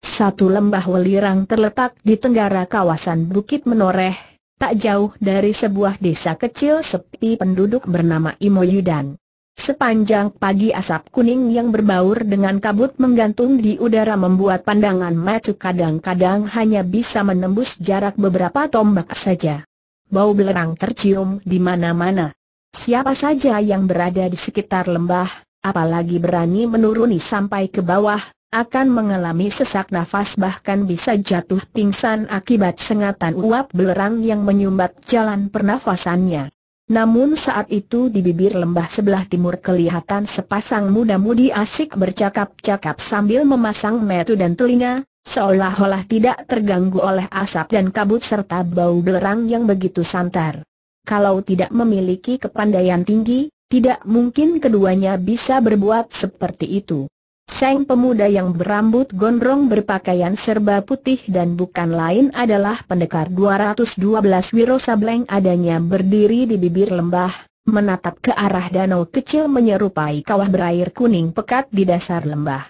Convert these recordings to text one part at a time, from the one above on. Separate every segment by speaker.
Speaker 1: Satu lembah welirang terletak di tenggara kawasan Bukit Menoreh, tak jauh dari sebuah desa kecil sepi penduduk bernama Imoyudan. Sepanjang pagi asap kuning yang berbaur dengan kabut menggantung di udara membuat pandangan mata kadang-kadang hanya bisa menembus jarak beberapa tombak saja. Bau belerang tercium di mana-mana. Siapa saja yang berada di sekitar lembah, apalagi berani menuruni sampai ke bawah, akan mengalami sesak nafas bahkan bisa jatuh pingsan akibat sengatan uap belerang yang menyumbat jalan pernafasannya. Namun saat itu di bibir lembah sebelah timur kelihatan sepasang muda-mudi asik bercakap-cakap sambil memasang metu dan telinga, seolah-olah tidak terganggu oleh asap dan kabut serta bau belerang yang begitu santar. Kalau tidak memiliki kepandaian tinggi, tidak mungkin keduanya bisa berbuat seperti itu. Seng pemuda yang berambut gondrong berpakaian serba putih dan bukan lain adalah pendekar 212 Wiro Sableng adanya berdiri di bibir lembah, menatap ke arah danau kecil menyerupai kawah berair kuning pekat di dasar lembah.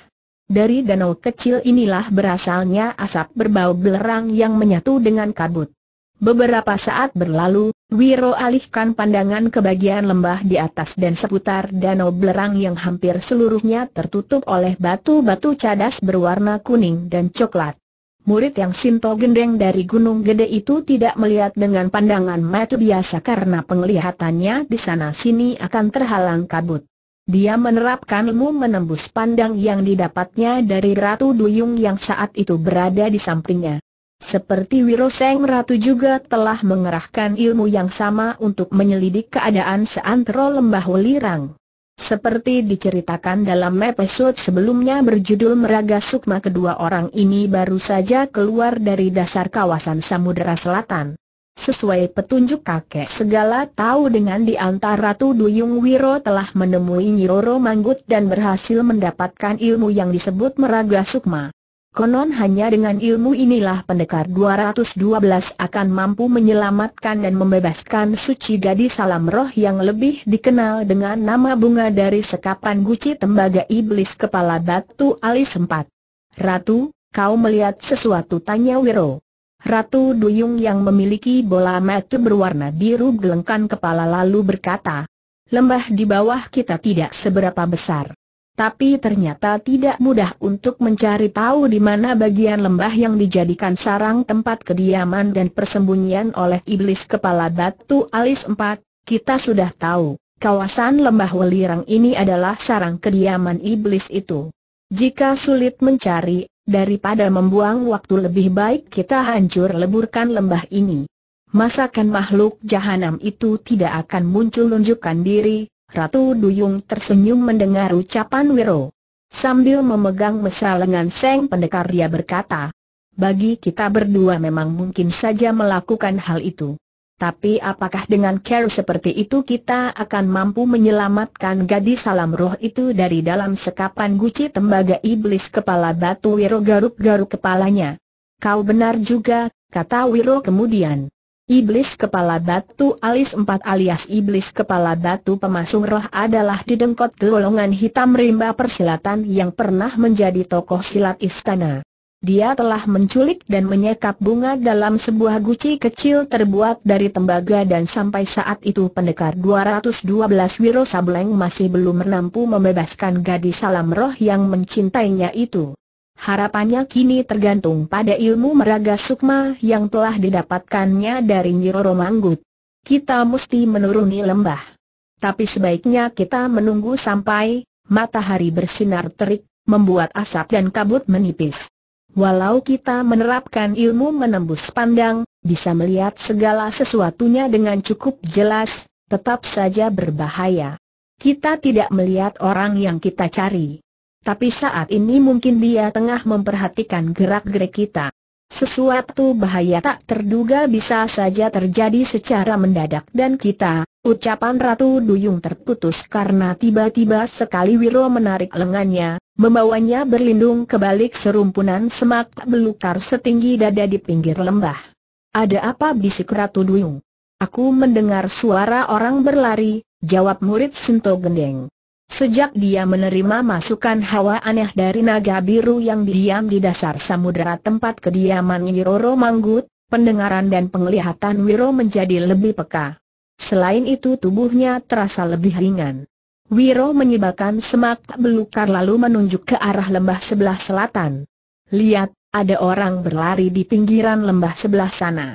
Speaker 1: Dari danau kecil inilah berasalnya asap berbau belerang yang menyatu dengan kabut. Beberapa saat berlalu, Wiro alihkan pandangan ke bagian lembah di atas dan seputar danau belerang yang hampir seluruhnya tertutup oleh batu-batu cadas berwarna kuning dan coklat. Murid yang Sinto Gendeng dari Gunung Gede itu tidak melihat dengan pandangan mata biasa karena penglihatannya di sana-sini akan terhalang kabut. Dia menerapkan ilmu menembus pandang yang didapatnya dari Ratu Duyung yang saat itu berada di sampingnya. Seperti Wiro Seng Ratu juga telah mengerahkan ilmu yang sama untuk menyelidik keadaan seantero lembah Welirang. Seperti diceritakan dalam episode sebelumnya berjudul Meraga Sukma kedua orang ini baru saja keluar dari dasar kawasan Samudera Selatan. Sesuai petunjuk kakek segala tahu dengan di antara Ratu Duyung Wiro telah menemui Nyiroro Manggut dan berhasil mendapatkan ilmu yang disebut Meraga Sukma. Konon hanya dengan ilmu inilah pendekar 212 akan mampu menyelamatkan dan membebaskan suci gadis salam roh yang lebih dikenal dengan nama bunga dari sekapan guci tembaga iblis kepala batu alis empat. Ratu, kau melihat sesuatu tanya Wiro. Ratu Duyung yang memiliki bola mata berwarna biru gelengkan kepala lalu berkata, lembah di bawah kita tidak seberapa besar. Tapi ternyata tidak mudah untuk mencari tahu di mana bagian lembah yang dijadikan sarang tempat kediaman dan persembunyian oleh iblis kepala batu alis empat, kita sudah tahu. Kawasan lembah welirang ini adalah sarang kediaman iblis itu. Jika sulit mencari, daripada membuang waktu lebih baik kita hancur leburkan lembah ini. Masakan makhluk jahanam itu tidak akan muncul unjukkan diri, Ratu Duyung tersenyum mendengar ucapan Wiro. Sambil memegang mesra lengan Seng Pendekar dia berkata, bagi kita berdua memang mungkin saja melakukan hal itu. Tapi apakah dengan care seperti itu kita akan mampu menyelamatkan gadis salam roh itu dari dalam sekapan guci tembaga iblis kepala batu Wiro garuk-garuk kepalanya? Kau benar juga, kata Wiro kemudian. Iblis kepala batu alis empat alias iblis kepala batu pemasung roh adalah didengkot golongan hitam rimba persilatan yang pernah menjadi tokoh silat istana. Dia telah menculik dan menyekap bunga dalam sebuah guci kecil terbuat dari tembaga dan sampai saat itu pendekar 212 Wiro Sableng masih belum mampu membebaskan gadis salam roh yang mencintainya itu harapannya kini tergantung pada ilmu meraga sukma yang telah didapatkannya dari Nyiroro Manggut. Kita mesti menuruni lembah. Tapi sebaiknya kita menunggu sampai matahari bersinar terik, membuat asap dan kabut menipis. Walau kita menerapkan ilmu menembus pandang, bisa melihat segala sesuatunya dengan cukup jelas, tetap saja berbahaya. Kita tidak melihat orang yang kita cari. Tapi saat ini mungkin dia tengah memperhatikan gerak-gerik kita. Sesuatu bahaya tak terduga bisa saja terjadi secara mendadak dan kita, ucapan Ratu Duyung terputus karena tiba-tiba sekali Wiro menarik lengannya, membawanya berlindung ke balik serumpunan semak belukar setinggi dada di pinggir lembah. Ada apa bisik Ratu Duyung? Aku mendengar suara orang berlari, jawab murid Sento Gendeng. Sejak dia menerima masukan hawa aneh dari naga biru yang diam di dasar samudera tempat kediaman Wiroro Manggut, pendengaran dan penglihatan Wiro menjadi lebih peka. Selain itu tubuhnya terasa lebih ringan. Wiro menyebabkan semak belukar lalu menunjuk ke arah lembah sebelah selatan. Lihat, ada orang berlari di pinggiran lembah sebelah sana.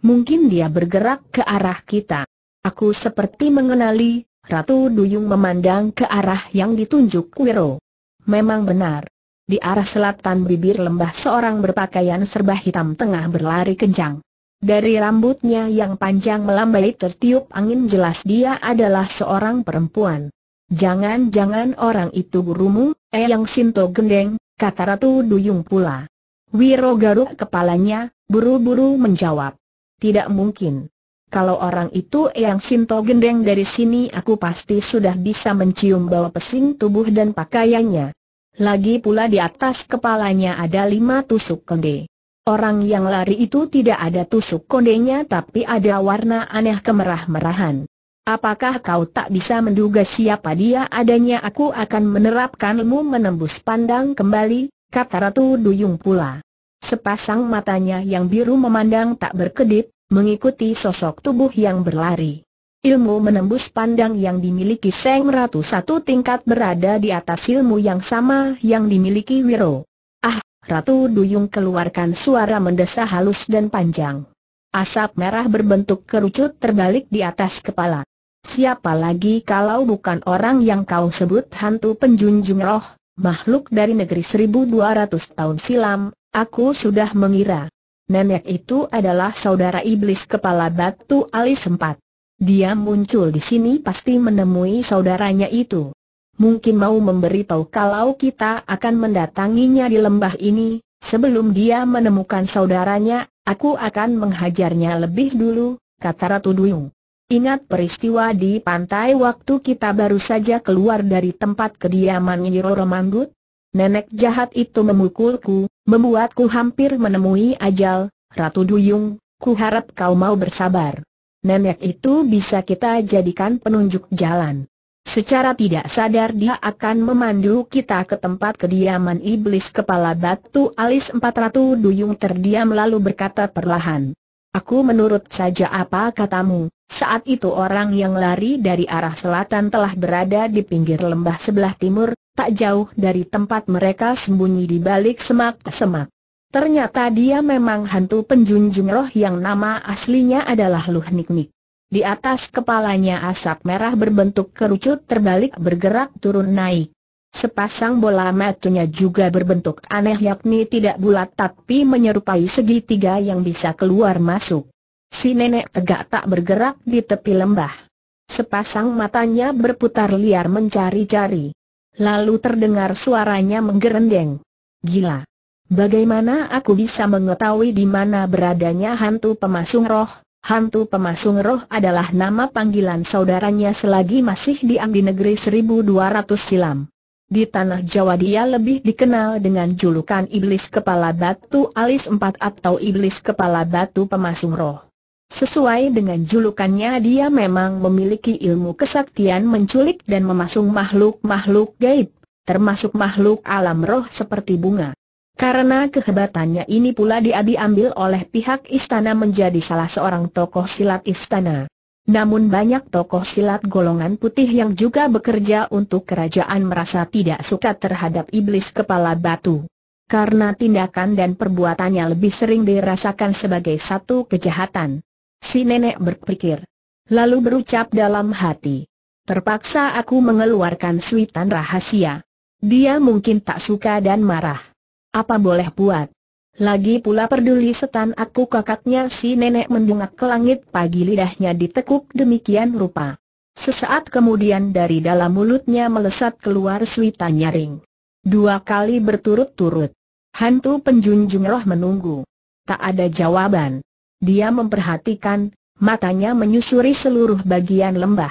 Speaker 1: Mungkin dia bergerak ke arah kita. Aku seperti mengenali, Ratu Duyung memandang ke arah yang ditunjuk Wiro. Memang benar. Di arah selatan bibir lembah seorang berpakaian serba hitam tengah berlari kencang. Dari rambutnya yang panjang melambai tertiup angin jelas dia adalah seorang perempuan. Jangan-jangan orang itu gurumu, eh yang Sinto gendeng, kata Ratu Duyung pula. Wiro garuk kepalanya, buru-buru menjawab. Tidak mungkin. Kalau orang itu yang Sinto gendeng dari sini aku pasti sudah bisa mencium bau pesing tubuh dan pakaiannya. Lagi pula di atas kepalanya ada lima tusuk konde. Orang yang lari itu tidak ada tusuk kondenya tapi ada warna aneh kemerah-merahan. Apakah kau tak bisa menduga siapa dia adanya aku akan menerapkan ilmu menembus pandang kembali, kata Ratu Duyung pula. Sepasang matanya yang biru memandang tak berkedip, mengikuti sosok tubuh yang berlari. Ilmu menembus pandang yang dimiliki Seng Ratu satu tingkat berada di atas ilmu yang sama yang dimiliki Wiro. Ah, Ratu Duyung keluarkan suara mendesah halus dan panjang. Asap merah berbentuk kerucut terbalik di atas kepala. Siapa lagi kalau bukan orang yang kau sebut hantu penjunjung roh, makhluk dari negeri 1200 tahun silam, aku sudah mengira nenek itu adalah saudara iblis kepala batu alis sempat. Dia muncul di sini pasti menemui saudaranya itu. Mungkin mau memberitahu kalau kita akan mendatanginya di lembah ini, sebelum dia menemukan saudaranya, aku akan menghajarnya lebih dulu, kata Ratu Duyung. Ingat peristiwa di pantai waktu kita baru saja keluar dari tempat kediaman Nyiroro Manggut? nenek jahat itu memukulku, membuatku hampir menemui ajal, Ratu Duyung, ku harap kau mau bersabar. Nenek itu bisa kita jadikan penunjuk jalan. Secara tidak sadar dia akan memandu kita ke tempat kediaman iblis kepala batu alis empat ratu duyung terdiam lalu berkata perlahan. Aku menurut saja apa katamu, saat itu orang yang lari dari arah selatan telah berada di pinggir lembah sebelah timur, tak jauh dari tempat mereka sembunyi di balik semak-semak. Ternyata dia memang hantu penjunjung roh yang nama aslinya adalah Luh Nik Nik. Di atas kepalanya asap merah berbentuk kerucut terbalik bergerak turun naik. Sepasang bola matunya juga berbentuk aneh yakni tidak bulat tapi menyerupai segitiga yang bisa keluar masuk. Si nenek tegak tak bergerak di tepi lembah. Sepasang matanya berputar liar mencari-cari. Lalu terdengar suaranya menggerendeng. Gila. Bagaimana aku bisa mengetahui di mana beradanya hantu pemasung roh? Hantu pemasung roh adalah nama panggilan saudaranya selagi masih diam di negeri 1200 silam. Di tanah Jawa dia lebih dikenal dengan julukan Iblis Kepala Batu Alis Empat atau Iblis Kepala Batu Pemasung Roh. Sesuai dengan julukannya dia memang memiliki ilmu kesaktian menculik dan memasung makhluk-makhluk gaib, termasuk makhluk alam roh seperti bunga. Karena kehebatannya ini pula diambil oleh pihak istana menjadi salah seorang tokoh silat istana. Namun banyak tokoh silat golongan putih yang juga bekerja untuk kerajaan merasa tidak suka terhadap iblis kepala batu karena tindakan dan perbuatannya lebih sering dirasakan sebagai satu kejahatan. Si nenek berpikir. Lalu berucap dalam hati. Terpaksa aku mengeluarkan suitan rahasia. Dia mungkin tak suka dan marah. Apa boleh buat? Lagi pula peduli setan aku kakaknya si nenek mendungak ke langit pagi lidahnya ditekuk demikian rupa. Sesaat kemudian dari dalam mulutnya melesat keluar suitan nyaring. Dua kali berturut-turut. Hantu penjunjung roh menunggu. Tak ada jawaban. Dia memperhatikan, matanya menyusuri seluruh bagian lembah.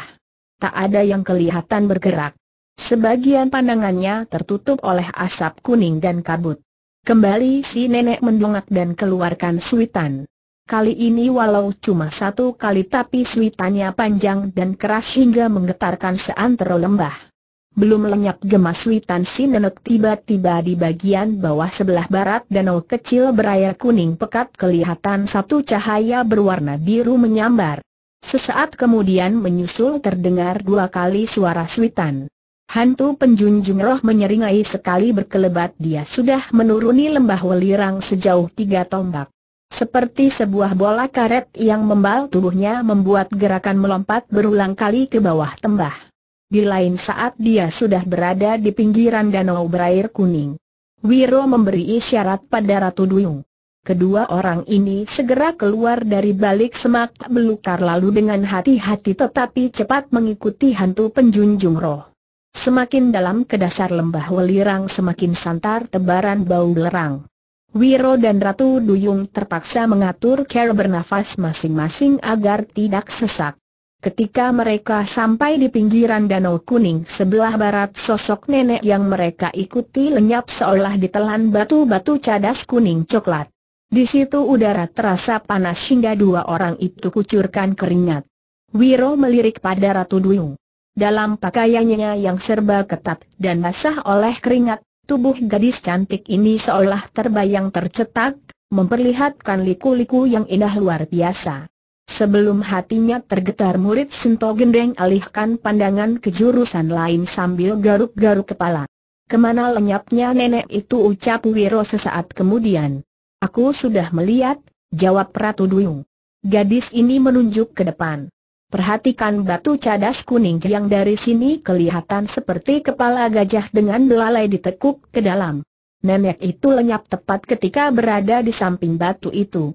Speaker 1: Tak ada yang kelihatan bergerak. Sebagian pandangannya tertutup oleh asap kuning dan kabut. Kembali si nenek mendongak dan keluarkan suitan. Kali ini walau cuma satu kali tapi suitannya panjang dan keras hingga menggetarkan seantero lembah. Belum lenyap gemas Witan sinanet tiba-tiba di bagian bawah sebelah barat danau kecil berair kuning pekat kelihatan satu cahaya berwarna biru menyambar. Sesaat kemudian menyusul terdengar dua kali suara Switan. Hantu penjunjung roh menyeringai sekali berkelebat dia sudah menuruni lembah welirang sejauh tiga tombak. Seperti sebuah bola karet yang membal tubuhnya membuat gerakan melompat berulang kali ke bawah tembah di lain saat dia sudah berada di pinggiran danau berair kuning. Wiro memberi isyarat pada Ratu Duyung. Kedua orang ini segera keluar dari balik semak belukar lalu dengan hati-hati tetapi cepat mengikuti hantu penjunjung roh. Semakin dalam ke dasar lembah welirang semakin santar tebaran bau belerang. Wiro dan Ratu Duyung terpaksa mengatur cara bernafas masing-masing agar tidak sesak. Ketika mereka sampai di pinggiran Danau Kuning sebelah barat sosok nenek yang mereka ikuti lenyap seolah ditelan batu-batu cadas kuning coklat. Di situ udara terasa panas hingga dua orang itu kucurkan keringat. Wiro melirik pada Ratu Duyung. Dalam pakaiannya yang serba ketat dan basah oleh keringat, tubuh gadis cantik ini seolah terbayang tercetak, memperlihatkan liku-liku yang indah luar biasa. Sebelum hatinya tergetar murid Sinto Gendeng alihkan pandangan ke jurusan lain sambil garuk-garuk kepala. Kemana lenyapnya nenek itu ucap Wiro sesaat kemudian. Aku sudah melihat, jawab Ratu Duyung. Gadis ini menunjuk ke depan. Perhatikan batu cadas kuning yang dari sini kelihatan seperti kepala gajah dengan belalai ditekuk ke dalam. Nenek itu lenyap tepat ketika berada di samping batu itu.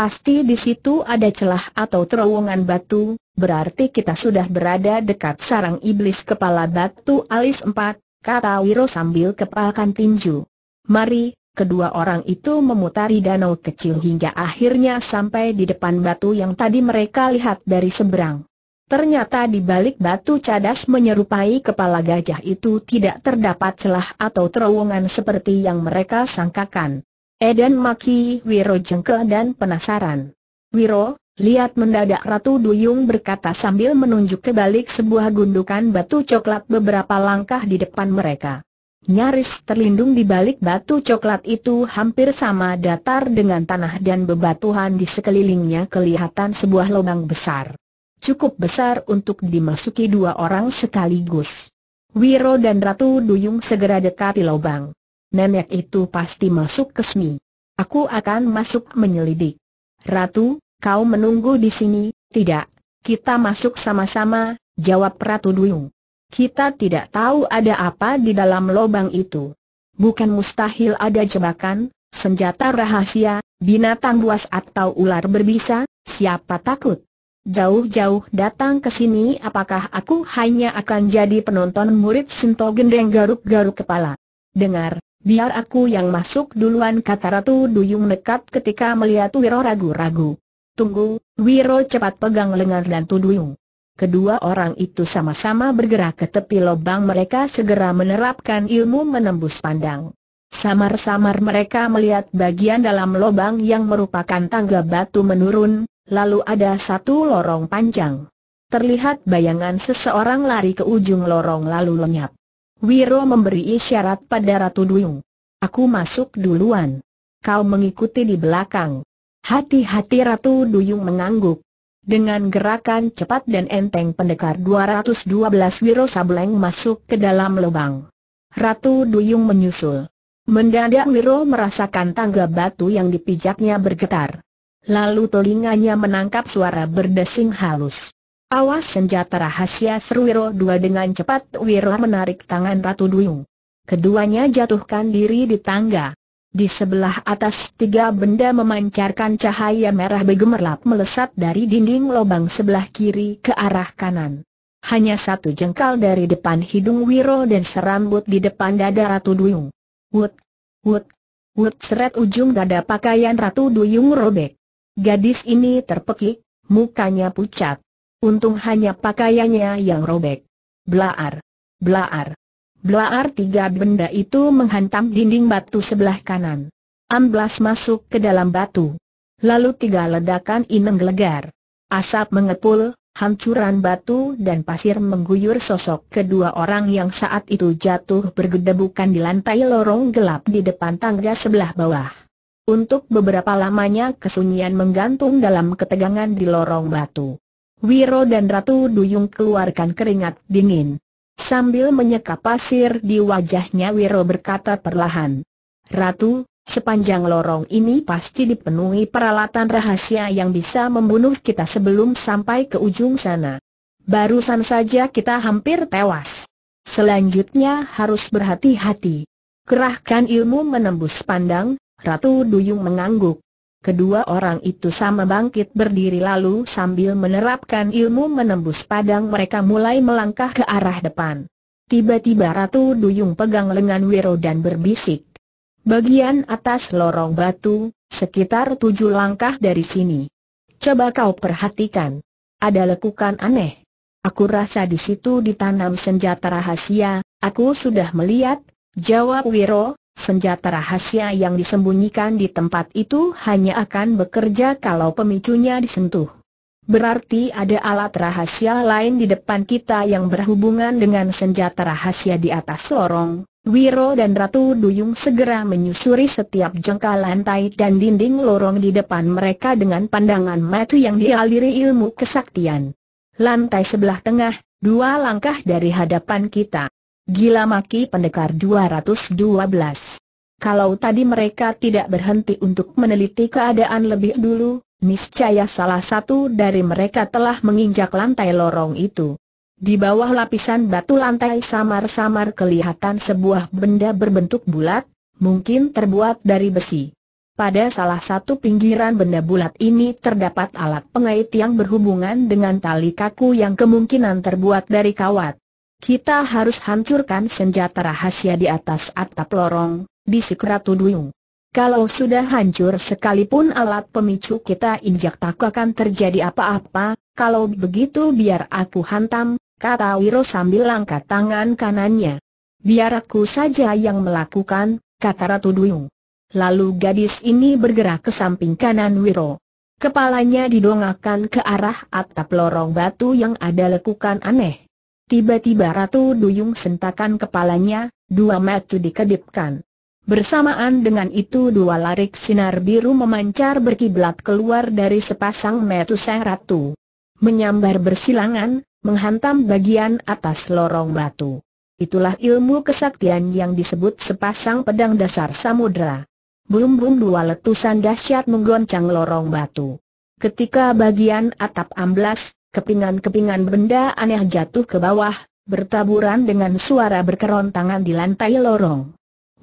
Speaker 1: Pasti di situ ada celah atau terowongan batu, berarti kita sudah berada dekat sarang iblis kepala batu alis empat, kata Wiro sambil kepalkan tinju. Mari, kedua orang itu memutari danau kecil hingga akhirnya sampai di depan batu yang tadi mereka lihat dari seberang. Ternyata di balik batu cadas menyerupai kepala gajah itu tidak terdapat celah atau terowongan seperti yang mereka sangkakan. Edan maki Wiro jengkel dan penasaran. Wiro, lihat mendadak Ratu Duyung berkata sambil menunjuk ke balik sebuah gundukan batu coklat beberapa langkah di depan mereka. Nyaris terlindung di balik batu coklat itu hampir sama datar dengan tanah dan bebatuhan di sekelilingnya kelihatan sebuah lubang besar. Cukup besar untuk dimasuki dua orang sekaligus. Wiro dan Ratu Duyung segera dekati lubang nenek itu pasti masuk ke sini. Aku akan masuk menyelidik. Ratu, kau menunggu di sini, tidak, kita masuk sama-sama, jawab Ratu Duyung. Kita tidak tahu ada apa di dalam lubang itu. Bukan mustahil ada jebakan, senjata rahasia, binatang buas atau ular berbisa, siapa takut? Jauh-jauh datang ke sini apakah aku hanya akan jadi penonton murid Sinto Gendeng garuk-garuk kepala? Dengar, Biar aku yang masuk duluan kata Ratu Duyung nekat ketika melihat Wiro ragu-ragu. Tunggu, Wiro cepat pegang lengan Ratu Duyung. Kedua orang itu sama-sama bergerak ke tepi lubang mereka segera menerapkan ilmu menembus pandang. Samar-samar mereka melihat bagian dalam lubang yang merupakan tangga batu menurun, lalu ada satu lorong panjang. Terlihat bayangan seseorang lari ke ujung lorong lalu lenyap. Wiro memberi isyarat pada Ratu Duyung. Aku masuk duluan. Kau mengikuti di belakang. Hati-hati Ratu Duyung mengangguk. Dengan gerakan cepat dan enteng pendekar 212 Wiro Sableng masuk ke dalam lubang. Ratu Duyung menyusul. Mendadak Wiro merasakan tangga batu yang dipijaknya bergetar. Lalu telinganya menangkap suara berdesing halus. Awas senjata rahasia Serwiro dua dengan cepat Wiro menarik tangan Ratu Duyung. Keduanya jatuhkan diri di tangga. Di sebelah atas tiga benda memancarkan cahaya merah bergemerlap melesat dari dinding lobang sebelah kiri ke arah kanan. Hanya satu jengkal dari depan hidung Wiro dan serambut di depan dada Ratu Duyung. Wut, wut, wut seret ujung dada pakaian Ratu Duyung robek. Gadis ini terpekik, mukanya pucat. Untung hanya pakaiannya yang robek. Blaar. Blaar. Blaar tiga benda itu menghantam dinding batu sebelah kanan. Amblas masuk ke dalam batu. Lalu tiga ledakan ineng gelegar. Asap mengepul, hancuran batu dan pasir mengguyur sosok kedua orang yang saat itu jatuh bergedebukan di lantai lorong gelap di depan tangga sebelah bawah. Untuk beberapa lamanya kesunyian menggantung dalam ketegangan di lorong batu. Wiro dan Ratu Duyung keluarkan keringat dingin. Sambil menyeka pasir di wajahnya Wiro berkata perlahan. Ratu, sepanjang lorong ini pasti dipenuhi peralatan rahasia yang bisa membunuh kita sebelum sampai ke ujung sana. Barusan saja kita hampir tewas. Selanjutnya harus berhati-hati. Kerahkan ilmu menembus pandang, Ratu Duyung mengangguk. Kedua orang itu sama bangkit berdiri lalu sambil menerapkan ilmu menembus padang mereka mulai melangkah ke arah depan. Tiba-tiba Ratu Duyung pegang lengan Wiro dan berbisik. Bagian atas lorong batu, sekitar tujuh langkah dari sini. Coba kau perhatikan. Ada lekukan aneh. Aku rasa di situ ditanam senjata rahasia, aku sudah melihat, jawab Wiro, Senjata rahasia yang disembunyikan di tempat itu hanya akan bekerja kalau pemicunya disentuh. Berarti ada alat rahasia lain di depan kita yang berhubungan dengan senjata rahasia di atas lorong. Wiro dan Ratu Duyung segera menyusuri setiap jengkal lantai dan dinding lorong di depan mereka dengan pandangan mata yang dialiri ilmu kesaktian. Lantai sebelah tengah, dua langkah dari hadapan kita. Gila maki pendekar 212. Kalau tadi mereka tidak berhenti untuk meneliti keadaan lebih dulu, niscaya salah satu dari mereka telah menginjak lantai lorong itu. Di bawah lapisan batu lantai samar-samar kelihatan sebuah benda berbentuk bulat, mungkin terbuat dari besi. Pada salah satu pinggiran benda bulat ini terdapat alat pengait yang berhubungan dengan tali kaku yang kemungkinan terbuat dari kawat. Kita harus hancurkan senjata rahasia di atas atap lorong, bisik Ratu Duyung. Kalau sudah hancur sekalipun alat pemicu kita injak tak akan terjadi apa-apa, kalau begitu biar aku hantam, kata Wiro sambil angkat tangan kanannya. Biar aku saja yang melakukan, kata Ratu Duyung. Lalu gadis ini bergerak ke samping kanan Wiro. Kepalanya didongakkan ke arah atap lorong batu yang ada lekukan aneh. Tiba-tiba Ratu Duyung sentakan kepalanya, dua mata dikedipkan. Bersamaan dengan itu dua larik sinar biru memancar berkiblat keluar dari sepasang mata sang ratu. Menyambar bersilangan, menghantam bagian atas lorong batu. Itulah ilmu kesaktian yang disebut sepasang pedang dasar samudera. Bum-bum dua letusan dahsyat menggoncang lorong batu. Ketika bagian atap amblas, Kepingan-kepingan benda aneh jatuh ke bawah, bertaburan dengan suara berkerontangan di lantai lorong.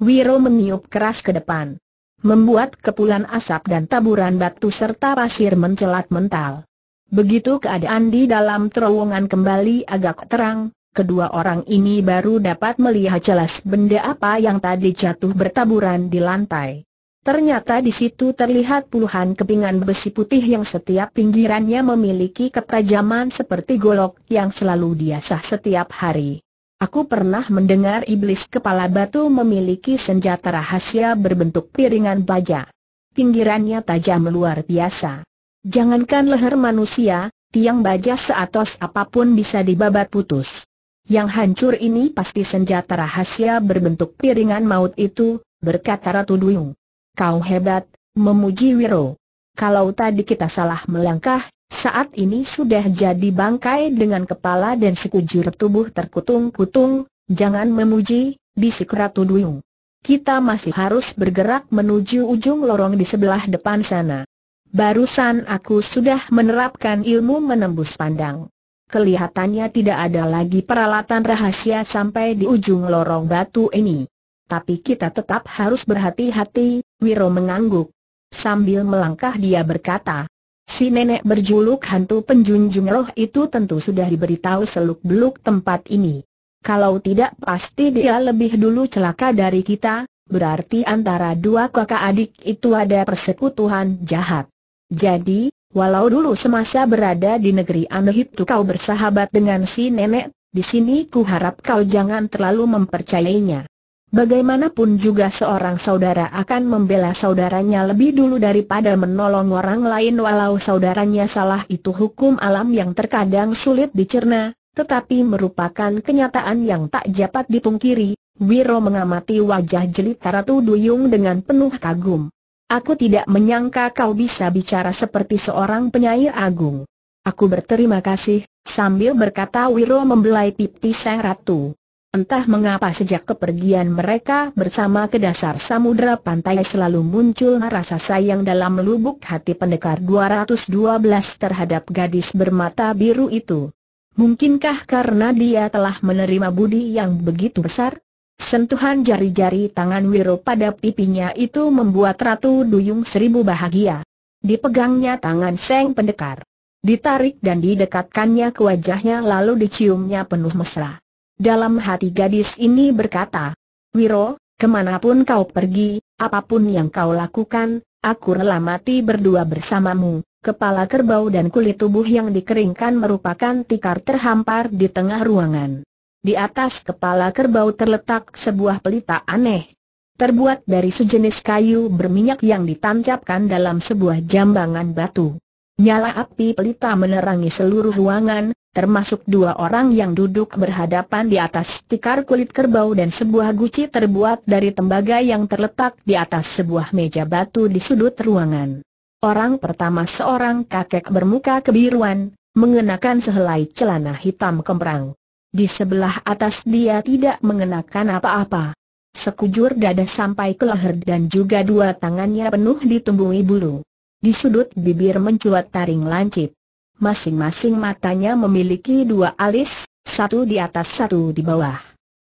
Speaker 1: Wiro meniup keras ke depan. Membuat kepulan asap dan taburan batu serta pasir mencelat mental. Begitu keadaan di dalam terowongan kembali agak terang, kedua orang ini baru dapat melihat jelas benda apa yang tadi jatuh bertaburan di lantai. Ternyata di situ terlihat puluhan kepingan besi putih yang setiap pinggirannya memiliki ketajaman seperti golok yang selalu diasah setiap hari. Aku pernah mendengar iblis kepala batu memiliki senjata rahasia berbentuk piringan baja. Pinggirannya tajam luar biasa. Jangankan leher manusia, tiang baja seatos apapun bisa dibabat putus. Yang hancur ini pasti senjata rahasia berbentuk piringan maut itu, berkata Ratu Duyung. Kau hebat, memuji Wiro. Kalau tadi kita salah melangkah, saat ini sudah jadi bangkai dengan kepala dan sekujur tubuh terkutung-kutung, jangan memuji, bisik Ratu Duyung. Kita masih harus bergerak menuju ujung lorong di sebelah depan sana. Barusan aku sudah menerapkan ilmu menembus pandang. Kelihatannya tidak ada lagi peralatan rahasia sampai di ujung lorong batu ini. Tapi kita tetap harus berhati-hati, Wiro mengangguk. Sambil melangkah dia berkata, si nenek berjuluk hantu penjunjung roh itu tentu sudah diberitahu seluk-beluk tempat ini. Kalau tidak pasti dia lebih dulu celaka dari kita, berarti antara dua kakak adik itu ada persekutuan jahat. Jadi, walau dulu semasa berada di negeri aneh itu kau bersahabat dengan si nenek, di sini ku harap kau jangan terlalu mempercayainya. Bagaimanapun juga seorang saudara akan membela saudaranya lebih dulu daripada menolong orang lain walau saudaranya salah itu hukum alam yang terkadang sulit dicerna, tetapi merupakan kenyataan yang tak dapat dipungkiri. Wiro mengamati wajah jelita Ratu Duyung dengan penuh kagum. Aku tidak menyangka kau bisa bicara seperti seorang penyair agung. Aku berterima kasih, sambil berkata Wiro membelai pipi sang ratu. Entah mengapa sejak kepergian mereka bersama ke dasar samudera pantai selalu muncul rasa sayang dalam lubuk hati pendekar 212 terhadap gadis bermata biru itu. Mungkinkah karena dia telah menerima budi yang begitu besar? Sentuhan jari-jari tangan Wiro pada pipinya itu membuat Ratu Duyung Seribu bahagia. Dipegangnya tangan Seng Pendekar. Ditarik dan didekatkannya ke wajahnya lalu diciumnya penuh mesra. Dalam hati gadis ini berkata, Wiro, kemanapun kau pergi, apapun yang kau lakukan, aku rela mati berdua bersamamu. Kepala kerbau dan kulit tubuh yang dikeringkan merupakan tikar terhampar di tengah ruangan. Di atas kepala kerbau terletak sebuah pelita aneh. Terbuat dari sejenis kayu berminyak yang ditancapkan dalam sebuah jambangan batu. Nyala api pelita menerangi seluruh ruangan, termasuk dua orang yang duduk berhadapan di atas tikar kulit kerbau dan sebuah guci terbuat dari tembaga yang terletak di atas sebuah meja batu di sudut ruangan. Orang pertama seorang kakek bermuka kebiruan, mengenakan sehelai celana hitam kemerang. Di sebelah atas dia tidak mengenakan apa-apa. Sekujur dada sampai ke leher dan juga dua tangannya penuh ditumbuhi bulu. Di sudut bibir mencuat taring lancip. Masing-masing matanya memiliki dua alis, satu di atas satu di bawah.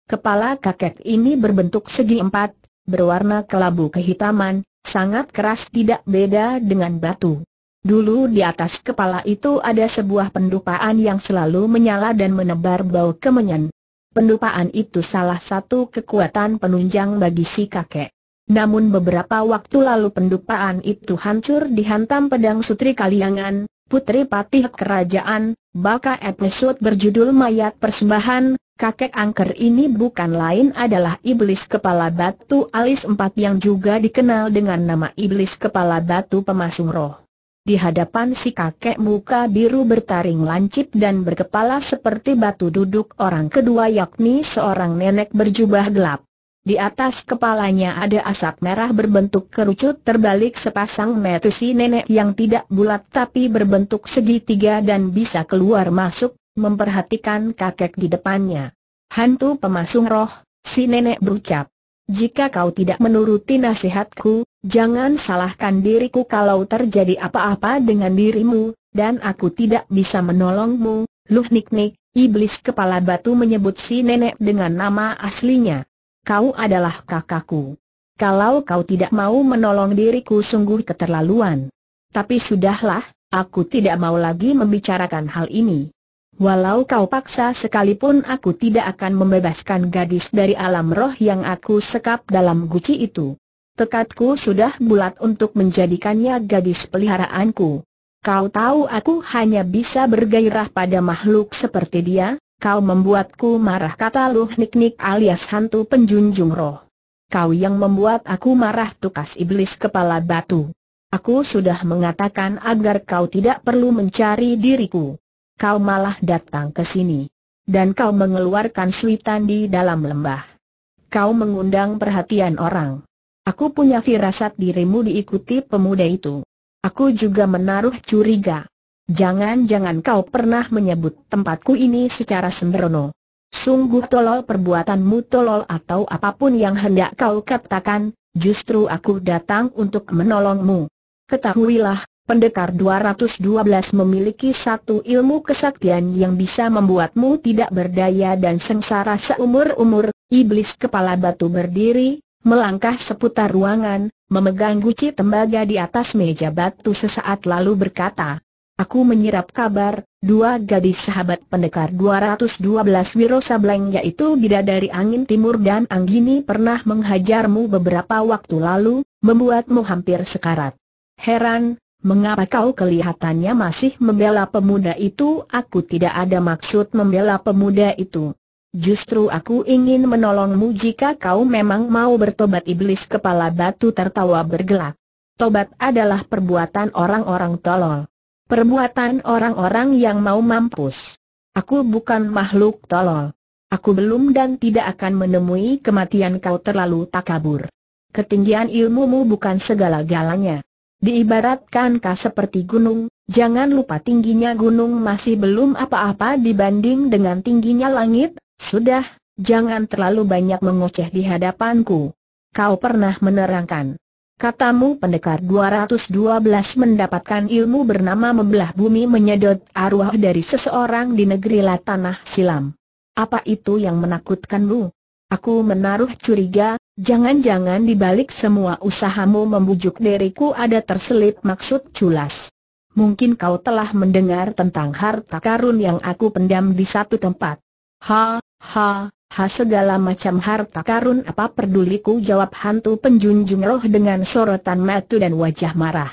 Speaker 1: Kepala kakek ini berbentuk segi empat, berwarna kelabu kehitaman, sangat keras tidak beda dengan batu. Dulu di atas kepala itu ada sebuah pendupaan yang selalu menyala dan menebar bau kemenyan. Pendupaan itu salah satu kekuatan penunjang bagi si kakek. Namun beberapa waktu lalu pendupaan itu hancur dihantam pedang sutri kaliangan, putri patih kerajaan, baka episode berjudul Mayat Persembahan, kakek angker ini bukan lain adalah iblis kepala batu alis empat yang juga dikenal dengan nama iblis kepala batu pemasung roh. Di hadapan si kakek muka biru bertaring lancip dan berkepala seperti batu duduk orang kedua yakni seorang nenek berjubah gelap. Di atas kepalanya ada asap merah berbentuk kerucut terbalik sepasang mata nenek yang tidak bulat tapi berbentuk segitiga dan bisa keluar masuk, memperhatikan kakek di depannya. Hantu pemasung roh, si nenek berucap. Jika kau tidak menuruti nasihatku, jangan salahkan diriku kalau terjadi apa-apa dengan dirimu, dan aku tidak bisa menolongmu, Luh Nik Nik, iblis kepala batu menyebut si nenek dengan nama aslinya kau adalah kakakku. Kalau kau tidak mau menolong diriku sungguh keterlaluan. Tapi sudahlah, aku tidak mau lagi membicarakan hal ini. Walau kau paksa sekalipun aku tidak akan membebaskan gadis dari alam roh yang aku sekap dalam guci itu. Tekadku sudah bulat untuk menjadikannya gadis peliharaanku. Kau tahu aku hanya bisa bergairah pada makhluk seperti dia, kau membuatku marah kata Luh niknik Nik alias hantu penjunjung roh. Kau yang membuat aku marah tukas iblis kepala batu. Aku sudah mengatakan agar kau tidak perlu mencari diriku. Kau malah datang ke sini. Dan kau mengeluarkan suitan di dalam lembah. Kau mengundang perhatian orang. Aku punya firasat dirimu diikuti pemuda itu. Aku juga menaruh curiga. Jangan-jangan kau pernah menyebut tempatku ini secara sembrono. Sungguh tolol perbuatanmu tolol atau apapun yang hendak kau katakan, justru aku datang untuk menolongmu. Ketahuilah, pendekar 212 memiliki satu ilmu kesaktian yang bisa membuatmu tidak berdaya dan sengsara seumur-umur, iblis kepala batu berdiri, melangkah seputar ruangan, memegang guci tembaga di atas meja batu sesaat lalu berkata, Aku menyerap kabar, dua gadis sahabat pendekar 212 Wiro Sableng yaitu Bidadari Angin Timur dan Anggini pernah menghajarmu beberapa waktu lalu, membuatmu hampir sekarat. Heran, Mengapa kau kelihatannya masih membela pemuda itu? Aku tidak ada maksud membela pemuda itu. Justru aku ingin menolongmu jika kau memang mau bertobat iblis kepala batu tertawa bergelak. Tobat adalah perbuatan orang-orang tolol. Perbuatan orang-orang yang mau mampus. Aku bukan makhluk tolol. Aku belum dan tidak akan menemui kematian kau terlalu takabur. Ketinggian ilmumu bukan segala-galanya. Diibaratkan kau seperti gunung, jangan lupa tingginya gunung masih belum apa-apa dibanding dengan tingginya langit, sudah, jangan terlalu banyak mengoceh di hadapanku. Kau pernah menerangkan Katamu pendekar 212 mendapatkan ilmu bernama membelah bumi menyedot arwah dari seseorang di negeri Latanah Silam. Apa itu yang menakutkanmu? Aku menaruh curiga, jangan-jangan dibalik semua usahamu membujuk diriku ada terselip maksud culas. Mungkin kau telah mendengar tentang harta karun yang aku pendam di satu tempat. Ha, ha, Ha segala macam harta karun apa peduliku jawab hantu penjunjung roh dengan sorotan mata dan wajah marah.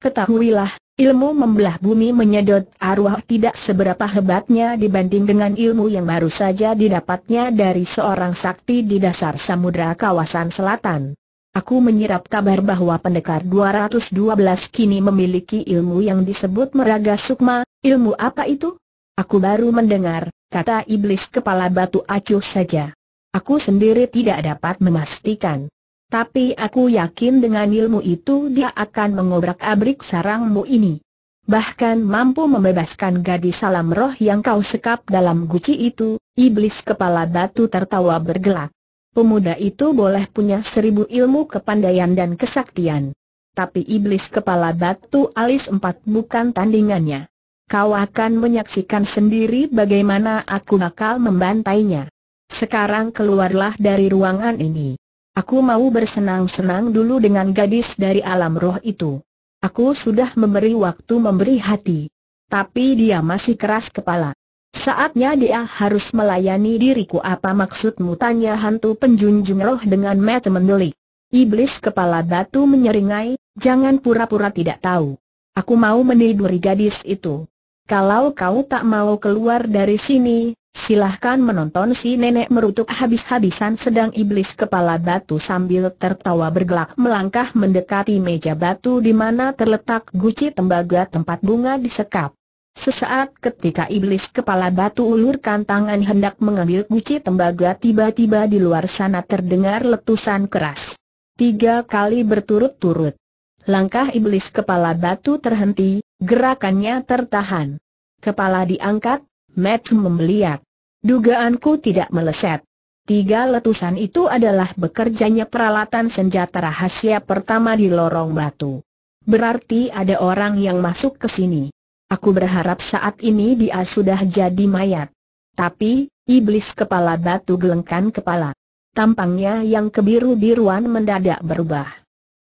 Speaker 1: Ketahuilah, ilmu membelah bumi menyedot arwah tidak seberapa hebatnya dibanding dengan ilmu yang baru saja didapatnya dari seorang sakti di dasar samudera kawasan selatan. Aku menyerap kabar bahwa pendekar 212 kini memiliki ilmu yang disebut meraga sukma, ilmu apa itu? Aku baru mendengar, kata iblis kepala batu acuh saja. Aku sendiri tidak dapat memastikan. Tapi aku yakin dengan ilmu itu dia akan mengobrak-abrik sarangmu ini. Bahkan mampu membebaskan gadis salam roh yang kau sekap dalam guci itu, iblis kepala batu tertawa bergelak. Pemuda itu boleh punya seribu ilmu kepandaian dan kesaktian. Tapi iblis kepala batu alis empat bukan tandingannya kau akan menyaksikan sendiri bagaimana aku bakal membantainya. Sekarang keluarlah dari ruangan ini. Aku mau bersenang-senang dulu dengan gadis dari alam roh itu. Aku sudah memberi waktu memberi hati. Tapi dia masih keras kepala. Saatnya dia harus melayani diriku apa maksudmu tanya hantu penjunjung roh dengan mata mendelik. Iblis kepala batu menyeringai, jangan pura-pura tidak tahu. Aku mau meniduri gadis itu. Kalau kau tak mau keluar dari sini, silahkan menonton si nenek merutuk habis-habisan sedang iblis kepala batu sambil tertawa bergelak melangkah mendekati meja batu di mana terletak guci tembaga tempat bunga disekap. Sesaat ketika iblis kepala batu ulurkan tangan hendak mengambil guci tembaga tiba-tiba di luar sana terdengar letusan keras. Tiga kali berturut-turut. Langkah iblis kepala batu terhenti, Gerakannya tertahan. Kepala diangkat, Matt membeliak. Dugaanku tidak meleset. Tiga letusan itu adalah bekerjanya peralatan senjata rahasia pertama di lorong batu. Berarti ada orang yang masuk ke sini. Aku berharap saat ini dia sudah jadi mayat. Tapi, iblis kepala batu gelengkan kepala. Tampangnya yang kebiru-biruan mendadak berubah.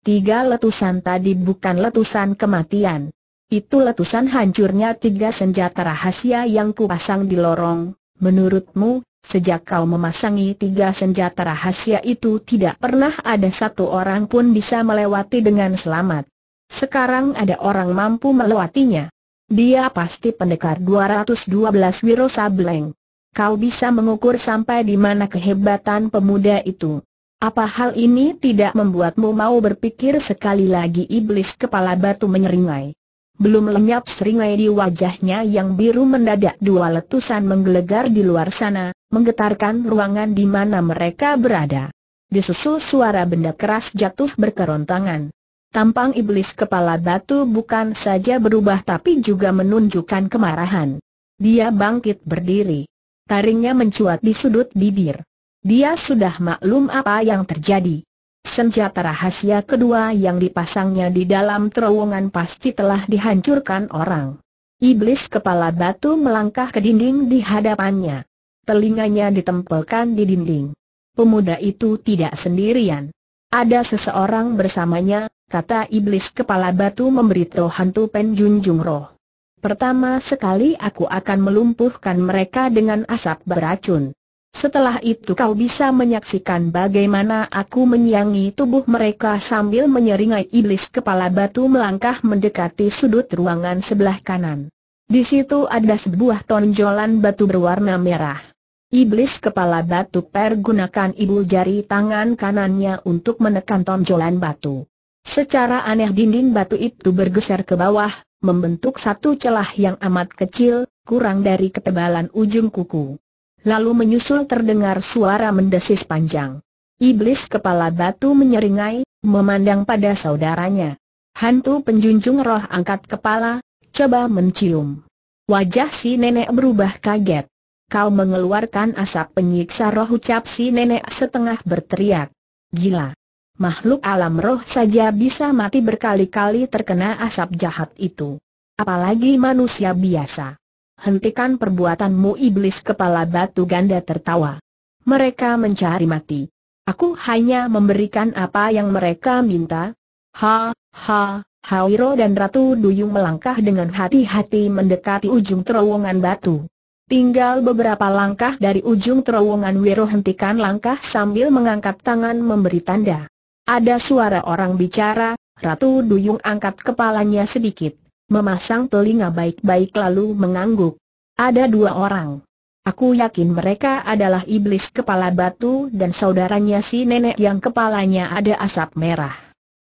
Speaker 1: Tiga letusan tadi bukan letusan kematian. Itu letusan hancurnya tiga senjata rahasia yang kupasang di lorong. Menurutmu, sejak kau memasangi tiga senjata rahasia itu tidak pernah ada satu orang pun bisa melewati dengan selamat. Sekarang ada orang mampu melewatinya. Dia pasti pendekar 212 Wiro Sableng. Kau bisa mengukur sampai di mana kehebatan pemuda itu. Apa hal ini tidak membuatmu mau berpikir sekali lagi iblis kepala batu menyeringai? Belum lenyap seringai di wajahnya yang biru mendadak dua letusan menggelegar di luar sana, menggetarkan ruangan di mana mereka berada. Disusul suara benda keras jatuh berkerontangan. Tampang iblis kepala batu bukan saja berubah tapi juga menunjukkan kemarahan. Dia bangkit berdiri. Taringnya mencuat di sudut bibir. Dia sudah maklum apa yang terjadi. Senjata rahasia kedua yang dipasangnya di dalam terowongan pasti telah dihancurkan orang. Iblis kepala batu melangkah ke dinding di hadapannya. Telinganya ditempelkan di dinding. Pemuda itu tidak sendirian. Ada seseorang bersamanya, kata iblis kepala batu memberitahu hantu penjunjung roh. Pertama sekali aku akan melumpuhkan mereka dengan asap beracun. Setelah itu kau bisa menyaksikan bagaimana aku menyiangi tubuh mereka sambil menyeringai iblis kepala batu melangkah mendekati sudut ruangan sebelah kanan. Di situ ada sebuah tonjolan batu berwarna merah. Iblis kepala batu pergunakan ibu jari tangan kanannya untuk menekan tonjolan batu. Secara aneh dinding batu itu bergeser ke bawah, membentuk satu celah yang amat kecil, kurang dari ketebalan ujung kuku lalu menyusul terdengar suara mendesis panjang. Iblis kepala batu menyeringai, memandang pada saudaranya. Hantu penjunjung roh angkat kepala, coba mencium. Wajah si nenek berubah kaget. Kau mengeluarkan asap penyiksa roh ucap si nenek setengah berteriak. Gila! Makhluk alam roh saja bisa mati berkali-kali terkena asap jahat itu. Apalagi manusia biasa hentikan perbuatanmu iblis kepala batu ganda tertawa. Mereka mencari mati. Aku hanya memberikan apa yang mereka minta. Ha, ha, Hawiro dan Ratu Duyung melangkah dengan hati-hati mendekati ujung terowongan batu. Tinggal beberapa langkah dari ujung terowongan Wiro hentikan langkah sambil mengangkat tangan memberi tanda. Ada suara orang bicara, Ratu Duyung angkat kepalanya sedikit memasang telinga baik-baik lalu mengangguk. Ada dua orang. Aku yakin mereka adalah iblis kepala batu dan saudaranya si nenek yang kepalanya ada asap merah.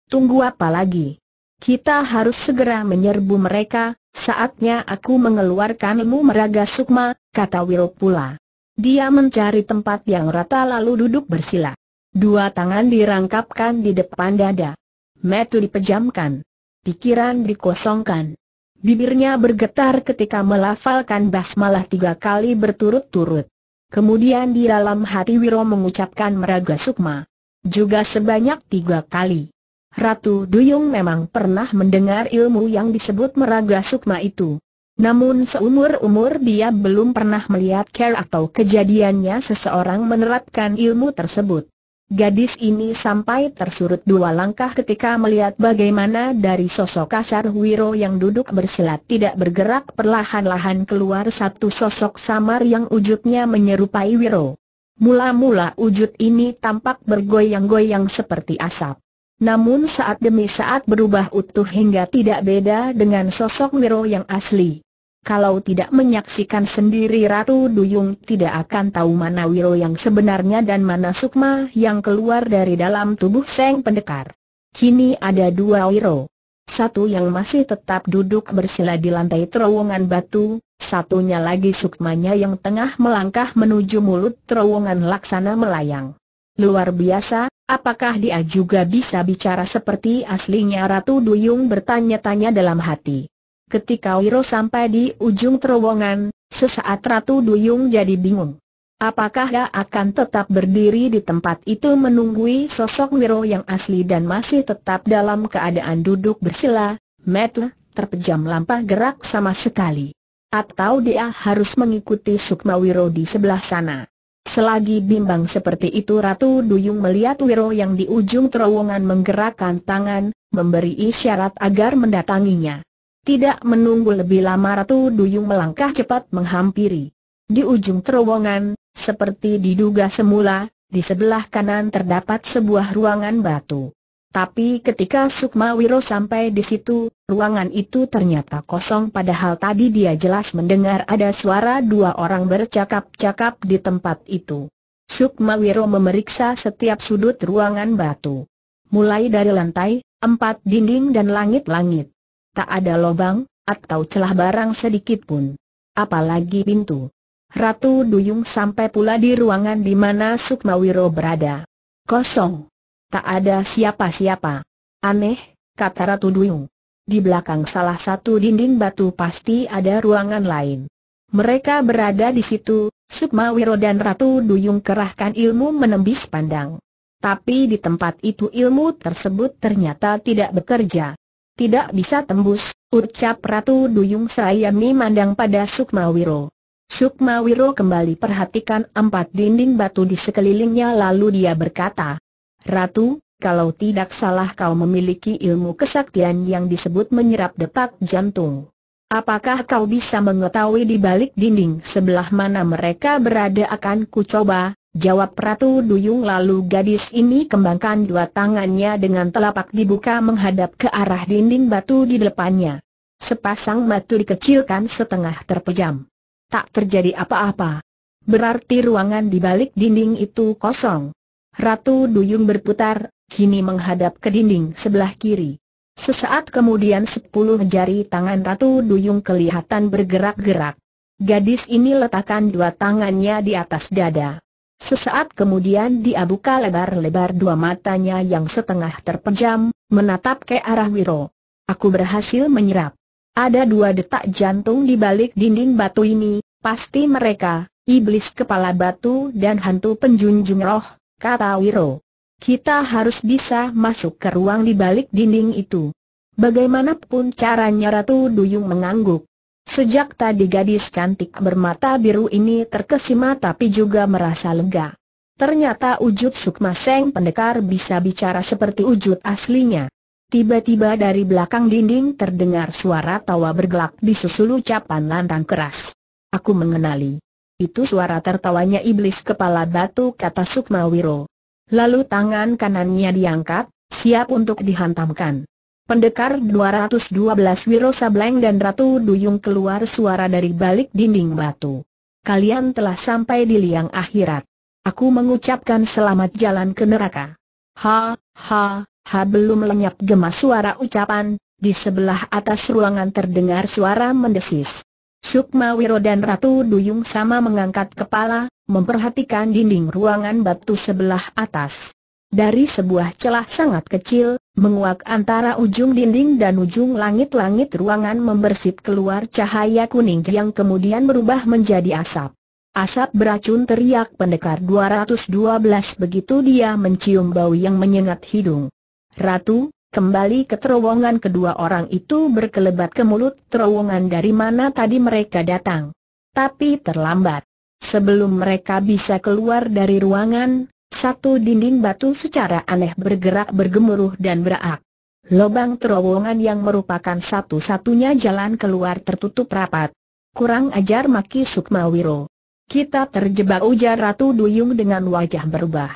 Speaker 1: Tunggu apa lagi? Kita harus segera menyerbu mereka, saatnya aku mengeluarkan ilmu meraga sukma, kata Will pula. Dia mencari tempat yang rata lalu duduk bersila. Dua tangan dirangkapkan di depan dada. Metu dipejamkan pikiran dikosongkan. Bibirnya bergetar ketika melafalkan basmalah tiga kali berturut-turut. Kemudian di dalam hati Wiro mengucapkan meraga sukma. Juga sebanyak tiga kali. Ratu Duyung memang pernah mendengar ilmu yang disebut meraga sukma itu. Namun seumur-umur dia belum pernah melihat care atau kejadiannya seseorang menerapkan ilmu tersebut. Gadis ini sampai tersurut dua langkah ketika melihat bagaimana dari sosok kasar Wiro yang duduk bersilat tidak bergerak perlahan-lahan keluar satu sosok samar yang wujudnya menyerupai Wiro. Mula-mula wujud ini tampak bergoyang-goyang seperti asap. Namun saat demi saat berubah utuh hingga tidak beda dengan sosok Wiro yang asli. Kalau tidak menyaksikan sendiri Ratu Duyung tidak akan tahu mana Wiro yang sebenarnya dan mana Sukma yang keluar dari dalam tubuh Seng Pendekar. Kini ada dua Wiro. Satu yang masih tetap duduk bersila di lantai terowongan batu, satunya lagi Sukmanya yang tengah melangkah menuju mulut terowongan laksana melayang. Luar biasa, apakah dia juga bisa bicara seperti aslinya Ratu Duyung bertanya-tanya dalam hati. Ketika Wiro sampai di ujung terowongan, sesaat Ratu Duyung jadi bingung. Apakah dia akan tetap berdiri di tempat itu menunggui sosok Wiro yang asli dan masih tetap dalam keadaan duduk bersila, metle, terpejam lampa gerak sama sekali? Atau dia harus mengikuti Sukma Wiro di sebelah sana? Selagi bimbang seperti itu Ratu Duyung melihat Wiro yang di ujung terowongan menggerakkan tangan, memberi isyarat agar mendatanginya. Tidak menunggu lebih lama Ratu Duyung melangkah cepat menghampiri. Di ujung terowongan, seperti diduga semula, di sebelah kanan terdapat sebuah ruangan batu. Tapi ketika Sukma Wiro sampai di situ, ruangan itu ternyata kosong padahal tadi dia jelas mendengar ada suara dua orang bercakap-cakap di tempat itu. Sukma Wiro memeriksa setiap sudut ruangan batu. Mulai dari lantai, empat dinding dan langit-langit. Tak ada lobang, atau celah barang sedikit pun. Apalagi pintu. Ratu Duyung sampai pula di ruangan di mana Sukmawiro berada. Kosong. Tak ada siapa-siapa. Aneh, kata Ratu Duyung. Di belakang salah satu dinding batu pasti ada ruangan lain. Mereka berada di situ, Sukmawiro dan Ratu Duyung kerahkan ilmu menembis pandang. Tapi di tempat itu ilmu tersebut ternyata tidak bekerja tidak bisa tembus, ucap Ratu Duyung Sayami mandang pada Sukmawiro. Sukmawiro kembali perhatikan empat dinding batu di sekelilingnya lalu dia berkata, Ratu, kalau tidak salah kau memiliki ilmu kesaktian yang disebut menyerap detak jantung. Apakah kau bisa mengetahui di balik dinding sebelah mana mereka berada akan ku coba, Jawab Ratu Duyung lalu gadis ini kembangkan dua tangannya dengan telapak dibuka menghadap ke arah dinding batu di depannya. Sepasang batu dikecilkan setengah terpejam. Tak terjadi apa-apa. Berarti ruangan di balik dinding itu kosong. Ratu Duyung berputar, kini menghadap ke dinding sebelah kiri. Sesaat kemudian sepuluh jari tangan Ratu Duyung kelihatan bergerak-gerak. Gadis ini letakkan dua tangannya di atas dada Sesaat kemudian dia buka lebar-lebar dua matanya yang setengah terpejam, menatap ke arah Wiro. Aku berhasil menyerap. Ada dua detak jantung di balik dinding batu ini, pasti mereka, iblis kepala batu dan hantu penjunjung roh, kata Wiro. Kita harus bisa masuk ke ruang di balik dinding itu. Bagaimanapun caranya Ratu Duyung mengangguk. Sejak tadi gadis cantik bermata biru ini terkesima tapi juga merasa lega. Ternyata wujud Sukma Seng Pendekar bisa bicara seperti wujud aslinya. Tiba-tiba dari belakang dinding terdengar suara tawa bergelak disusul ucapan lantang keras. Aku mengenali. Itu suara tertawanya iblis kepala batu kata Sukma Wiro. Lalu tangan kanannya diangkat, siap untuk dihantamkan. Pendekar 212 Wiro Sableng dan Ratu Duyung keluar suara dari balik dinding batu. Kalian telah sampai di liang akhirat. Aku mengucapkan selamat jalan ke neraka. Ha, ha, ha belum lenyap gemas suara ucapan, di sebelah atas ruangan terdengar suara mendesis. Sukma Wiro dan Ratu Duyung sama mengangkat kepala, memperhatikan dinding ruangan batu sebelah atas. Dari sebuah celah sangat kecil, menguak antara ujung dinding dan ujung langit-langit ruangan membersit keluar cahaya kuning yang kemudian berubah menjadi asap. Asap beracun teriak pendekar 212 begitu dia mencium bau yang menyengat hidung. Ratu, kembali ke terowongan kedua orang itu berkelebat ke mulut terowongan dari mana tadi mereka datang. Tapi terlambat. Sebelum mereka bisa keluar dari ruangan, satu dinding batu secara aneh bergerak bergemuruh dan berak. Lobang terowongan yang merupakan satu-satunya jalan keluar tertutup rapat. Kurang ajar maki Sukmawiro. Kita terjebak ujar Ratu Duyung dengan wajah berubah.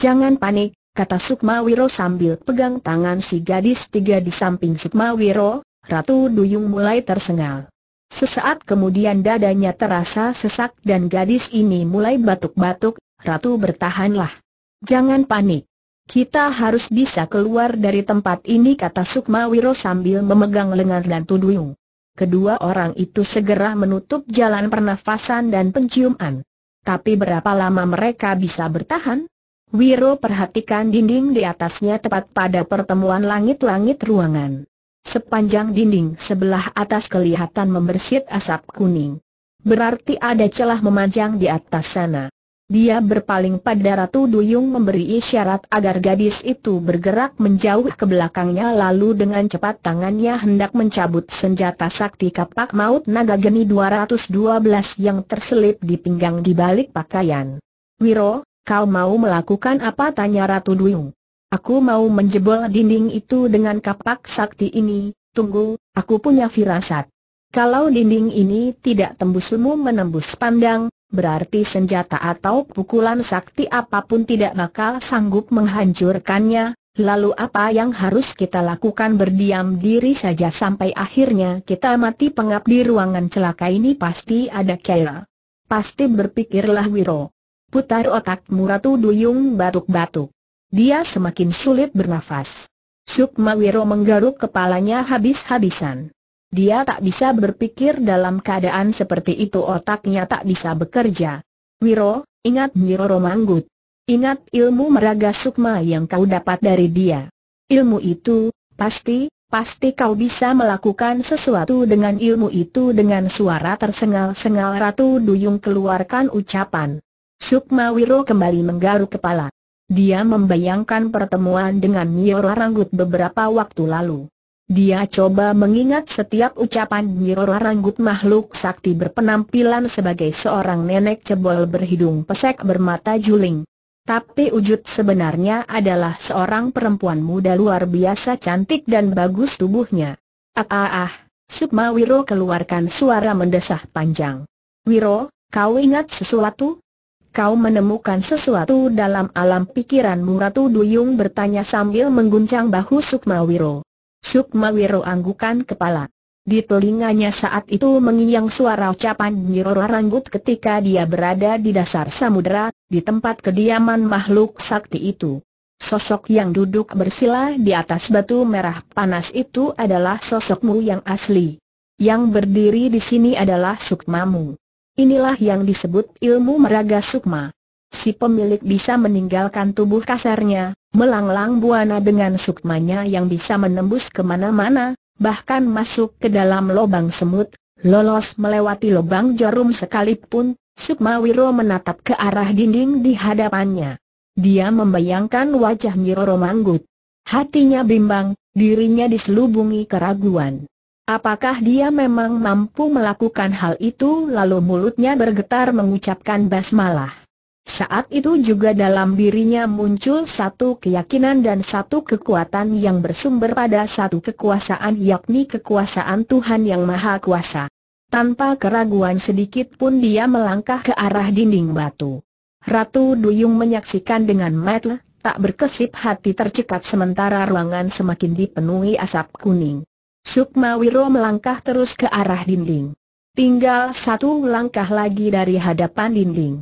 Speaker 1: Jangan panik, kata Sukmawiro sambil pegang tangan si gadis tiga di samping Sukmawiro, Ratu Duyung mulai tersengal. Sesaat kemudian dadanya terasa sesak dan gadis ini mulai batuk-batuk, Ratu bertahanlah. Jangan panik. Kita harus bisa keluar dari tempat ini kata Sukma Wiro sambil memegang lengan dan tudung. Kedua orang itu segera menutup jalan pernafasan dan penciuman. Tapi berapa lama mereka bisa bertahan? Wiro perhatikan dinding di atasnya tepat pada pertemuan langit-langit ruangan. Sepanjang dinding sebelah atas kelihatan membersit asap kuning. Berarti ada celah memanjang di atas sana. Dia berpaling pada Ratu Duyung memberi isyarat agar gadis itu bergerak menjauh ke belakangnya lalu dengan cepat tangannya hendak mencabut senjata sakti kapak maut naga geni 212 yang terselip di pinggang di balik pakaian. Wiro, kau mau melakukan apa tanya Ratu Duyung? Aku mau menjebol dinding itu dengan kapak sakti ini, tunggu, aku punya firasat. Kalau dinding ini tidak tembus ilmu menembus pandang, berarti senjata atau pukulan sakti apapun tidak bakal sanggup menghancurkannya, lalu apa yang harus kita lakukan berdiam diri saja sampai akhirnya kita mati pengap di ruangan celaka ini pasti ada kela. Pasti berpikirlah Wiro. Putar otak Ratu Duyung batuk-batuk. Dia semakin sulit bernafas. Sukma Wiro menggaruk kepalanya habis-habisan. Dia tak bisa berpikir dalam keadaan seperti itu otaknya tak bisa bekerja. Wiro, ingat Wiro Romanggut. Ingat ilmu meraga sukma yang kau dapat dari dia. Ilmu itu, pasti, pasti kau bisa melakukan sesuatu dengan ilmu itu dengan suara tersengal-sengal Ratu Duyung keluarkan ucapan. Sukma Wiro kembali menggaruk kepala. Dia membayangkan pertemuan dengan Nyior Ranggut beberapa waktu lalu. Dia coba mengingat setiap ucapan Nyiroro Ranggut makhluk sakti berpenampilan sebagai seorang nenek cebol berhidung pesek bermata juling. Tapi wujud sebenarnya adalah seorang perempuan muda luar biasa cantik dan bagus tubuhnya. Ah ah ah, Sukma Wiro keluarkan suara mendesah panjang. Wiro, kau ingat sesuatu? Kau menemukan sesuatu dalam alam pikiranmu Ratu Duyung bertanya sambil mengguncang bahu Sukma Wiro. Sukma Wiro anggukan kepala. Di telinganya saat itu mengiyang suara ucapan Nyiroro Ranggut ketika dia berada di dasar samudera, di tempat kediaman makhluk sakti itu. Sosok yang duduk bersila di atas batu merah panas itu adalah sosokmu yang asli. Yang berdiri di sini adalah sukmamu. Inilah yang disebut ilmu meraga sukma si pemilik bisa meninggalkan tubuh kasarnya, melanglang buana dengan sukmanya yang bisa menembus kemana-mana, bahkan masuk ke dalam lubang semut, lolos melewati lubang jarum sekalipun, Sukma Wiro menatap ke arah dinding di hadapannya. Dia membayangkan wajah Nyiroro Manggut. Hatinya bimbang, dirinya diselubungi keraguan. Apakah dia memang mampu melakukan hal itu lalu mulutnya bergetar mengucapkan basmalah. Saat itu juga dalam dirinya muncul satu keyakinan dan satu kekuatan yang bersumber pada satu kekuasaan yakni kekuasaan Tuhan Yang Maha Kuasa. Tanpa keraguan sedikit pun dia melangkah ke arah dinding batu. Ratu Duyung menyaksikan dengan mata tak berkesip hati tercekat sementara ruangan semakin dipenuhi asap kuning. Sukma melangkah terus ke arah dinding. Tinggal satu langkah lagi dari hadapan dinding.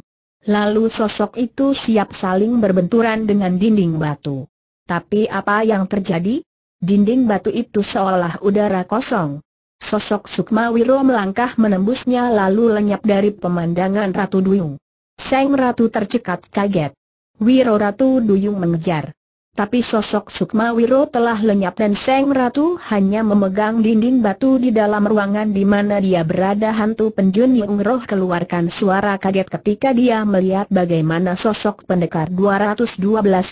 Speaker 1: Lalu sosok itu siap saling berbenturan dengan dinding batu. Tapi apa yang terjadi? Dinding batu itu seolah udara kosong. Sosok Sukmawiro melangkah menembusnya lalu lenyap dari pemandangan Ratu Duyung. Seng Ratu tercekat kaget. Wiro Ratu Duyung mengejar. Tapi sosok Sukmawiro telah lenyap dan Seng Ratu hanya memegang dinding batu di dalam ruangan di mana dia berada hantu penjun Yung Roh keluarkan suara kaget ketika dia melihat bagaimana sosok pendekar 212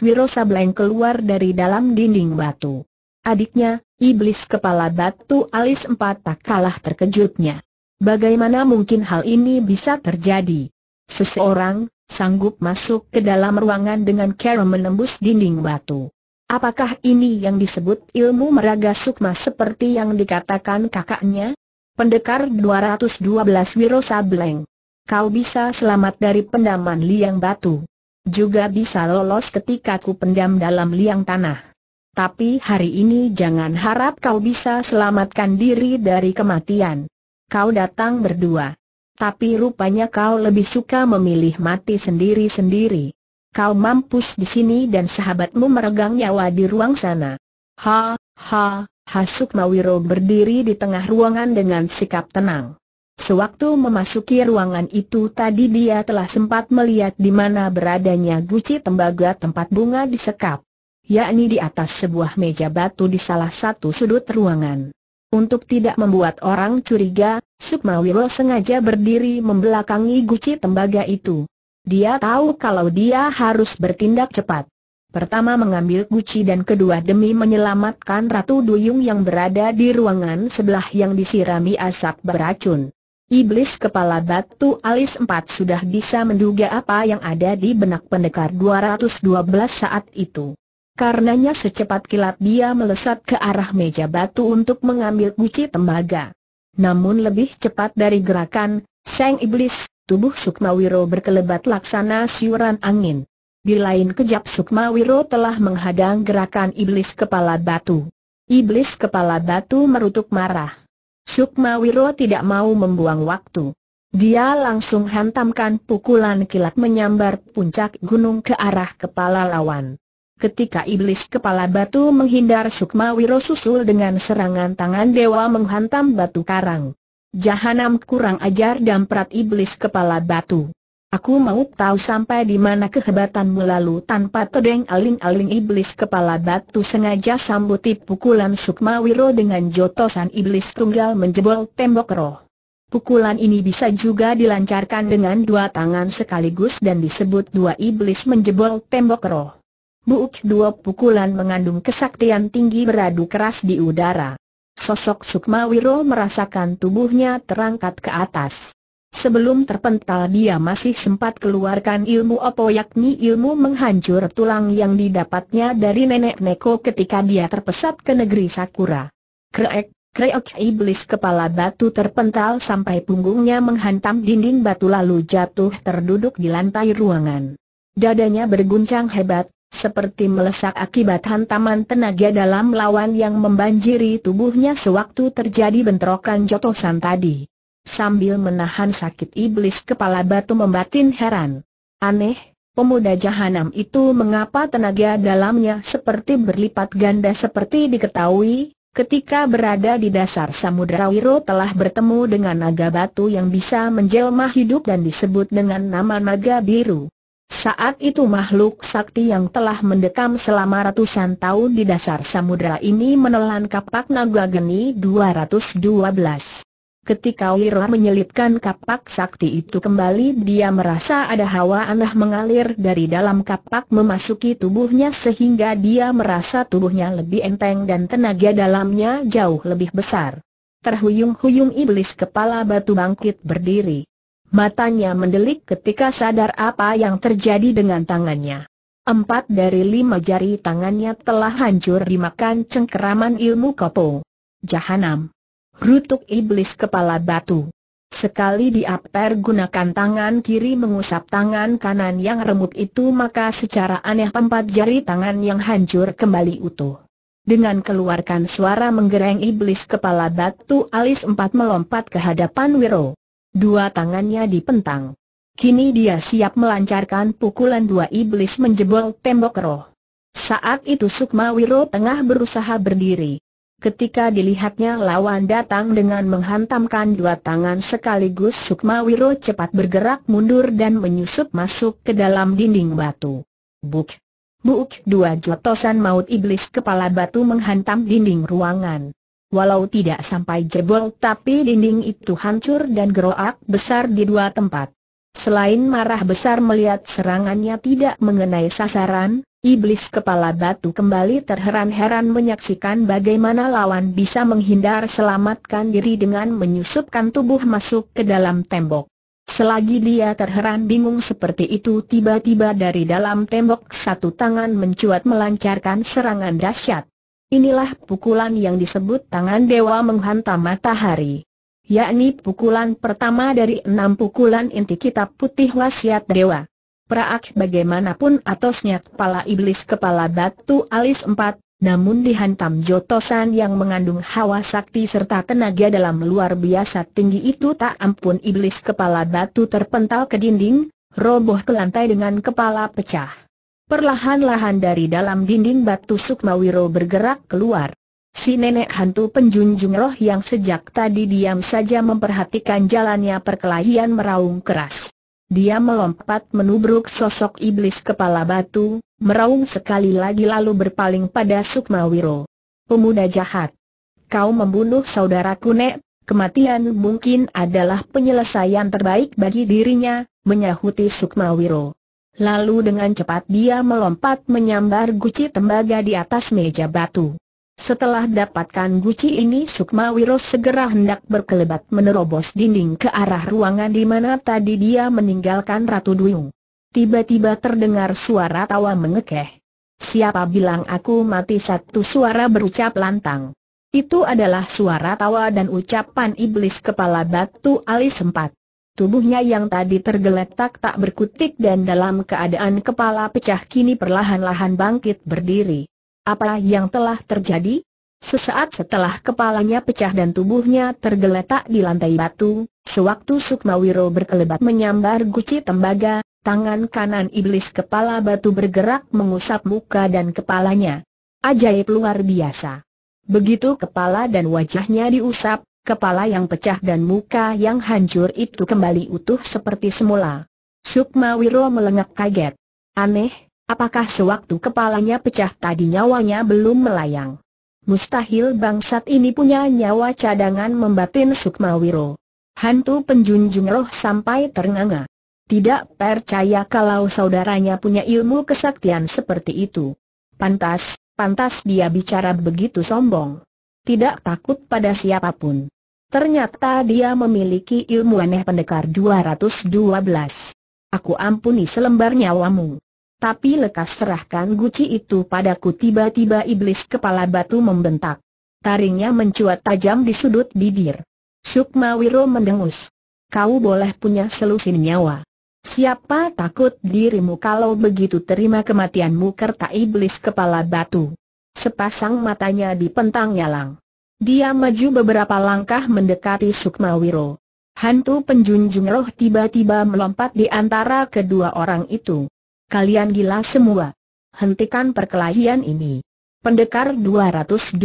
Speaker 1: Wiro Sableng keluar dari dalam dinding batu. Adiknya, iblis kepala batu alis empat tak kalah terkejutnya. Bagaimana mungkin hal ini bisa terjadi? Seseorang, sanggup masuk ke dalam ruangan dengan cara menembus dinding batu. Apakah ini yang disebut ilmu meraga sukma seperti yang dikatakan kakaknya? Pendekar 212 Wiro Sableng. Kau bisa selamat dari pendaman liang batu. Juga bisa lolos ketika ku pendam dalam liang tanah. Tapi hari ini jangan harap kau bisa selamatkan diri dari kematian. Kau datang berdua. Tapi rupanya kau lebih suka memilih mati sendiri-sendiri. Kau mampus di sini dan sahabatmu meregang nyawa di ruang sana. Ha, ha, ha Sukmawiro berdiri di tengah ruangan dengan sikap tenang. Sewaktu memasuki ruangan itu tadi dia telah sempat melihat di mana beradanya guci tembaga tempat bunga disekap. Yakni di atas sebuah meja batu di salah satu sudut ruangan. Untuk tidak membuat orang curiga, Sukmawiro sengaja berdiri membelakangi guci tembaga itu. Dia tahu kalau dia harus bertindak cepat. Pertama mengambil guci dan kedua demi menyelamatkan Ratu Duyung yang berada di ruangan sebelah yang disirami asap beracun. Iblis kepala batu alis empat sudah bisa menduga apa yang ada di benak pendekar 212 saat itu. Karenanya secepat kilat dia melesat ke arah meja batu untuk mengambil guci tembaga namun lebih cepat dari gerakan, Seng Iblis, tubuh Sukmawiro berkelebat laksana siuran angin. Di lain kejap Sukmawiro telah menghadang gerakan Iblis Kepala Batu. Iblis Kepala Batu merutuk marah. Sukmawiro tidak mau membuang waktu. Dia langsung hantamkan pukulan kilat menyambar puncak gunung ke arah kepala lawan. Ketika iblis kepala batu menghindar Sukma Wiro susul dengan serangan tangan dewa menghantam batu karang. Jahanam kurang ajar dan damprat iblis kepala batu. Aku mau tahu sampai di mana kehebatanmu lalu tanpa tedeng aling-aling iblis kepala batu sengaja sambuti pukulan Sukma Wiro dengan jotosan iblis tunggal menjebol tembok roh. Pukulan ini bisa juga dilancarkan dengan dua tangan sekaligus dan disebut dua iblis menjebol tembok roh. Buuk dua pukulan mengandung kesaktian tinggi beradu keras di udara. Sosok Sukmawiro merasakan tubuhnya terangkat ke atas. Sebelum terpental dia masih sempat keluarkan ilmu opo yakni ilmu menghancur tulang yang didapatnya dari nenek Neko ketika dia terpesat ke negeri Sakura. Kreek, kreek iblis kepala batu terpental sampai punggungnya menghantam dinding batu lalu jatuh terduduk di lantai ruangan. Dadanya berguncang hebat, seperti melesak akibat hantaman tenaga dalam lawan yang membanjiri tubuhnya sewaktu terjadi bentrokan jotosan tadi. Sambil menahan sakit iblis kepala batu membatin heran. Aneh, pemuda jahanam itu mengapa tenaga dalamnya seperti berlipat ganda seperti diketahui, Ketika berada di dasar samudera Wiro telah bertemu dengan naga batu yang bisa menjelma hidup dan disebut dengan nama naga biru. Saat itu makhluk sakti yang telah mendekam selama ratusan tahun di dasar samudera ini menelan kapak naga geni 212. Ketika Wira menyelipkan kapak sakti itu kembali dia merasa ada hawa aneh mengalir dari dalam kapak memasuki tubuhnya sehingga dia merasa tubuhnya lebih enteng dan tenaga dalamnya jauh lebih besar. Terhuyung-huyung iblis kepala batu bangkit berdiri. Matanya mendelik ketika sadar apa yang terjadi dengan tangannya. Empat dari lima jari tangannya telah hancur dimakan cengkeraman ilmu kopo. Jahanam. Grutuk iblis kepala batu. Sekali diapter gunakan tangan kiri mengusap tangan kanan yang remuk itu maka secara aneh empat jari tangan yang hancur kembali utuh. Dengan keluarkan suara menggereng iblis kepala batu alis empat melompat ke hadapan Wiro dua tangannya dipentang. Kini dia siap melancarkan pukulan dua iblis menjebol tembok roh. Saat itu Sukma Wiro tengah berusaha berdiri. Ketika dilihatnya lawan datang dengan menghantamkan dua tangan sekaligus Sukma Wiro cepat bergerak mundur dan menyusup masuk ke dalam dinding batu. Buk! Buk! Dua jotosan maut iblis kepala batu menghantam dinding ruangan. Walau tidak sampai jebol tapi dinding itu hancur dan geroak besar di dua tempat. Selain marah besar melihat serangannya tidak mengenai sasaran, iblis kepala batu kembali terheran-heran menyaksikan bagaimana lawan bisa menghindar selamatkan diri dengan menyusupkan tubuh masuk ke dalam tembok. Selagi dia terheran bingung seperti itu tiba-tiba dari dalam tembok satu tangan mencuat melancarkan serangan dahsyat. Inilah pukulan yang disebut tangan dewa menghantam matahari. Yakni pukulan pertama dari enam pukulan inti kitab putih wasiat dewa. Praak bagaimanapun atosnya kepala iblis kepala batu alis empat, namun dihantam jotosan yang mengandung hawa sakti serta tenaga dalam luar biasa tinggi itu tak ampun iblis kepala batu terpental ke dinding, roboh ke lantai dengan kepala pecah. Perlahan-lahan dari dalam dinding batu Sukmawiro bergerak keluar. Si nenek hantu penjunjung roh yang sejak tadi diam saja memperhatikan jalannya perkelahian meraung keras. Dia melompat menubruk sosok iblis kepala batu, meraung sekali lagi lalu berpaling pada Sukmawiro. Pemuda jahat. Kau membunuh saudaraku Nek, kematian mungkin adalah penyelesaian terbaik bagi dirinya, menyahuti Sukmawiro. Lalu dengan cepat dia melompat menyambar guci tembaga di atas meja batu. Setelah dapatkan guci ini Sukma Wiro segera hendak berkelebat menerobos dinding ke arah ruangan di mana tadi dia meninggalkan Ratu Duyung. Tiba-tiba terdengar suara tawa mengekeh. Siapa bilang aku mati satu suara berucap lantang. Itu adalah suara tawa dan ucapan iblis kepala batu alis sempat. Tubuhnya yang tadi tergeletak tak berkutik dan dalam keadaan kepala pecah kini perlahan-lahan bangkit berdiri. Apa yang telah terjadi? Sesaat setelah kepalanya pecah dan tubuhnya tergeletak di lantai batu, sewaktu Sukmawiro berkelebat menyambar guci tembaga, tangan kanan iblis kepala batu bergerak mengusap muka dan kepalanya. Ajaib luar biasa. Begitu kepala dan wajahnya diusap, kepala yang pecah dan muka yang hancur itu kembali utuh seperti semula. Sukma Wiro melengak kaget. Aneh, apakah sewaktu kepalanya pecah tadi nyawanya belum melayang? Mustahil bangsat ini punya nyawa cadangan membatin Sukma Wiro. Hantu penjunjung roh sampai ternganga. Tidak percaya kalau saudaranya punya ilmu kesaktian seperti itu. Pantas, pantas dia bicara begitu sombong. Tidak takut pada siapapun. Ternyata dia memiliki ilmu aneh pendekar 212. Aku ampuni selembar nyawamu. Tapi lekas serahkan guci itu padaku tiba-tiba iblis kepala batu membentak. Taringnya mencuat tajam di sudut bibir. Sukmawiro mendengus. Kau boleh punya selusin nyawa. Siapa takut dirimu kalau begitu terima kematianmu kerta iblis kepala batu. Sepasang matanya dipentang nyalang. Dia maju beberapa langkah mendekati Sukmawiro. Hantu penjunjung roh tiba-tiba melompat di antara kedua orang itu. Kalian gila semua. Hentikan perkelahian ini. Pendekar 212.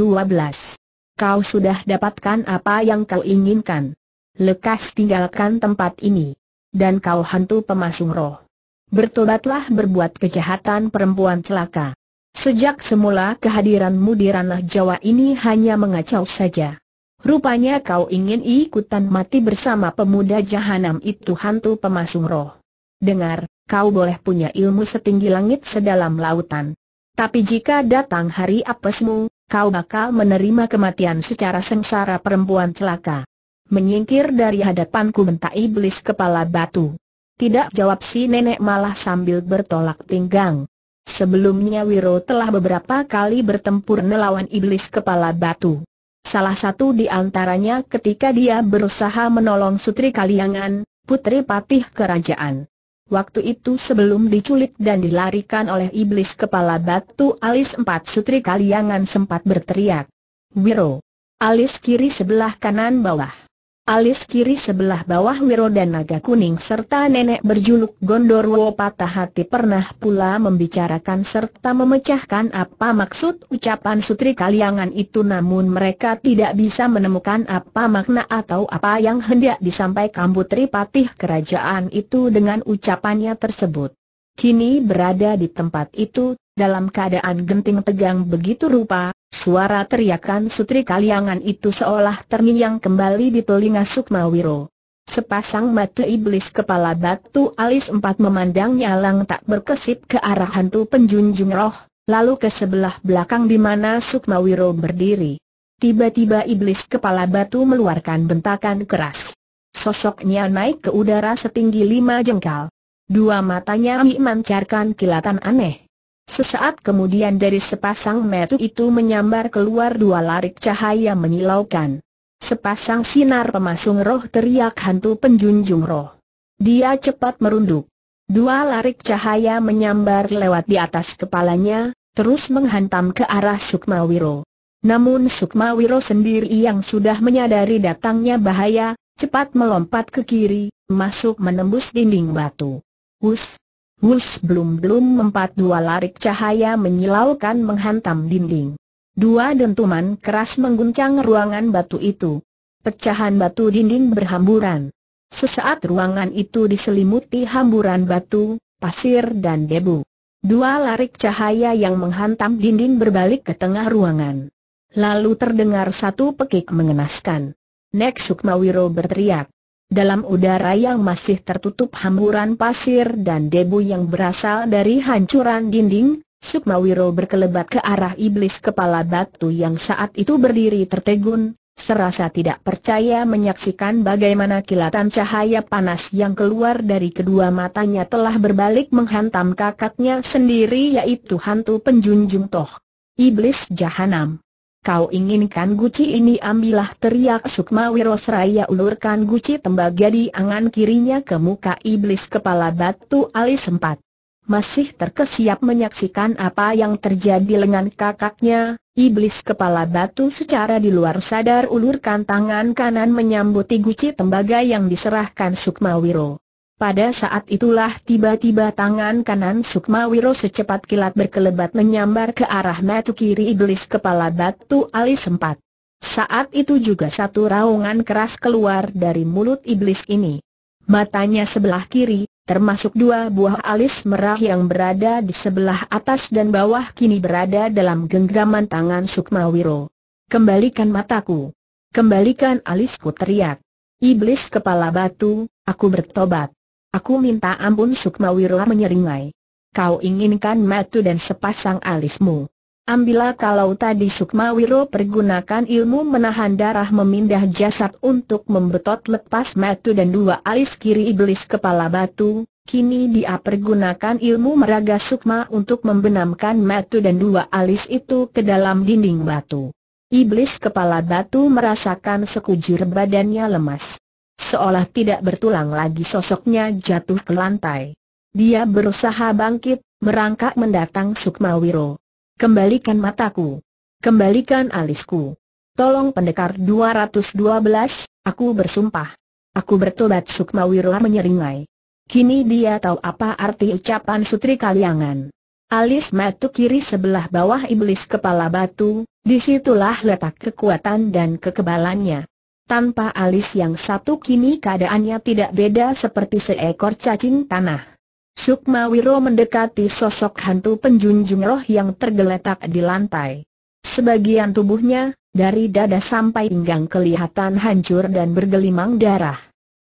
Speaker 1: Kau sudah dapatkan apa yang kau inginkan. Lekas tinggalkan tempat ini. Dan kau hantu pemasung roh. Bertobatlah berbuat kejahatan perempuan celaka. Sejak semula kehadiranmu di ranah Jawa ini hanya mengacau saja. Rupanya kau ingin ikutan mati bersama pemuda jahanam itu hantu pemasung roh. Dengar, kau boleh punya ilmu setinggi langit sedalam lautan. Tapi jika datang hari apesmu, kau bakal menerima kematian secara sengsara perempuan celaka. Menyingkir dari hadapanku bentak iblis kepala batu. Tidak jawab si nenek malah sambil bertolak pinggang. Sebelumnya Wiro telah beberapa kali bertempur melawan iblis kepala batu. Salah satu di antaranya ketika dia berusaha menolong Sutri Kaliangan, putri patih kerajaan. Waktu itu sebelum diculik dan dilarikan oleh iblis kepala batu alis empat Sutri Kaliangan sempat berteriak. Wiro, alis kiri sebelah kanan bawah alis kiri sebelah bawah Wiro dan Naga Kuning serta nenek berjuluk Gondorwo Patah Hati pernah pula membicarakan serta memecahkan apa maksud ucapan Sutri Kaliangan itu namun mereka tidak bisa menemukan apa makna atau apa yang hendak disampaikan Putri Patih Kerajaan itu dengan ucapannya tersebut. Kini berada di tempat itu, dalam keadaan genting tegang begitu rupa, Suara teriakan sutri kaliangan itu seolah terngiang kembali di telinga Sukmawiro. Sepasang mata iblis kepala batu alis empat memandangnya lang tak berkesip ke arah hantu penjunjung roh, lalu ke sebelah belakang di mana Sukmawiro berdiri. Tiba-tiba iblis kepala batu meluarkan bentakan keras. Sosoknya naik ke udara setinggi lima jengkal. Dua matanya memancarkan kilatan aneh. Sesaat kemudian dari sepasang metu itu menyambar keluar dua larik cahaya menyilaukan. Sepasang sinar pemasung roh teriak hantu penjunjung roh. Dia cepat merunduk. Dua larik cahaya menyambar lewat di atas kepalanya, terus menghantam ke arah Sukmawiro. Namun Sukmawiro sendiri yang sudah menyadari datangnya bahaya, cepat melompat ke kiri, masuk menembus dinding batu. Hus, Wus belum-belum empat dua larik cahaya menyilaukan menghantam dinding. Dua dentuman keras mengguncang ruangan batu itu. Pecahan batu dinding berhamburan. Sesaat ruangan itu diselimuti hamburan batu, pasir dan debu. Dua larik cahaya yang menghantam dinding berbalik ke tengah ruangan. Lalu terdengar satu pekik mengenaskan. Nek Sukmawiro berteriak. Dalam udara yang masih tertutup hamburan pasir dan debu yang berasal dari hancuran dinding, Sukmawiro berkelebat ke arah iblis kepala batu yang saat itu berdiri tertegun, serasa tidak percaya menyaksikan bagaimana kilatan cahaya panas yang keluar dari kedua matanya telah berbalik menghantam kakaknya sendiri yaitu hantu penjunjung toh. Iblis Jahanam Kau inginkan guci ini ambillah teriak Sukma Wirosraya ulurkan guci tembaga di angan kirinya ke muka iblis kepala batu alis sempat Masih terkesiap menyaksikan apa yang terjadi lengan kakaknya, iblis kepala batu secara di luar sadar ulurkan tangan kanan menyambuti guci tembaga yang diserahkan Sukmawiro. Pada saat itulah tiba-tiba tangan kanan Sukma Wiro secepat kilat berkelebat menyambar ke arah mata kiri iblis kepala batu alis sempat. Saat itu juga satu raungan keras keluar dari mulut iblis ini. Matanya sebelah kiri, termasuk dua buah alis merah yang berada di sebelah atas dan bawah kini berada dalam genggaman tangan Sukma Wiro. Kembalikan mataku. Kembalikan alisku teriak. Iblis kepala batu, aku bertobat. Aku minta ampun Sukmawiro menyeringai. Kau inginkan matu dan sepasang alismu. Ambillah kalau tadi Sukmawiro pergunakan ilmu menahan darah memindah jasad untuk membetot lepas matu dan dua alis kiri iblis kepala batu, Kini dia pergunakan ilmu meraga sukma untuk membenamkan matu dan dua alis itu ke dalam dinding batu. Iblis kepala batu merasakan sekujur badannya lemas. Seolah tidak bertulang lagi sosoknya jatuh ke lantai. Dia berusaha bangkit, merangkak mendatang Sukmawiro. Kembalikan mataku. Kembalikan alisku. Tolong pendekar 212, aku bersumpah. Aku bertobat Sukmawiro menyeringai. Kini dia tahu apa arti ucapan Sutri Kaliangan. Alis matu kiri sebelah bawah iblis kepala batu, disitulah letak kekuatan dan kekebalannya tanpa alis yang satu kini keadaannya tidak beda seperti seekor cacing tanah. Sukmawiro mendekati sosok hantu penjunjung roh yang tergeletak di lantai. Sebagian tubuhnya, dari dada sampai pinggang kelihatan hancur dan bergelimang darah.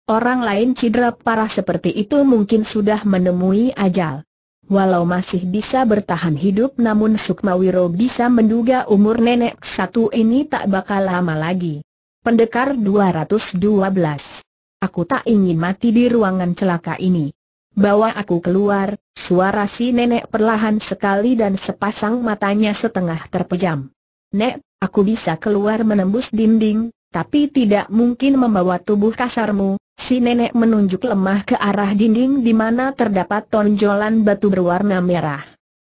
Speaker 1: Orang lain cedera parah seperti itu mungkin sudah menemui ajal. Walau masih bisa bertahan hidup namun Sukmawiro bisa menduga umur nenek satu ini tak bakal lama lagi. Pendekar 212. Aku tak ingin mati di ruangan celaka ini. Bawa aku keluar, suara si nenek perlahan sekali dan sepasang matanya setengah terpejam. Nek, aku bisa keluar menembus dinding, tapi tidak mungkin membawa tubuh kasarmu, si nenek menunjuk lemah ke arah dinding di mana terdapat tonjolan batu berwarna merah.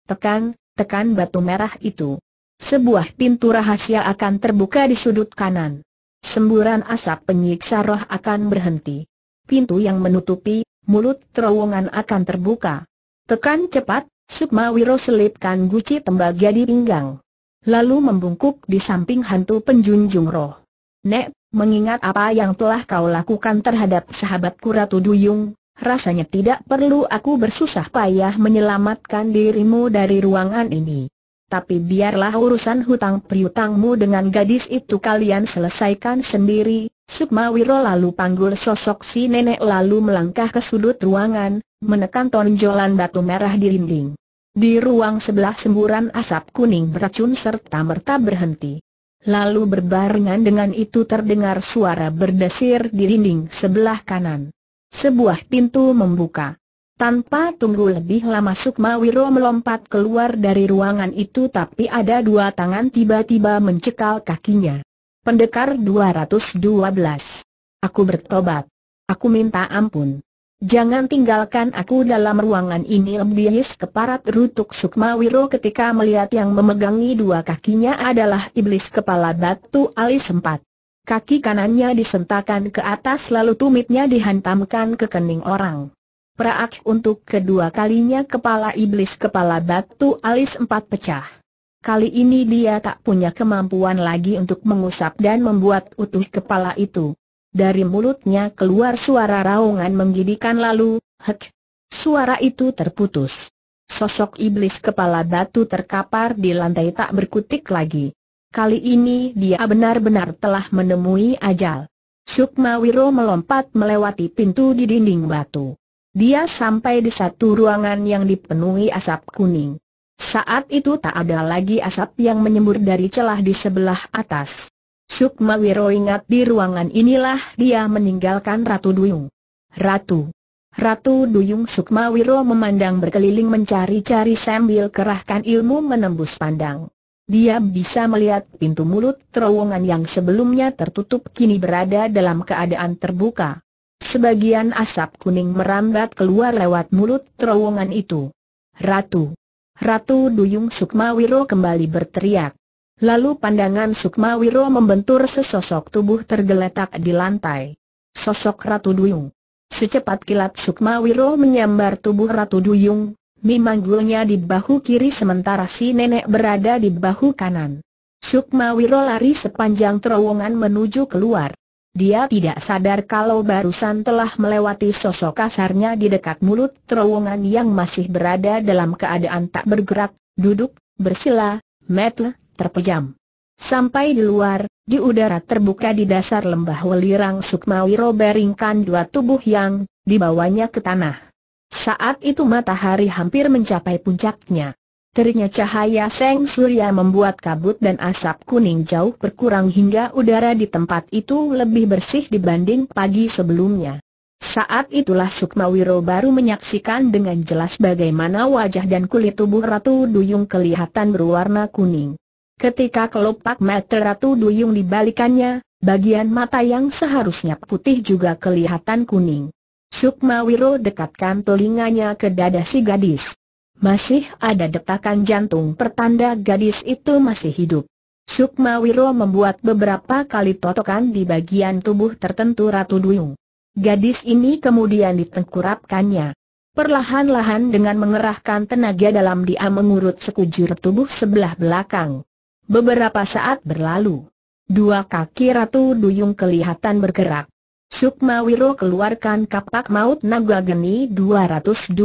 Speaker 1: Tekan, tekan batu merah itu. Sebuah pintu rahasia akan terbuka di sudut kanan semburan asap penyiksa roh akan berhenti. Pintu yang menutupi, mulut terowongan akan terbuka. Tekan cepat, Sukma Wiro selipkan guci tembaga di pinggang. Lalu membungkuk di samping hantu penjunjung roh. Nek, mengingat apa yang telah kau lakukan terhadap sahabatku Ratu Duyung, rasanya tidak perlu aku bersusah payah menyelamatkan dirimu dari ruangan ini tapi biarlah urusan hutang priutangmu dengan gadis itu kalian selesaikan sendiri. Sukma lalu panggul sosok si nenek lalu melangkah ke sudut ruangan, menekan tonjolan batu merah di dinding. Di ruang sebelah semburan asap kuning beracun serta merta berhenti. Lalu berbarengan dengan itu terdengar suara berdesir di dinding sebelah kanan. Sebuah pintu membuka. Tanpa tunggu lebih lama Sukma Wiro melompat keluar dari ruangan itu tapi ada dua tangan tiba-tiba mencekal kakinya. Pendekar 212. Aku bertobat. Aku minta ampun. Jangan tinggalkan aku dalam ruangan ini Embihis keparat rutuk Sukma Wiro ketika melihat yang memegangi dua kakinya adalah iblis kepala batu alis empat. Kaki kanannya disentakan ke atas lalu tumitnya dihantamkan ke kening orang. Praak untuk kedua kalinya kepala iblis kepala batu alis empat pecah. Kali ini dia tak punya kemampuan lagi untuk mengusap dan membuat utuh kepala itu. Dari mulutnya keluar suara raungan menggidikan lalu, hek. Suara itu terputus. Sosok iblis kepala batu terkapar di lantai tak berkutik lagi. Kali ini dia benar-benar telah menemui ajal. Sukmawiro melompat melewati pintu di dinding batu. Dia sampai di satu ruangan yang dipenuhi asap kuning. Saat itu tak ada lagi asap yang menyembur dari celah di sebelah atas. Sukma Wiro ingat di ruangan inilah dia meninggalkan Ratu Duyung. Ratu. Ratu Duyung Sukma Wiro memandang berkeliling mencari-cari sambil kerahkan ilmu menembus pandang. Dia bisa melihat pintu mulut terowongan yang sebelumnya tertutup kini berada dalam keadaan terbuka. Sebagian asap kuning merambat keluar lewat mulut terowongan itu. Ratu! Ratu Duyung Sukmawiro kembali berteriak. Lalu pandangan Sukmawiro membentur sesosok tubuh tergeletak di lantai. Sosok Ratu Duyung. Secepat kilat Sukmawiro menyambar tubuh Ratu Duyung, memanggulnya di bahu kiri sementara si nenek berada di bahu kanan. Sukmawiro lari sepanjang terowongan menuju keluar. Dia tidak sadar kalau barusan telah melewati sosok kasarnya di dekat mulut terowongan yang masih berada dalam keadaan tak bergerak, duduk, bersila, metel, terpejam. Sampai di luar, di udara terbuka di dasar lembah welirang Sukmawiro baringkan dua tubuh yang dibawanya ke tanah. Saat itu matahari hampir mencapai puncaknya. Teriknya cahaya Seng Surya membuat kabut dan asap kuning jauh berkurang hingga udara di tempat itu lebih bersih dibanding pagi sebelumnya. Saat itulah Sukmawiro baru menyaksikan dengan jelas bagaimana wajah dan kulit tubuh Ratu Duyung kelihatan berwarna kuning. Ketika kelopak mata Ratu Duyung dibalikannya, bagian mata yang seharusnya putih juga kelihatan kuning. Sukmawiro dekatkan telinganya ke dada si gadis. Masih ada detakan jantung pertanda gadis itu masih hidup. Sukma membuat beberapa kali totokan di bagian tubuh tertentu Ratu Duyung. Gadis ini kemudian ditengkurapkannya. Perlahan-lahan dengan mengerahkan tenaga dalam dia mengurut sekujur tubuh sebelah belakang. Beberapa saat berlalu. Dua kaki Ratu Duyung kelihatan bergerak. Sukma keluarkan kapak maut naga geni 212.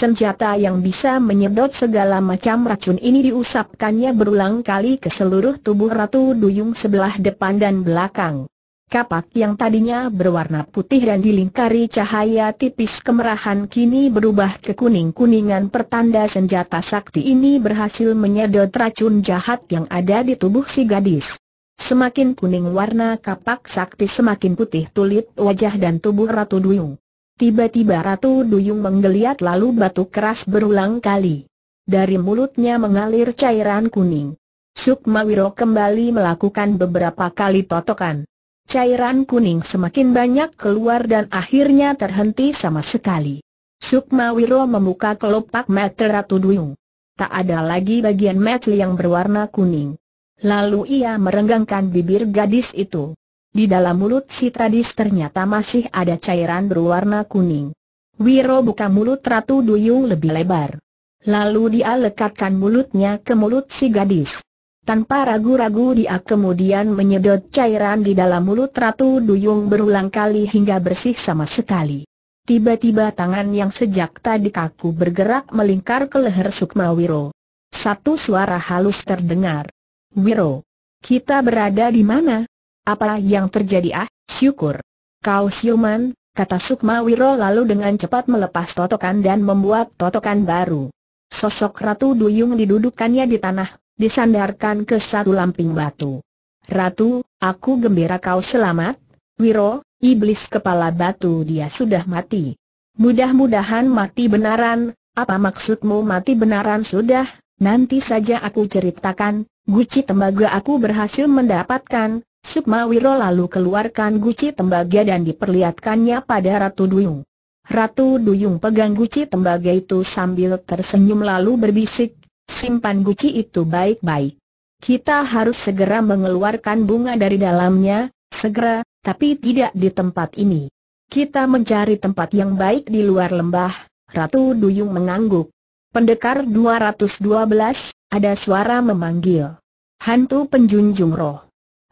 Speaker 1: Senjata yang bisa menyedot segala macam racun ini diusapkannya berulang kali ke seluruh tubuh Ratu Duyung sebelah depan dan belakang. Kapak yang tadinya berwarna putih dan dilingkari cahaya tipis kemerahan kini berubah ke kuning-kuningan pertanda senjata sakti ini berhasil menyedot racun jahat yang ada di tubuh si gadis. Semakin kuning warna kapak sakti semakin putih tulit wajah dan tubuh Ratu Duyung. Tiba-tiba Ratu Duyung menggeliat lalu batuk keras berulang kali. Dari mulutnya mengalir cairan kuning. Sukma Wiro kembali melakukan beberapa kali totokan. Cairan kuning semakin banyak keluar dan akhirnya terhenti sama sekali. Sukma Wiro membuka kelopak mata Ratu Duyung. Tak ada lagi bagian mata yang berwarna kuning. Lalu ia merenggangkan bibir gadis itu. Di dalam mulut si Tadis ternyata masih ada cairan berwarna kuning. Wiro buka mulut Ratu Duyung lebih lebar. Lalu dia lekatkan mulutnya ke mulut si gadis. Tanpa ragu-ragu dia kemudian menyedot cairan di dalam mulut Ratu Duyung berulang kali hingga bersih sama sekali. Tiba-tiba tangan yang sejak tadi kaku bergerak melingkar ke leher Sukma Wiro. Satu suara halus terdengar. Wiro, kita berada di mana? Apa yang terjadi ah? Syukur. Kau siuman, kata Sukma Wiro lalu dengan cepat melepas totokan dan membuat totokan baru. Sosok Ratu Duyung didudukannya di tanah, disandarkan ke satu lamping batu. Ratu, aku gembira kau selamat, Wiro, iblis kepala batu dia sudah mati. Mudah-mudahan mati benaran, apa maksudmu mati benaran sudah, nanti saja aku ceritakan, guci tembaga aku berhasil mendapatkan, Sukmawiro lalu keluarkan guci tembaga dan diperlihatkannya pada Ratu Duyung. Ratu Duyung pegang guci tembaga itu sambil tersenyum lalu berbisik, simpan guci itu baik-baik. Kita harus segera mengeluarkan bunga dari dalamnya, segera, tapi tidak di tempat ini. Kita mencari tempat yang baik di luar lembah, Ratu Duyung mengangguk. Pendekar 212, ada suara memanggil. Hantu penjunjung roh.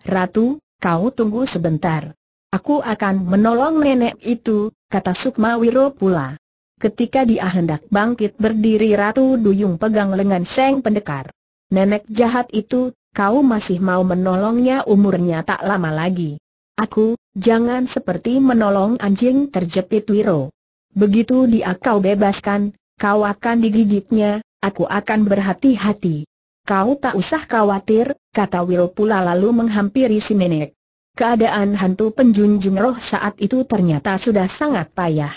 Speaker 1: Ratu, kau tunggu sebentar. Aku akan menolong nenek itu, kata Sukma Wiro pula. Ketika dia hendak bangkit berdiri Ratu Duyung pegang lengan Seng Pendekar. Nenek jahat itu, kau masih mau menolongnya umurnya tak lama lagi. Aku, jangan seperti menolong anjing terjepit Wiro. Begitu dia kau bebaskan, kau akan digigitnya, aku akan berhati-hati. Kau tak usah khawatir, kata Will pula lalu menghampiri si nenek. Keadaan hantu penjunjung roh saat itu ternyata sudah sangat payah.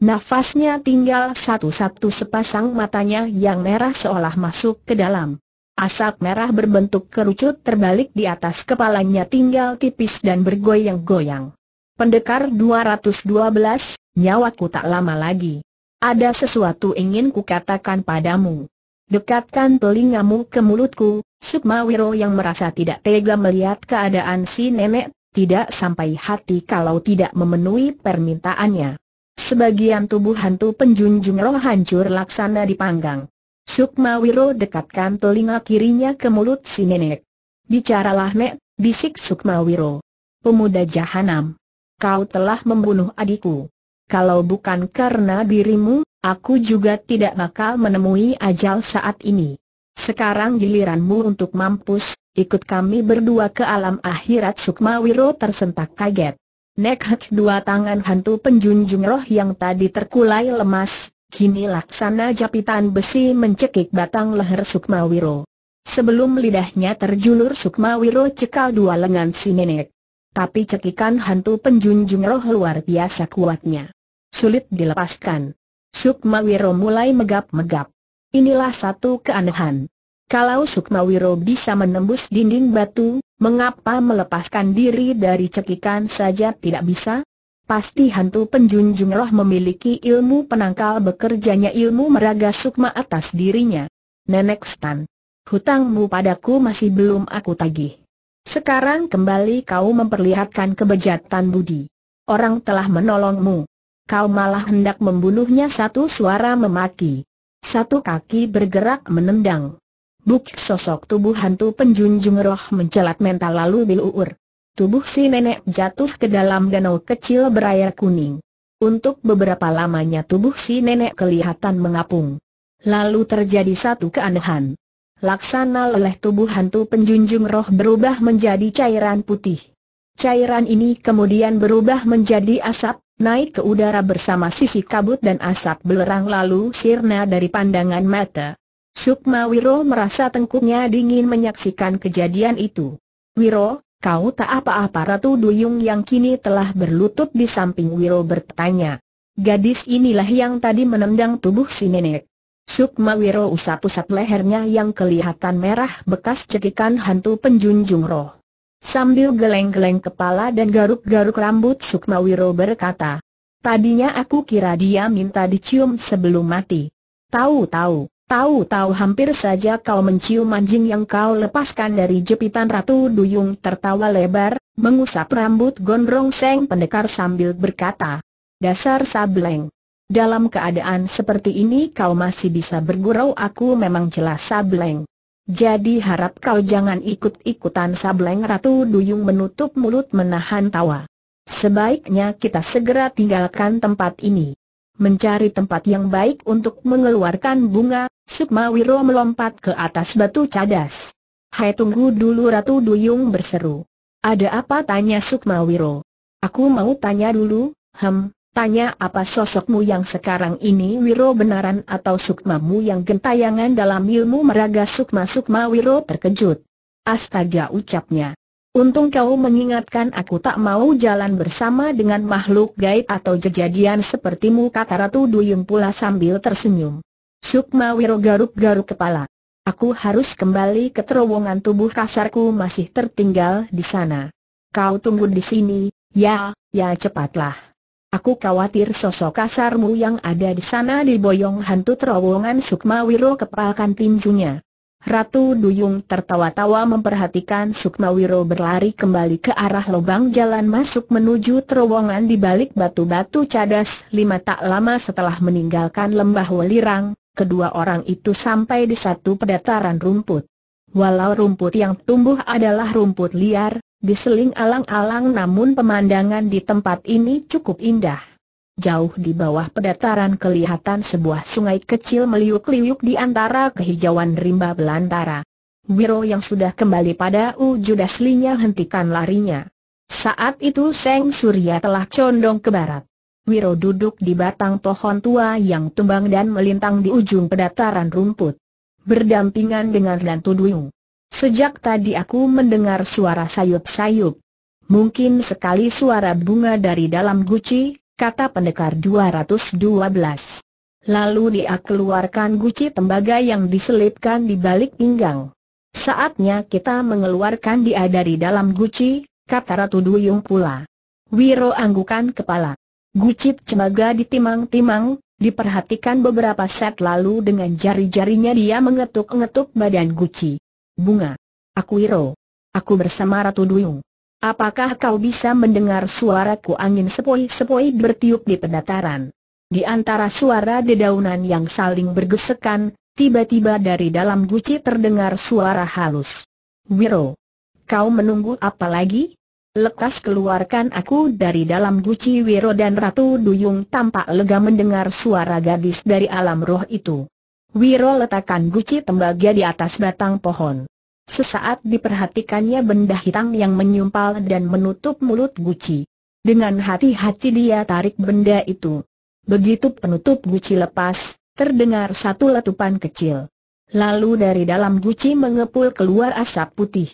Speaker 1: Nafasnya tinggal satu-satu sepasang matanya yang merah seolah masuk ke dalam. Asap merah berbentuk kerucut terbalik di atas kepalanya tinggal tipis dan bergoyang-goyang. Pendekar 212, nyawaku tak lama lagi. Ada sesuatu ingin kukatakan padamu. Dekatkan telingamu ke mulutku, Sukmawiro yang merasa tidak tega melihat keadaan si nenek, tidak sampai hati kalau tidak memenuhi permintaannya. Sebagian tubuh hantu penjunjung roh hancur laksana dipanggang. Sukmawiro dekatkan telinga kirinya ke mulut si nenek. Bicaralah nek, bisik Sukmawiro. Pemuda Jahanam. Kau telah membunuh adikku. Kalau bukan karena dirimu, aku juga tidak bakal menemui ajal saat ini. Sekarang giliranmu untuk mampus, ikut kami berdua ke alam akhirat Sukmawiro tersentak kaget. Nek dua tangan hantu penjunjung roh yang tadi terkulai lemas, kini laksana japitan besi mencekik batang leher Sukmawiro. Sebelum lidahnya terjulur Sukmawiro cekal dua lengan si nenek. Tapi cekikan hantu penjunjung roh luar biasa kuatnya. Sulit dilepaskan. Sukmawiro mulai megap-megap. Inilah satu keanehan. Kalau Sukmawiro bisa menembus dinding batu, mengapa melepaskan diri dari cekikan saja tidak bisa? Pasti hantu penjunjung roh memiliki ilmu penangkal bekerjanya ilmu meraga sukma atas dirinya. Nenek Stan, hutangmu padaku masih belum aku tagih. Sekarang kembali kau memperlihatkan kebejatan budi. Orang telah menolongmu. Kau malah hendak membunuhnya satu suara memaki. Satu kaki bergerak menendang. Buk sosok tubuh hantu penjunjung roh mencelat mental lalu biluur. Tubuh si nenek jatuh ke dalam danau kecil berair kuning. Untuk beberapa lamanya tubuh si nenek kelihatan mengapung. Lalu terjadi satu keanehan. Laksana leleh tubuh hantu penjunjung roh berubah menjadi cairan putih. Cairan ini kemudian berubah menjadi asap, naik ke udara bersama sisi kabut dan asap belerang lalu sirna dari pandangan mata. Sukma Wiro merasa tengkuknya dingin menyaksikan kejadian itu. Wiro, kau tak apa-apa Ratu Duyung yang kini telah berlutut di samping Wiro bertanya. Gadis inilah yang tadi menendang tubuh si nenek. Sukma Wiro usap-usap lehernya yang kelihatan merah bekas cekikan hantu penjunjung roh. Sambil geleng-geleng kepala dan garuk-garuk rambut Sukmawiro berkata, Tadinya aku kira dia minta dicium sebelum mati. Tahu-tahu, tahu-tahu hampir saja kau mencium anjing yang kau lepaskan dari jepitan Ratu Duyung tertawa lebar, mengusap rambut gondrong Seng Pendekar sambil berkata, Dasar Sableng. Dalam keadaan seperti ini kau masih bisa bergurau aku memang jelas Sableng. Jadi harap kau jangan ikut-ikutan sableng Ratu Duyung menutup mulut menahan tawa. Sebaiknya kita segera tinggalkan tempat ini. Mencari tempat yang baik untuk mengeluarkan bunga, Sukmawiro melompat ke atas batu cadas. Hai tunggu dulu Ratu Duyung berseru. Ada apa tanya Sukmawiro. Aku mau tanya dulu, hem, Tanya apa sosokmu yang sekarang ini Wiro benaran atau sukmamu yang gentayangan dalam ilmu meraga sukma-sukma Wiro terkejut. Astaga ucapnya. Untung kau mengingatkan aku tak mau jalan bersama dengan makhluk gaib atau kejadian sepertimu kata Ratu Duyung pula sambil tersenyum. Sukma Wiro garuk-garuk kepala. Aku harus kembali ke terowongan tubuh kasarku masih tertinggal di sana. Kau tunggu di sini, ya, ya cepatlah. Aku khawatir sosok kasarmu yang ada di sana diboyong hantu terowongan Sukmawiro Wiro kepalkan tinjunya. Ratu Duyung tertawa-tawa memperhatikan Sukmawiro berlari kembali ke arah lubang jalan masuk menuju terowongan di balik batu-batu cadas. Lima tak lama setelah meninggalkan lembah Welirang, kedua orang itu sampai di satu pedataran rumput. Walau rumput yang tumbuh adalah rumput liar, diseling alang-alang namun pemandangan di tempat ini cukup indah. Jauh di bawah pedataran kelihatan sebuah sungai kecil meliuk-liuk di antara kehijauan rimba belantara. Wiro yang sudah kembali pada ujud aslinya hentikan larinya. Saat itu Seng Surya telah condong ke barat. Wiro duduk di batang pohon tua yang tumbang dan melintang di ujung pedataran rumput. Berdampingan dengan Lantu Duyung. Sejak tadi aku mendengar suara sayup-sayup. Mungkin sekali suara bunga dari dalam guci, kata pendekar 212. Lalu dia keluarkan guci tembaga yang diselipkan di balik pinggang. Saatnya kita mengeluarkan dia dari dalam guci, kata Ratu Duyung pula. Wiro anggukan kepala. Guci tembaga ditimang-timang, diperhatikan beberapa set lalu dengan jari-jarinya dia mengetuk-ngetuk badan guci. Bunga. Aku Wiro. Aku bersama Ratu Duyung. Apakah kau bisa mendengar suaraku angin sepoi-sepoi bertiup di pendataran? Di antara suara dedaunan yang saling bergesekan, tiba-tiba dari dalam guci terdengar suara halus. Wiro, kau menunggu apa lagi? Lekas keluarkan aku dari dalam guci Wiro dan Ratu Duyung tampak lega mendengar suara gadis dari alam roh itu. Wiro letakkan guci tembaga di atas batang pohon. Sesaat diperhatikannya benda hitam yang menyumpal dan menutup mulut guci. Dengan hati-hati dia tarik benda itu. Begitu penutup guci lepas, terdengar satu letupan kecil. Lalu dari dalam guci mengepul keluar asap putih.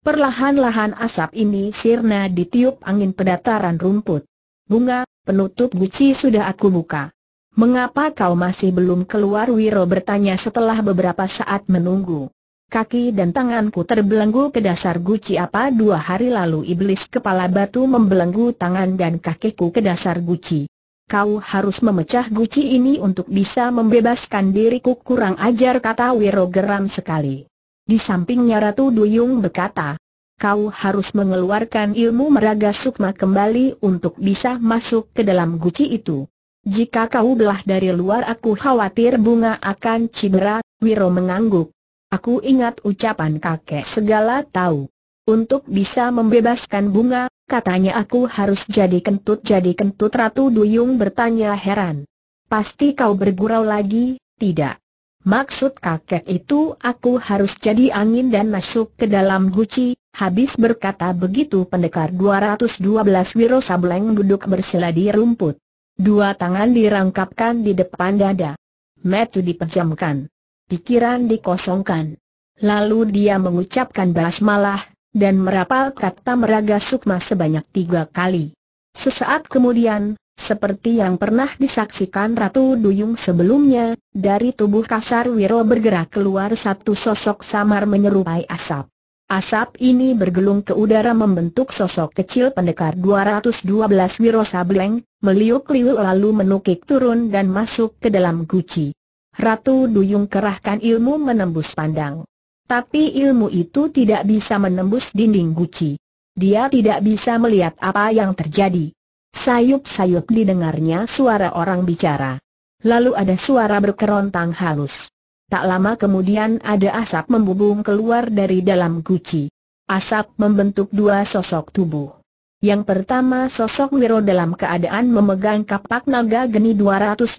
Speaker 1: Perlahan-lahan asap ini sirna ditiup angin pedataran rumput. Bunga, penutup guci sudah aku buka. Mengapa kau masih belum keluar Wiro bertanya setelah beberapa saat menunggu. Kaki dan tanganku terbelenggu ke dasar guci apa dua hari lalu iblis kepala batu membelenggu tangan dan kakiku ke dasar guci. Kau harus memecah guci ini untuk bisa membebaskan diriku kurang ajar kata Wiro geram sekali. Di sampingnya Ratu Duyung berkata, kau harus mengeluarkan ilmu meraga sukma kembali untuk bisa masuk ke dalam guci itu. Jika kau belah dari luar aku khawatir bunga akan cedera, Wiro mengangguk. Aku ingat ucapan kakek segala tahu. Untuk bisa membebaskan bunga, katanya aku harus jadi kentut jadi kentut Ratu Duyung bertanya heran. Pasti kau bergurau lagi, tidak? Maksud kakek itu aku harus jadi angin dan masuk ke dalam guci. habis berkata begitu pendekar 212 Wiro Sableng duduk bersila di rumput. Dua tangan dirangkapkan di depan dada. Metu dipejamkan pikiran dikosongkan. Lalu dia mengucapkan basmalah, dan merapal kata meraga sukma sebanyak tiga kali. Sesaat kemudian, seperti yang pernah disaksikan Ratu Duyung sebelumnya, dari tubuh kasar Wiro bergerak keluar satu sosok samar menyerupai asap. Asap ini bergelung ke udara membentuk sosok kecil pendekar 212 Wiro Sableng, meliuk-liuk lalu menukik turun dan masuk ke dalam guci. Ratu Duyung kerahkan ilmu menembus pandang. Tapi ilmu itu tidak bisa menembus dinding guci. Dia tidak bisa melihat apa yang terjadi. Sayup-sayup didengarnya suara orang bicara. Lalu ada suara berkerontang halus. Tak lama kemudian ada asap membubung keluar dari dalam guci. Asap membentuk dua sosok tubuh. Yang pertama sosok Wiro dalam keadaan memegang kapak naga geni 212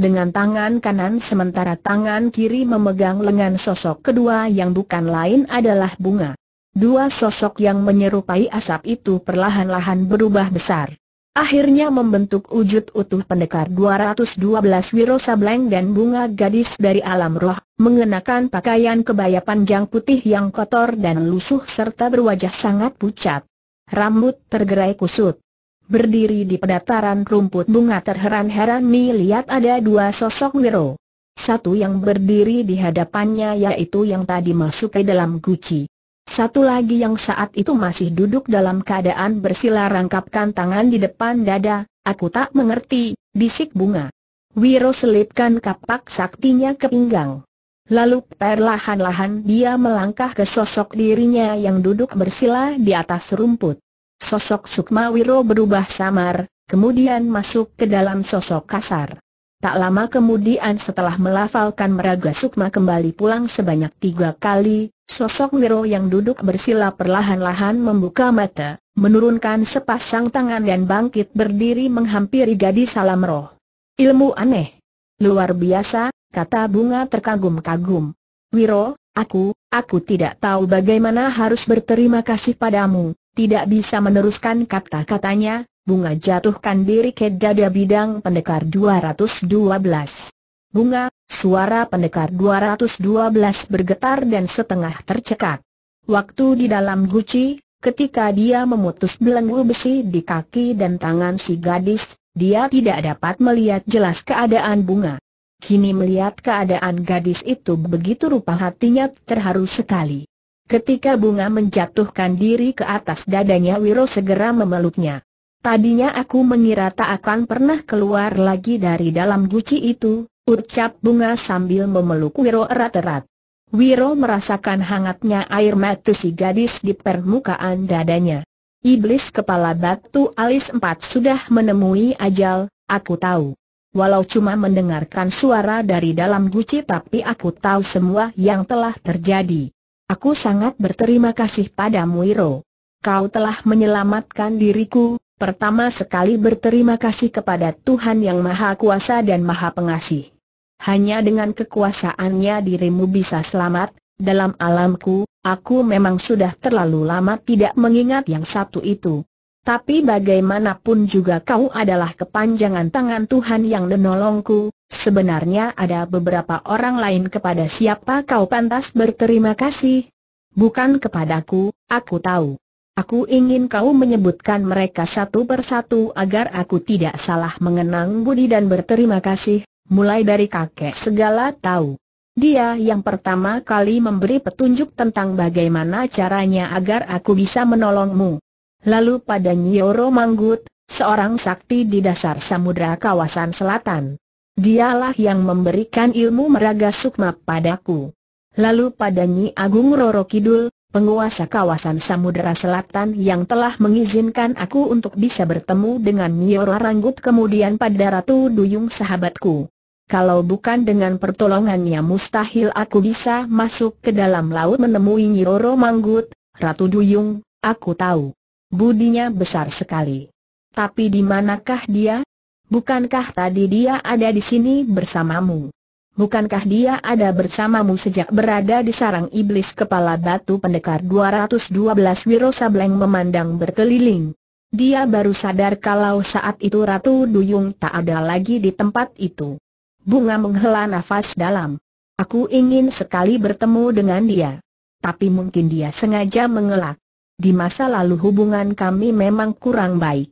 Speaker 1: dengan tangan kanan sementara tangan kiri memegang lengan sosok kedua yang bukan lain adalah bunga. Dua sosok yang menyerupai asap itu perlahan-lahan berubah besar. Akhirnya membentuk wujud utuh pendekar 212 Wiro Sableng dan bunga gadis dari alam roh, mengenakan pakaian kebaya panjang putih yang kotor dan lusuh serta berwajah sangat pucat rambut tergerai kusut. Berdiri di pedataran rumput bunga terheran-heran mi lihat ada dua sosok Wiro. Satu yang berdiri di hadapannya yaitu yang tadi masuk ke dalam guci. Satu lagi yang saat itu masih duduk dalam keadaan bersila rangkapkan tangan di depan dada, aku tak mengerti, bisik bunga. Wiro selipkan kapak saktinya ke pinggang. Lalu perlahan-lahan dia melangkah ke sosok dirinya yang duduk bersila di atas rumput. Sosok Sukmawiro berubah samar, kemudian masuk ke dalam sosok kasar. Tak lama kemudian setelah melafalkan meraga Sukma kembali pulang sebanyak tiga kali, sosok Wiro yang duduk bersila perlahan-lahan membuka mata, menurunkan sepasang tangan dan bangkit berdiri menghampiri gadis salam roh. Ilmu aneh. Luar biasa, kata bunga terkagum-kagum. Wiro, aku, aku tidak tahu bagaimana harus berterima kasih padamu, tidak bisa meneruskan kata-katanya, bunga jatuhkan diri ke dada bidang pendekar 212. Bunga, suara pendekar 212 bergetar dan setengah tercekak. Waktu di dalam guci, ketika dia memutus belenggu besi di kaki dan tangan si gadis, dia tidak dapat melihat jelas keadaan bunga. Kini melihat keadaan gadis itu begitu rupa hatinya terharu sekali. Ketika bunga menjatuhkan diri ke atas dadanya Wiro segera memeluknya. Tadinya aku mengira tak akan pernah keluar lagi dari dalam guci itu, ucap bunga sambil memeluk Wiro erat-erat. Wiro merasakan hangatnya air mata si gadis di permukaan dadanya. Iblis kepala batu alis empat sudah menemui ajal, aku tahu. Walau cuma mendengarkan suara dari dalam guci tapi aku tahu semua yang telah terjadi. Aku sangat berterima kasih pada Iro. Kau telah menyelamatkan diriku, pertama sekali berterima kasih kepada Tuhan Yang Maha Kuasa dan Maha Pengasih. Hanya dengan kekuasaannya dirimu bisa selamat, dalam alamku, aku memang sudah terlalu lama tidak mengingat yang satu itu. Tapi bagaimanapun juga kau adalah kepanjangan tangan Tuhan yang menolongku, sebenarnya ada beberapa orang lain kepada siapa kau pantas berterima kasih. Bukan kepadaku, aku tahu. Aku ingin kau menyebutkan mereka satu persatu agar aku tidak salah mengenang budi dan berterima kasih, mulai dari kakek segala tahu. Dia yang pertama kali memberi petunjuk tentang bagaimana caranya agar aku bisa menolongmu. Lalu pada Nyoro Manggut, seorang sakti di dasar samudra kawasan selatan. Dialah yang memberikan ilmu meraga sukma padaku. Lalu pada Nyi Agung Roro Kidul, penguasa kawasan samudera selatan yang telah mengizinkan aku untuk bisa bertemu dengan Nyora Ranggut kemudian pada Ratu Duyung sahabatku. Kalau bukan dengan pertolongannya mustahil aku bisa masuk ke dalam laut menemui Nyoro Manggut, Ratu Duyung, aku tahu. Budinya besar sekali. Tapi di manakah dia? Bukankah tadi dia ada di sini bersamamu? Bukankah dia ada bersamamu sejak berada di sarang iblis kepala batu pendekar 212 Wiro Sableng memandang berkeliling? Dia baru sadar kalau saat itu Ratu Duyung tak ada lagi di tempat itu. Bunga menghela nafas dalam. Aku ingin sekali bertemu dengan dia. Tapi mungkin dia sengaja mengelak. Di masa lalu hubungan kami memang kurang baik.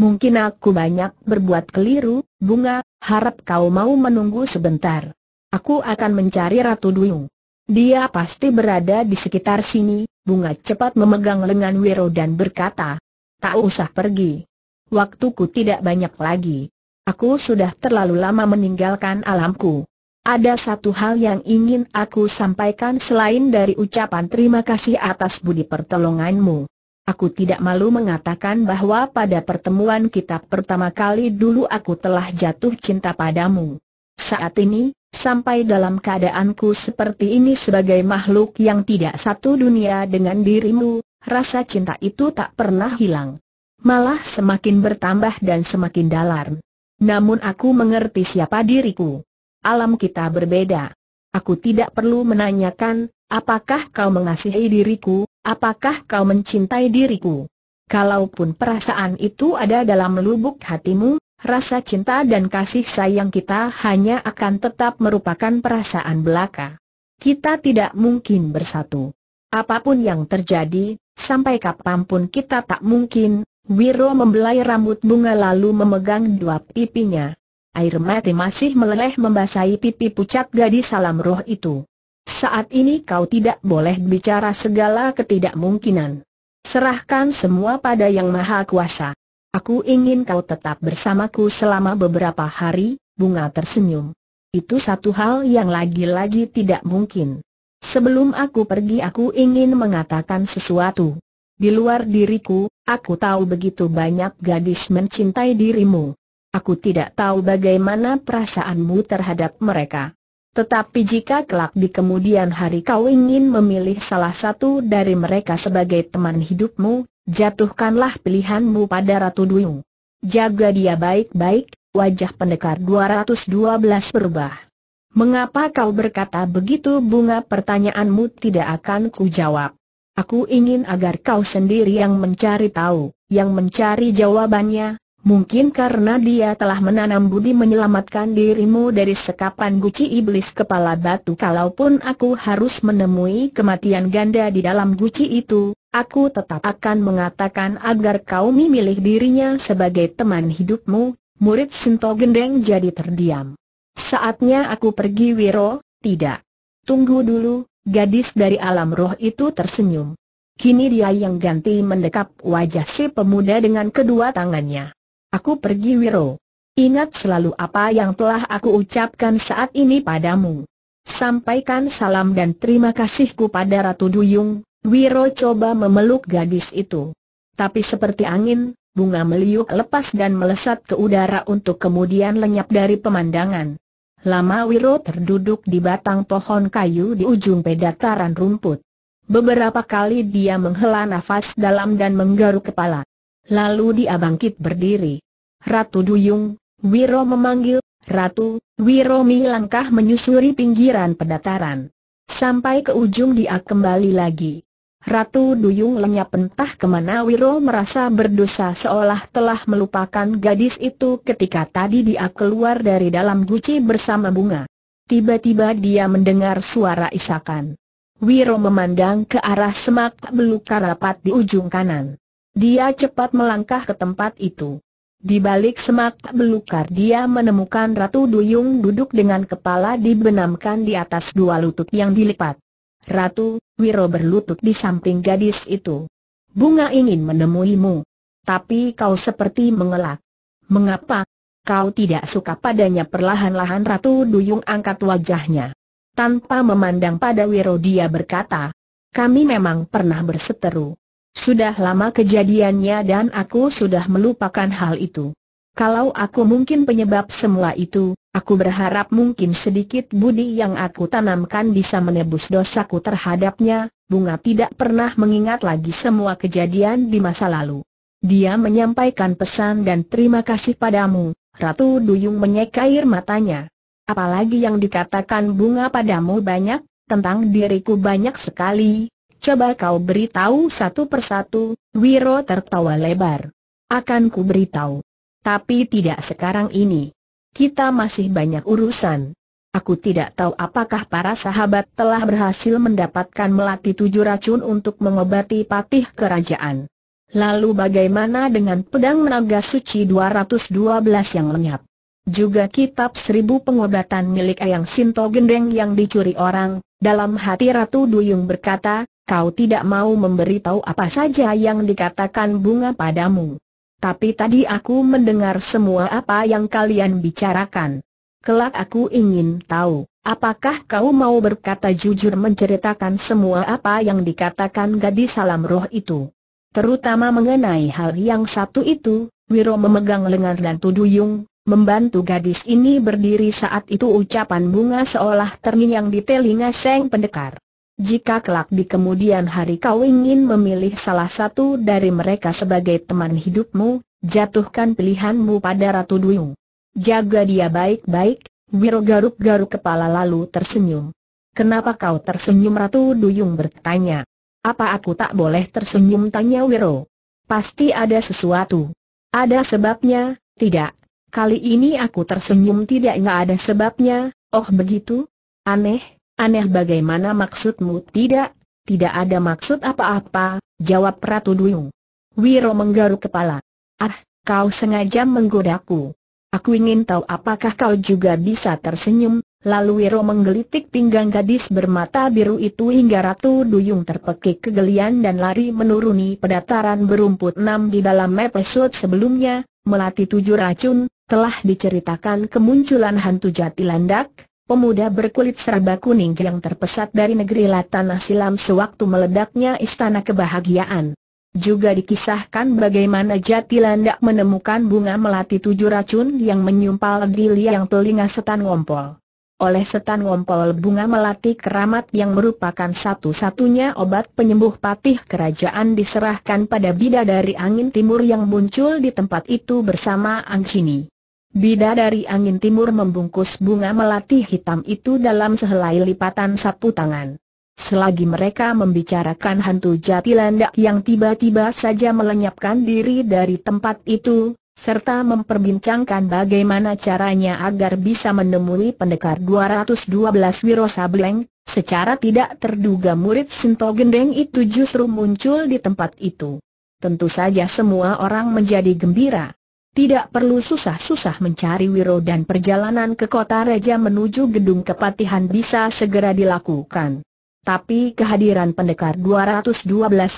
Speaker 1: Mungkin aku banyak berbuat keliru, bunga, harap kau mau menunggu sebentar. Aku akan mencari Ratu Duyung. Dia pasti berada di sekitar sini, bunga cepat memegang lengan Wiro dan berkata, tak usah pergi. Waktuku tidak banyak lagi. Aku sudah terlalu lama meninggalkan alamku. Ada satu hal yang ingin aku sampaikan selain dari ucapan terima kasih atas budi pertolonganmu. Aku tidak malu mengatakan bahwa pada pertemuan kita pertama kali dulu aku telah jatuh cinta padamu. Saat ini, sampai dalam keadaanku seperti ini sebagai makhluk yang tidak satu dunia dengan dirimu, rasa cinta itu tak pernah hilang. Malah semakin bertambah dan semakin dalam. Namun aku mengerti siapa diriku alam kita berbeda. Aku tidak perlu menanyakan, apakah kau mengasihi diriku, apakah kau mencintai diriku. Kalaupun perasaan itu ada dalam lubuk hatimu, rasa cinta dan kasih sayang kita hanya akan tetap merupakan perasaan belaka. Kita tidak mungkin bersatu. Apapun yang terjadi, sampai kapanpun kita tak mungkin, Wiro membelai rambut bunga lalu memegang dua pipinya air mati masih meleleh membasahi pipi pucat gadis salam roh itu. Saat ini kau tidak boleh bicara segala ketidakmungkinan. Serahkan semua pada Yang Maha Kuasa. Aku ingin kau tetap bersamaku selama beberapa hari, bunga tersenyum. Itu satu hal yang lagi-lagi tidak mungkin. Sebelum aku pergi aku ingin mengatakan sesuatu. Di luar diriku, aku tahu begitu banyak gadis mencintai dirimu. Aku tidak tahu bagaimana perasaanmu terhadap mereka. Tetapi jika kelak di kemudian hari kau ingin memilih salah satu dari mereka sebagai teman hidupmu, jatuhkanlah pilihanmu pada Ratu Duyung. Jaga dia baik-baik, wajah pendekar 212 berubah. Mengapa kau berkata begitu bunga pertanyaanmu tidak akan kujawab. Aku ingin agar kau sendiri yang mencari tahu, yang mencari jawabannya, Mungkin karena dia telah menanam budi menyelamatkan dirimu dari sekapan guci iblis kepala batu Kalaupun aku harus menemui kematian ganda di dalam guci itu, aku tetap akan mengatakan agar kau memilih dirinya sebagai teman hidupmu Murid Sinto Gendeng jadi terdiam Saatnya aku pergi Wiro, tidak Tunggu dulu, gadis dari alam roh itu tersenyum Kini dia yang ganti mendekap wajah si pemuda dengan kedua tangannya Aku pergi Wiro. Ingat selalu apa yang telah aku ucapkan saat ini padamu. Sampaikan salam dan terima kasihku pada Ratu Duyung, Wiro coba memeluk gadis itu. Tapi seperti angin, bunga meliuk lepas dan melesat ke udara untuk kemudian lenyap dari pemandangan. Lama Wiro terduduk di batang pohon kayu di ujung pedataran rumput. Beberapa kali dia menghela nafas dalam dan menggaruk kepala. Lalu dia bangkit berdiri. Ratu Duyung, Wiro memanggil, Ratu, Wiro langkah menyusuri pinggiran pedataran. Sampai ke ujung dia kembali lagi. Ratu Duyung lenyap entah kemana Wiro merasa berdosa seolah telah melupakan gadis itu ketika tadi dia keluar dari dalam guci bersama bunga. Tiba-tiba dia mendengar suara isakan. Wiro memandang ke arah semak belukar rapat di ujung kanan. Dia cepat melangkah ke tempat itu. Di balik semak belukar dia menemukan Ratu Duyung duduk dengan kepala dibenamkan di atas dua lutut yang dilipat. Ratu, Wiro berlutut di samping gadis itu. Bunga ingin menemuimu. Tapi kau seperti mengelak. Mengapa? Kau tidak suka padanya perlahan-lahan Ratu Duyung angkat wajahnya. Tanpa memandang pada Wiro dia berkata, kami memang pernah berseteru. Sudah lama kejadiannya dan aku sudah melupakan hal itu. Kalau aku mungkin penyebab semua itu, aku berharap mungkin sedikit budi yang aku tanamkan bisa menebus dosaku terhadapnya, Bunga tidak pernah mengingat lagi semua kejadian di masa lalu. Dia menyampaikan pesan dan terima kasih padamu, Ratu Duyung menyeka air matanya. Apalagi yang dikatakan Bunga padamu banyak, tentang diriku banyak sekali, Coba kau beritahu satu persatu, Wiro tertawa lebar. Akan ku beritahu. Tapi tidak sekarang ini. Kita masih banyak urusan. Aku tidak tahu apakah para sahabat telah berhasil mendapatkan melati tujuh racun untuk mengobati patih kerajaan. Lalu bagaimana dengan pedang menaga suci 212 yang lenyap? Juga kitab seribu pengobatan milik Ayang Sinto Gendeng yang dicuri orang, dalam hati Ratu Duyung berkata, Kau tidak mau memberitahu apa saja yang dikatakan bunga padamu. Tapi tadi aku mendengar semua apa yang kalian bicarakan. Kelak aku ingin tahu, apakah kau mau berkata jujur menceritakan semua apa yang dikatakan gadis salam roh itu. Terutama mengenai hal yang satu itu, Wiro memegang lengan dan tuduyung, membantu gadis ini berdiri saat itu ucapan bunga seolah terngiang di telinga Seng Pendekar. Jika kelak di kemudian hari kau ingin memilih salah satu dari mereka sebagai teman hidupmu, jatuhkan pilihanmu pada Ratu Duyung. Jaga dia baik-baik, Wiro garuk-garuk kepala lalu tersenyum. Kenapa kau tersenyum Ratu Duyung bertanya. Apa aku tak boleh tersenyum tanya Wiro. Pasti ada sesuatu. Ada sebabnya, tidak. Kali ini aku tersenyum tidak nggak ada sebabnya, oh begitu? Aneh, Aneh bagaimana maksudmu tidak? Tidak ada maksud apa-apa, jawab Ratu Duyung. Wiro menggaruk kepala. Ah, kau sengaja menggodaku. Aku ingin tahu apakah kau juga bisa tersenyum, lalu Wiro menggelitik pinggang gadis bermata biru itu hingga Ratu Duyung terpekik kegelian dan lari menuruni pedataran berumput enam di dalam episode sebelumnya, Melati Tujuh Racun, telah diceritakan kemunculan hantu jati landak, pemuda berkulit serba kuning yang terpesat dari negeri Latanah Silam sewaktu meledaknya istana kebahagiaan. Juga dikisahkan bagaimana Jatilandak menemukan bunga melati tujuh racun yang menyumpal di liang telinga setan ngompol. Oleh setan ngompol bunga melati keramat yang merupakan satu-satunya obat penyembuh patih kerajaan diserahkan pada bidadari angin timur yang muncul di tempat itu bersama Angcini. Bida dari angin timur membungkus bunga melati hitam itu dalam sehelai lipatan sapu tangan. Selagi mereka membicarakan hantu jati yang tiba-tiba saja melenyapkan diri dari tempat itu, serta memperbincangkan bagaimana caranya agar bisa menemui pendekar 212 Wiro Sableng, secara tidak terduga murid Sinto Gendeng itu justru muncul di tempat itu. Tentu saja semua orang menjadi gembira. Tidak perlu susah-susah mencari Wiro dan perjalanan ke kota Raja menuju gedung kepatihan bisa segera dilakukan. Tapi kehadiran pendekar 212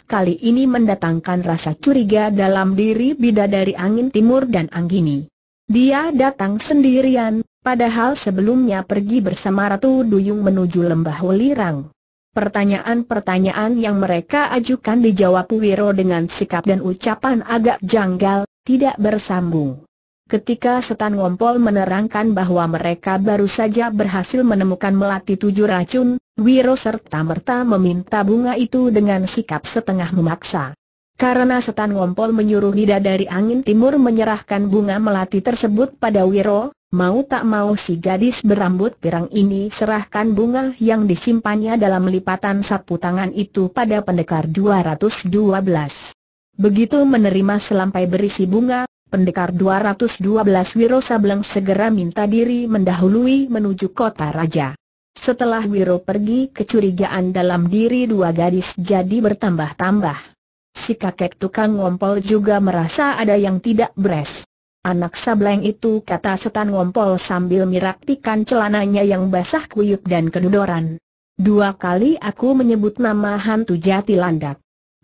Speaker 1: kali ini mendatangkan rasa curiga dalam diri bidadari angin timur dan anggini. Dia datang sendirian, padahal sebelumnya pergi bersama Ratu Duyung menuju lembah Welirang. Pertanyaan-pertanyaan yang mereka ajukan dijawab Wiro dengan sikap dan ucapan agak janggal, tidak bersambung. Ketika Setan Ngompol menerangkan bahwa mereka baru saja berhasil menemukan melati tujuh racun, Wiro serta merta meminta bunga itu dengan sikap setengah memaksa. Karena Setan Ngompol menyuruh Nida dari Angin Timur menyerahkan bunga melati tersebut pada Wiro, mau tak mau si gadis berambut pirang ini serahkan bunga yang disimpannya dalam lipatan sapu tangan itu pada pendekar 212. Begitu menerima selampai berisi bunga, pendekar 212 Wiro Sableng segera minta diri mendahului menuju kota raja. Setelah Wiro pergi kecurigaan dalam diri dua gadis jadi bertambah-tambah. Si kakek tukang ngompol juga merasa ada yang tidak beres. Anak sableng itu kata setan ngompol sambil meraktikan celananya yang basah kuyup dan kedudoran. Dua kali aku menyebut nama hantu jati landak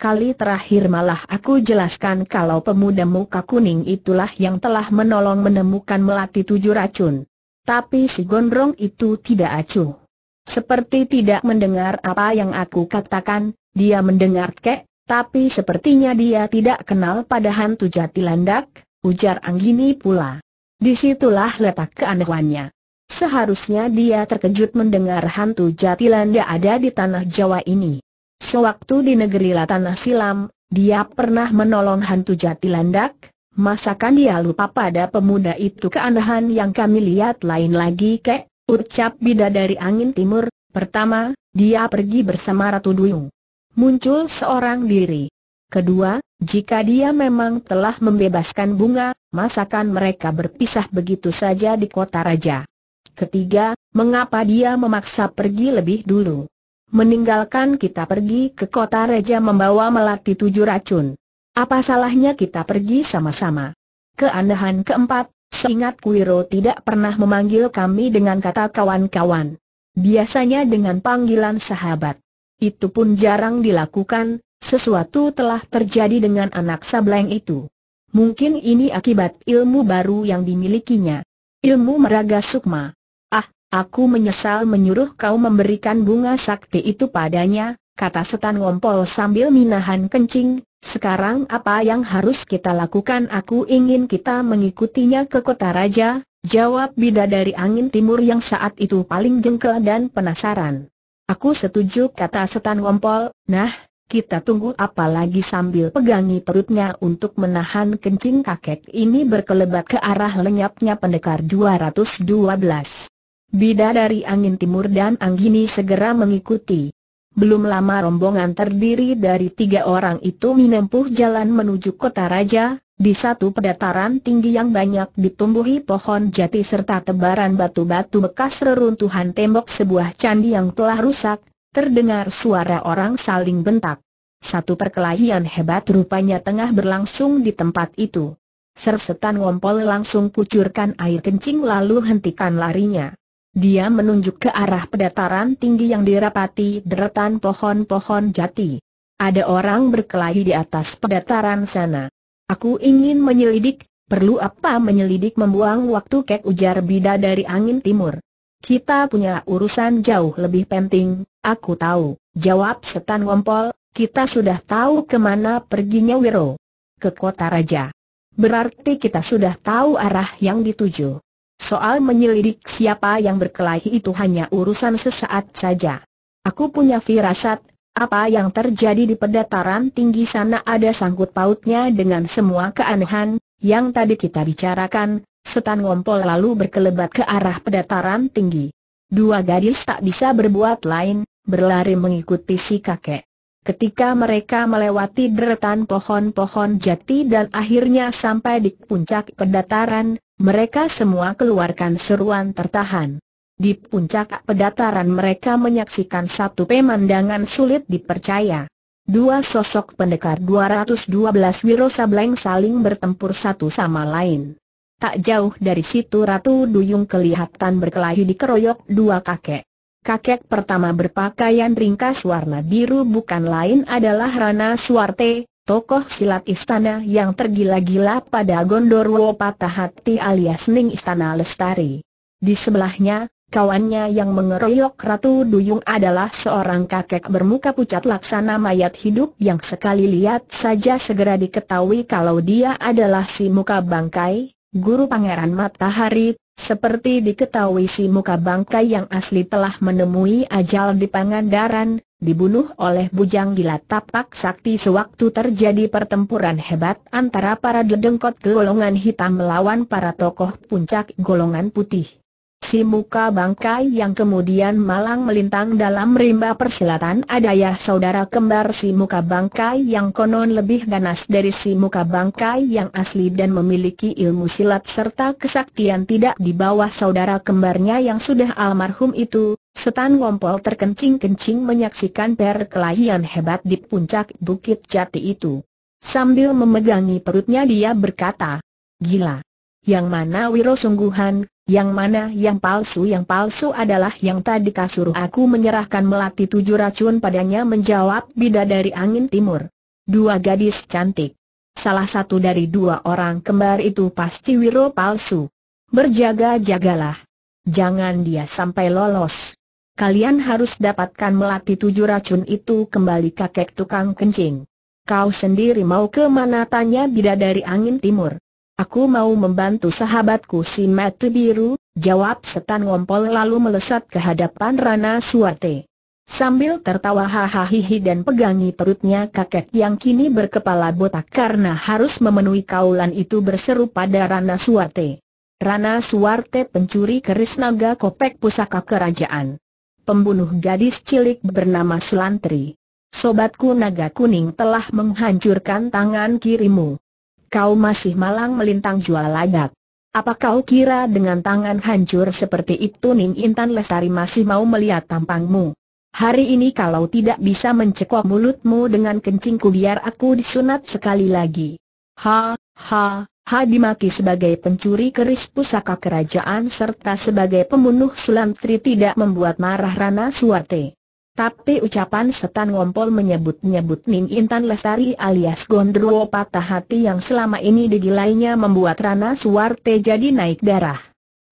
Speaker 1: kali terakhir malah aku jelaskan kalau pemuda muka kuning itulah yang telah menolong menemukan melati tujuh racun. Tapi si gondrong itu tidak acuh. Seperti tidak mendengar apa yang aku katakan, dia mendengar kek, tapi sepertinya dia tidak kenal pada hantu jati landak, ujar Anggini pula. Disitulah letak keanehannya. Seharusnya dia terkejut mendengar hantu jati landak ada di tanah Jawa ini. Sewaktu di negeri latanah Silam, dia pernah menolong hantu jati landak, masakan dia lupa pada pemuda itu keanehan yang kami lihat lain lagi kek, ucap bida dari angin timur, pertama, dia pergi bersama Ratu Duyung. Muncul seorang diri. Kedua, jika dia memang telah membebaskan bunga, masakan mereka berpisah begitu saja di kota raja. Ketiga, mengapa dia memaksa pergi lebih dulu? meninggalkan kita pergi ke kota Reja membawa melati tujuh racun. Apa salahnya kita pergi sama-sama? Keanehan keempat, seingat Kuiro tidak pernah memanggil kami dengan kata kawan-kawan. Biasanya dengan panggilan sahabat. Itu pun jarang dilakukan, sesuatu telah terjadi dengan anak sableng itu. Mungkin ini akibat ilmu baru yang dimilikinya. Ilmu meraga sukma. Ah, Aku menyesal menyuruh kau memberikan bunga sakti itu padanya, kata setan ngompol sambil minahan kencing, sekarang apa yang harus kita lakukan aku ingin kita mengikutinya ke kota raja, jawab bida dari angin timur yang saat itu paling jengkel dan penasaran. Aku setuju kata setan ngompol, nah, kita tunggu apalagi sambil pegangi perutnya untuk menahan kencing kakek ini berkelebat ke arah lenyapnya pendekar 212. Bida dari angin timur dan Anggini segera mengikuti. Belum lama rombongan terdiri dari tiga orang itu menempuh jalan menuju kota raja, di satu pedataran tinggi yang banyak ditumbuhi pohon jati serta tebaran batu-batu bekas reruntuhan tembok sebuah candi yang telah rusak, terdengar suara orang saling bentak. Satu perkelahian hebat rupanya tengah berlangsung di tempat itu. Sersetan ngompol langsung kucurkan air kencing lalu hentikan larinya. Dia menunjuk ke arah pedataran tinggi yang dirapati deretan pohon-pohon jati. Ada orang berkelahi di atas pedataran sana. Aku ingin menyelidik, perlu apa menyelidik membuang waktu kek ujar Bida dari angin timur. Kita punya urusan jauh lebih penting, aku tahu, jawab setan ngompol, kita sudah tahu kemana perginya Wiro. Ke kota raja. Berarti kita sudah tahu arah yang dituju. Soal menyelidik siapa yang berkelahi itu hanya urusan sesaat saja. Aku punya firasat, apa yang terjadi di pedataran tinggi sana ada sangkut pautnya dengan semua keanehan, yang tadi kita bicarakan, setan ngompol lalu berkelebat ke arah pedataran tinggi. Dua gadis tak bisa berbuat lain, berlari mengikuti si kakek. Ketika mereka melewati deretan pohon-pohon jati dan akhirnya sampai di puncak pedataran, mereka semua keluarkan seruan tertahan. Di puncak pedataran mereka menyaksikan satu pemandangan sulit dipercaya. Dua sosok pendekar 212 Wiro saling bertempur satu sama lain. Tak jauh dari situ Ratu Duyung kelihatan berkelahi di keroyok dua kakek. Kakek pertama berpakaian ringkas warna biru bukan lain adalah Rana Suarte, tokoh silat istana yang tergila-gila pada Gondorwo patah hati alias Ning Istana Lestari. Di sebelahnya, kawannya yang mengeroyok Ratu Duyung adalah seorang kakek bermuka pucat laksana mayat hidup yang sekali lihat saja segera diketahui kalau dia adalah si muka bangkai, guru pangeran matahari, seperti diketahui si muka bangkai yang asli telah menemui ajal di Pangandaran, dibunuh oleh bujang gila tapak sakti sewaktu terjadi pertempuran hebat antara para dedengkot golongan hitam melawan para tokoh puncak golongan putih. Si muka bangkai yang kemudian malang melintang dalam rimba persilatan adayah saudara kembar si muka bangkai yang konon lebih ganas dari si muka bangkai yang asli dan memiliki ilmu silat serta kesaktian tidak di bawah saudara kembarnya yang sudah almarhum itu, Setan ngompol terkencing-kencing menyaksikan perkelahian hebat di puncak bukit jati itu. Sambil memegangi perutnya dia berkata, Gila! Yang mana wiro sungguhan, yang mana yang palsu Yang palsu adalah yang tadi kasuruh aku menyerahkan melati tujuh racun padanya menjawab bidadari angin timur Dua gadis cantik Salah satu dari dua orang kembar itu pasti wiro palsu Berjaga-jagalah Jangan dia sampai lolos kalian harus dapatkan melati tujuh racun itu kembali kakek tukang kencing. Kau sendiri mau ke mana tanya bidadari angin timur. Aku mau membantu sahabatku si Matu Biru, jawab setan ngompol lalu melesat ke hadapan Rana Suwate. Sambil tertawa hahaha dan pegangi perutnya kakek yang kini berkepala botak karena harus memenuhi kaulan itu berseru pada Rana Suwate. Rana Suwarte pencuri keris naga kopek pusaka kerajaan pembunuh gadis cilik bernama Sulantri. Sobatku naga kuning telah menghancurkan tangan kirimu. Kau masih malang melintang jual lagak. Apa kau kira dengan tangan hancur seperti itu Ning Intan Lestari masih mau melihat tampangmu? Hari ini kalau tidak bisa mencekok mulutmu dengan kencingku biar aku disunat sekali lagi. Ha, ha, Hadimaki sebagai pencuri keris pusaka kerajaan serta sebagai pembunuh Sulantri tidak membuat marah Rana Suwate. Tapi ucapan setan ngompol menyebut-nyebut Ning Intan Lestari alias Gondruo patah hati yang selama ini digilainya membuat Rana Suwarte jadi naik darah.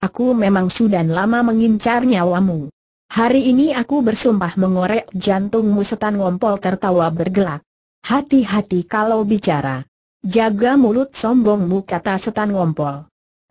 Speaker 1: Aku memang sudah lama mengincar nyawamu. Hari ini aku bersumpah mengorek jantungmu setan ngompol tertawa bergelak. Hati-hati kalau bicara. Jaga mulut sombongmu kata setan ngompol.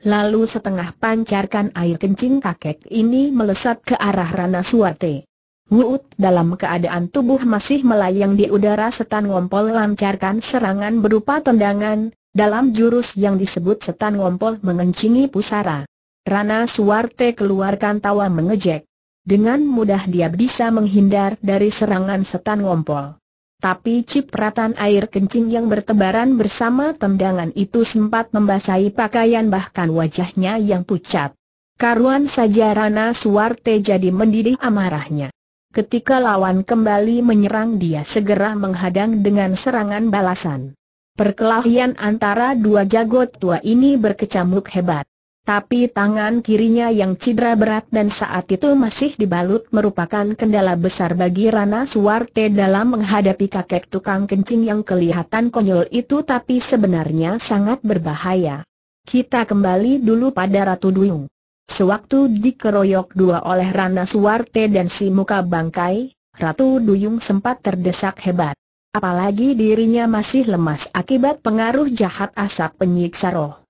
Speaker 1: Lalu setengah pancarkan air kencing kakek ini melesat ke arah Rana Suwarte. Wuut dalam keadaan tubuh masih melayang di udara setan ngompol lancarkan serangan berupa tendangan, dalam jurus yang disebut setan ngompol mengencingi pusara. Rana Suwarte keluarkan tawa mengejek. Dengan mudah dia bisa menghindar dari serangan setan ngompol tapi cipratan air kencing yang bertebaran bersama tendangan itu sempat membasahi pakaian bahkan wajahnya yang pucat. Karuan saja Rana Suwarte jadi mendidih amarahnya. Ketika lawan kembali menyerang dia segera menghadang dengan serangan balasan. Perkelahian antara dua jago tua ini berkecamuk hebat. Tapi tangan kirinya yang cedera berat dan saat itu masih dibalut merupakan kendala besar bagi Rana Suwarte dalam menghadapi kakek tukang kencing yang kelihatan konyol itu tapi sebenarnya sangat berbahaya. Kita kembali dulu pada Ratu Duyung. Sewaktu dikeroyok dua oleh Rana Suwarte dan si muka bangkai, Ratu Duyung sempat terdesak hebat. Apalagi dirinya masih lemas akibat pengaruh jahat asap penyiksa roh.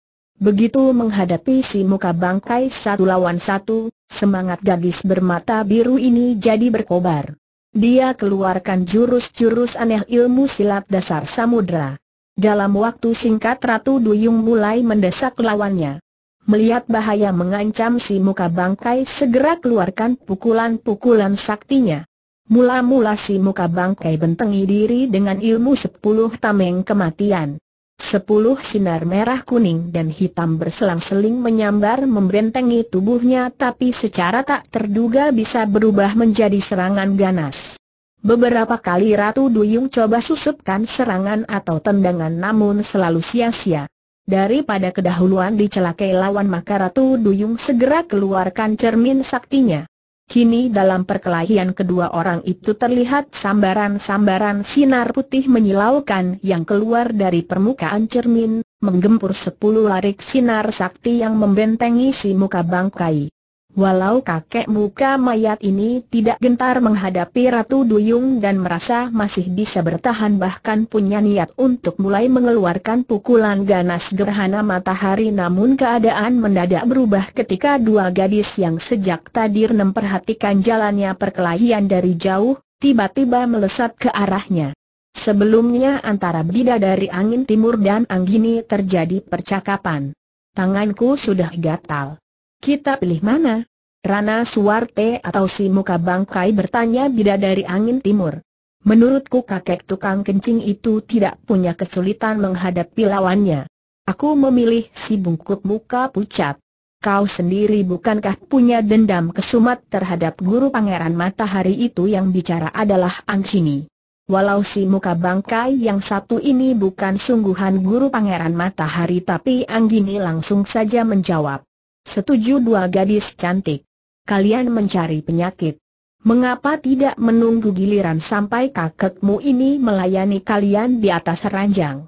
Speaker 1: Begitu menghadapi si muka bangkai satu lawan satu, semangat gadis bermata biru ini jadi berkobar. Dia keluarkan jurus-jurus aneh ilmu silat dasar samudra. Dalam waktu singkat Ratu Duyung mulai mendesak lawannya. Melihat bahaya mengancam si muka bangkai segera keluarkan pukulan-pukulan saktinya. Mula-mula si muka bangkai bentengi diri dengan ilmu sepuluh tameng kematian. Sepuluh sinar merah kuning dan hitam berselang-seling menyambar membentengi tubuhnya tapi secara tak terduga bisa berubah menjadi serangan ganas. Beberapa kali Ratu Duyung coba susupkan serangan atau tendangan namun selalu sia-sia. Daripada kedahuluan dicelakai lawan maka Ratu Duyung segera keluarkan cermin saktinya. Kini dalam perkelahian kedua orang itu terlihat sambaran-sambaran sinar putih menyilaukan yang keluar dari permukaan cermin, menggempur sepuluh larik sinar sakti yang membentengi si muka bangkai. Walau kakek muka mayat ini tidak gentar menghadapi Ratu Duyung dan merasa masih bisa bertahan bahkan punya niat untuk mulai mengeluarkan pukulan ganas gerhana matahari namun keadaan mendadak berubah ketika dua gadis yang sejak tadi memperhatikan jalannya perkelahian dari jauh, tiba-tiba melesat ke arahnya. Sebelumnya antara bida dari angin timur dan anggini terjadi percakapan. Tanganku sudah gatal. Kita pilih mana? Rana Suwarte atau si muka bangkai bertanya bidadari angin timur. Menurutku kakek tukang kencing itu tidak punya kesulitan menghadapi lawannya. Aku memilih si bungkuk muka pucat. Kau sendiri bukankah punya dendam kesumat terhadap guru pangeran matahari itu yang bicara adalah Ancini. Walau si muka bangkai yang satu ini bukan sungguhan guru pangeran matahari tapi Anggini langsung saja menjawab. Setuju dua gadis cantik. Kalian mencari penyakit. Mengapa tidak menunggu giliran sampai kakekmu ini melayani kalian di atas ranjang?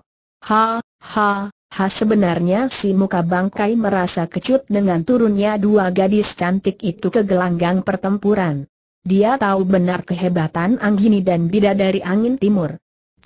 Speaker 1: Ha, ha, ha sebenarnya si muka bangkai merasa kecut dengan turunnya dua gadis cantik itu ke gelanggang pertempuran. Dia tahu benar kehebatan Anggini dan Bidadari Angin Timur.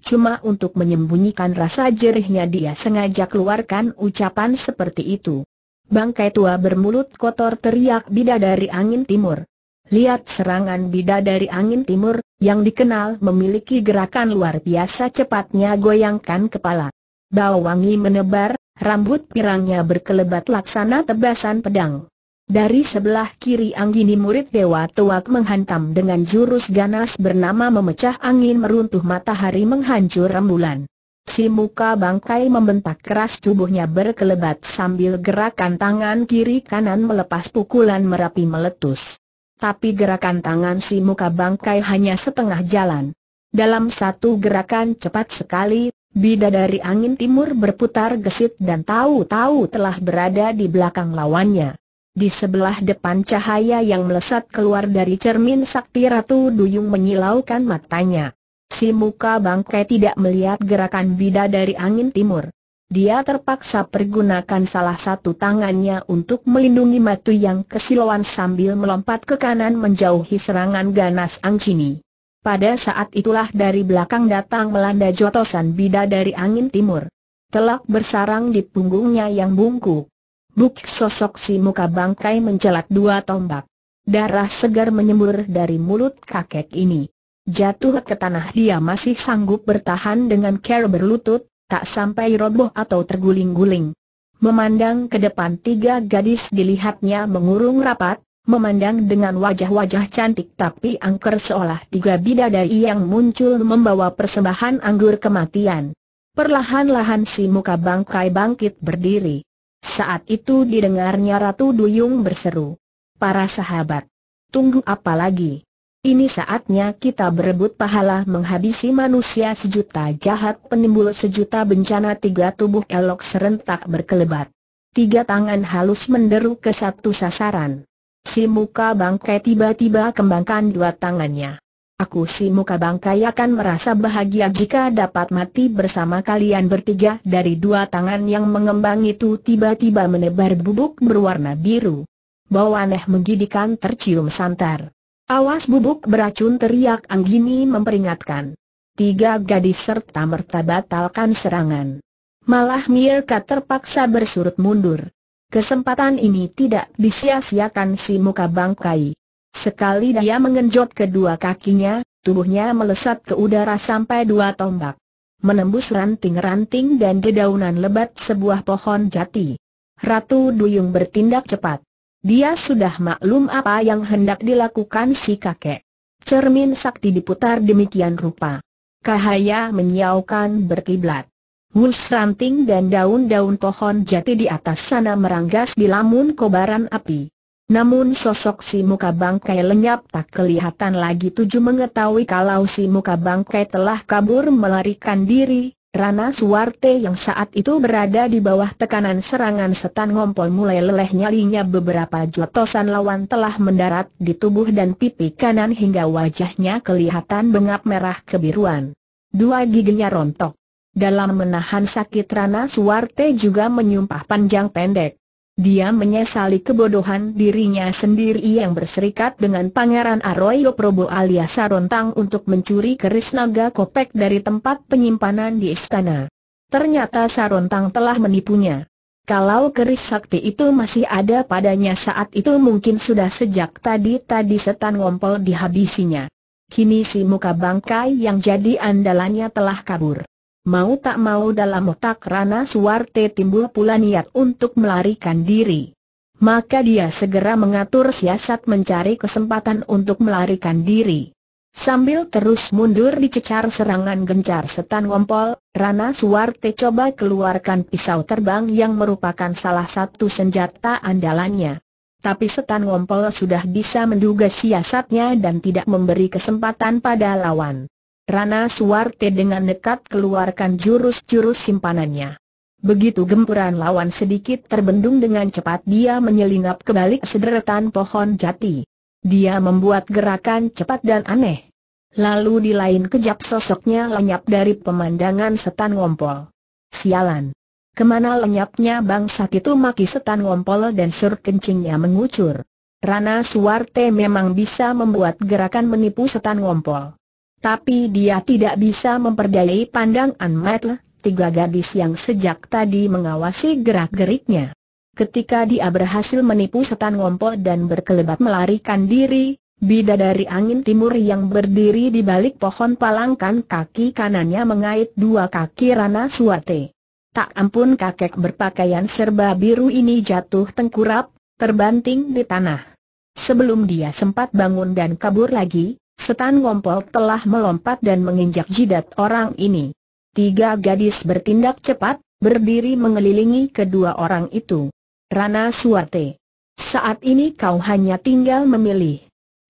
Speaker 1: Cuma untuk menyembunyikan rasa jerihnya dia sengaja keluarkan ucapan seperti itu. Bangkai tua bermulut kotor teriak bidadari angin timur. Lihat serangan bidadari angin timur, yang dikenal memiliki gerakan luar biasa cepatnya goyangkan kepala. Bawangi menebar, rambut pirangnya berkelebat laksana tebasan pedang. Dari sebelah kiri Anggini murid Dewa Tuak menghantam dengan jurus ganas bernama memecah angin meruntuh matahari menghancur rembulan. Si muka bangkai membentak keras tubuhnya berkelebat sambil gerakan tangan kiri kanan melepas pukulan merapi meletus. Tapi gerakan tangan si muka bangkai hanya setengah jalan. Dalam satu gerakan cepat sekali, bidadari angin timur berputar gesit dan tahu-tahu telah berada di belakang lawannya. Di sebelah depan cahaya yang melesat keluar dari cermin sakti Ratu Duyung menyilaukan matanya si muka bangkai tidak melihat gerakan bida dari angin timur. Dia terpaksa pergunakan salah satu tangannya untuk melindungi matu yang kesilauan sambil melompat ke kanan menjauhi serangan ganas Angcini. Pada saat itulah dari belakang datang melanda jotosan bida dari angin timur. Telak bersarang di punggungnya yang bungkuk. Buk sosok si muka bangkai mencelat dua tombak. Darah segar menyembur dari mulut kakek ini. Jatuh ke tanah dia masih sanggup bertahan dengan cara berlutut, tak sampai roboh atau terguling-guling. Memandang ke depan tiga gadis dilihatnya mengurung rapat, memandang dengan wajah-wajah cantik tapi angker seolah tiga bidadari yang muncul membawa persembahan anggur kematian. Perlahan-lahan si muka bangkai bangkit berdiri. Saat itu didengarnya Ratu Duyung berseru. Para sahabat, tunggu apa lagi? Ini saatnya kita berebut pahala menghabisi manusia sejuta jahat penimbul sejuta bencana tiga tubuh elok serentak berkelebat. Tiga tangan halus menderu ke satu sasaran. Si muka bangkai tiba-tiba kembangkan dua tangannya. Aku si muka bangkai akan merasa bahagia jika dapat mati bersama kalian bertiga dari dua tangan yang mengembang itu tiba-tiba menebar bubuk berwarna biru. Bau aneh menggidikan tercium santar. Awas bubuk beracun teriak Anggini memperingatkan. Tiga gadis serta merta batalkan serangan. Malah Mirka terpaksa bersurut mundur. Kesempatan ini tidak disia-siakan si muka bangkai. Sekali dia mengenjot kedua kakinya, tubuhnya melesat ke udara sampai dua tombak. Menembus ranting-ranting dan dedaunan lebat sebuah pohon jati. Ratu Duyung bertindak cepat. Dia sudah maklum apa yang hendak dilakukan si kakek. Cermin sakti diputar demikian rupa. Cahaya menyiaukan berkiblat. Wus ranting dan daun-daun pohon jati di atas sana meranggas di lamun kobaran api. Namun sosok si muka bangkai lenyap tak kelihatan lagi tujuh mengetahui kalau si muka bangkai telah kabur melarikan diri, Rana Suarte yang saat itu berada di bawah tekanan serangan setan ngompol mulai leleh nyalinya beberapa jotosan lawan telah mendarat di tubuh dan pipi kanan hingga wajahnya kelihatan bengap merah kebiruan. Dua giginya rontok. Dalam menahan sakit Rana Suarte juga menyumpah panjang pendek. Dia menyesali kebodohan dirinya sendiri yang berserikat dengan Pangeran Arroyo Probo alias Sarontang untuk mencuri keris naga kopek dari tempat penyimpanan di istana. Ternyata Sarontang telah menipunya. Kalau keris sakti itu masih ada padanya saat itu mungkin sudah sejak tadi-tadi setan ngompol dihabisinya. Kini si muka bangkai yang jadi andalannya telah kabur. Mau tak mau dalam otak Rana Suwarte timbul pula niat untuk melarikan diri. Maka dia segera mengatur siasat mencari kesempatan untuk melarikan diri. Sambil terus mundur dicecar serangan gencar setan Wompol, Rana Suwarte coba keluarkan pisau terbang yang merupakan salah satu senjata andalannya. Tapi setan Wompol sudah bisa menduga siasatnya dan tidak memberi kesempatan pada lawan. Rana Suwarte dengan nekat keluarkan jurus-jurus simpanannya. Begitu gempuran lawan sedikit terbendung dengan cepat dia menyelinap ke balik sederetan pohon jati. Dia membuat gerakan cepat dan aneh. Lalu di lain kejap sosoknya lenyap dari pemandangan setan ngompol. Sialan. Kemana lenyapnya bangsa itu maki setan ngompol dan sur kencingnya mengucur. Rana Suwarte memang bisa membuat gerakan menipu setan ngompol. Tapi dia tidak bisa memperdayai pandang Matle, tiga gadis yang sejak tadi mengawasi gerak-geriknya. Ketika dia berhasil menipu setan ngompol dan berkelebat melarikan diri, bidadari angin timur yang berdiri di balik pohon palangkan kaki kanannya mengait dua kaki Rana Suate. Tak ampun kakek berpakaian serba biru ini jatuh tengkurap, terbanting di tanah. Sebelum dia sempat bangun dan kabur lagi, Setan ngompol telah melompat dan menginjak jidat orang ini. Tiga gadis bertindak cepat, berdiri mengelilingi kedua orang itu. Rana Suarte. Saat ini kau hanya tinggal memilih.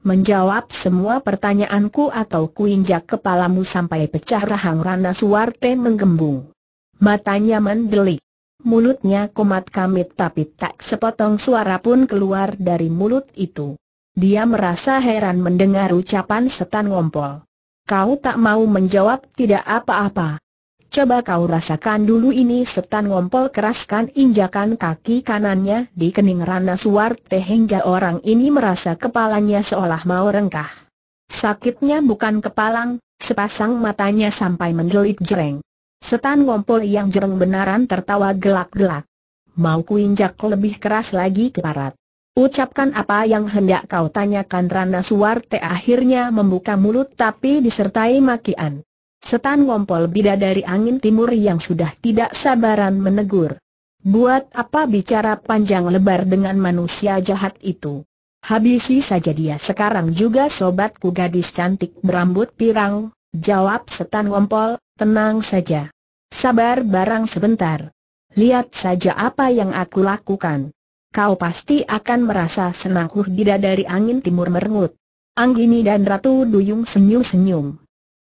Speaker 1: Menjawab semua pertanyaanku atau kuinjak kepalamu sampai pecah rahang Rana Suwarte menggembung. Matanya mendelik. Mulutnya kumat kamit tapi tak sepotong suara pun keluar dari mulut itu. Dia merasa heran mendengar ucapan setan ngompol. Kau tak mau menjawab tidak apa-apa. Coba kau rasakan dulu ini setan ngompol keraskan injakan kaki kanannya di kening Rana Suwarte hingga orang ini merasa kepalanya seolah mau rengkah. Sakitnya bukan kepalang, sepasang matanya sampai mendelik jereng. Setan ngompol yang jereng benaran tertawa gelak-gelak. Mau kuinjak lebih keras lagi ke parat. Ucapkan apa yang hendak kau tanyakan Rana Suwarte akhirnya membuka mulut tapi disertai makian. Setan ngompol dari angin timur yang sudah tidak sabaran menegur. Buat apa bicara panjang lebar dengan manusia jahat itu? Habisi saja dia sekarang juga sobatku gadis cantik berambut pirang, jawab setan ngompol, tenang saja. Sabar barang sebentar. Lihat saja apa yang aku lakukan kau pasti akan merasa senang senakuh dari angin timur merengut. Anggini dan Ratu Duyung senyum-senyum.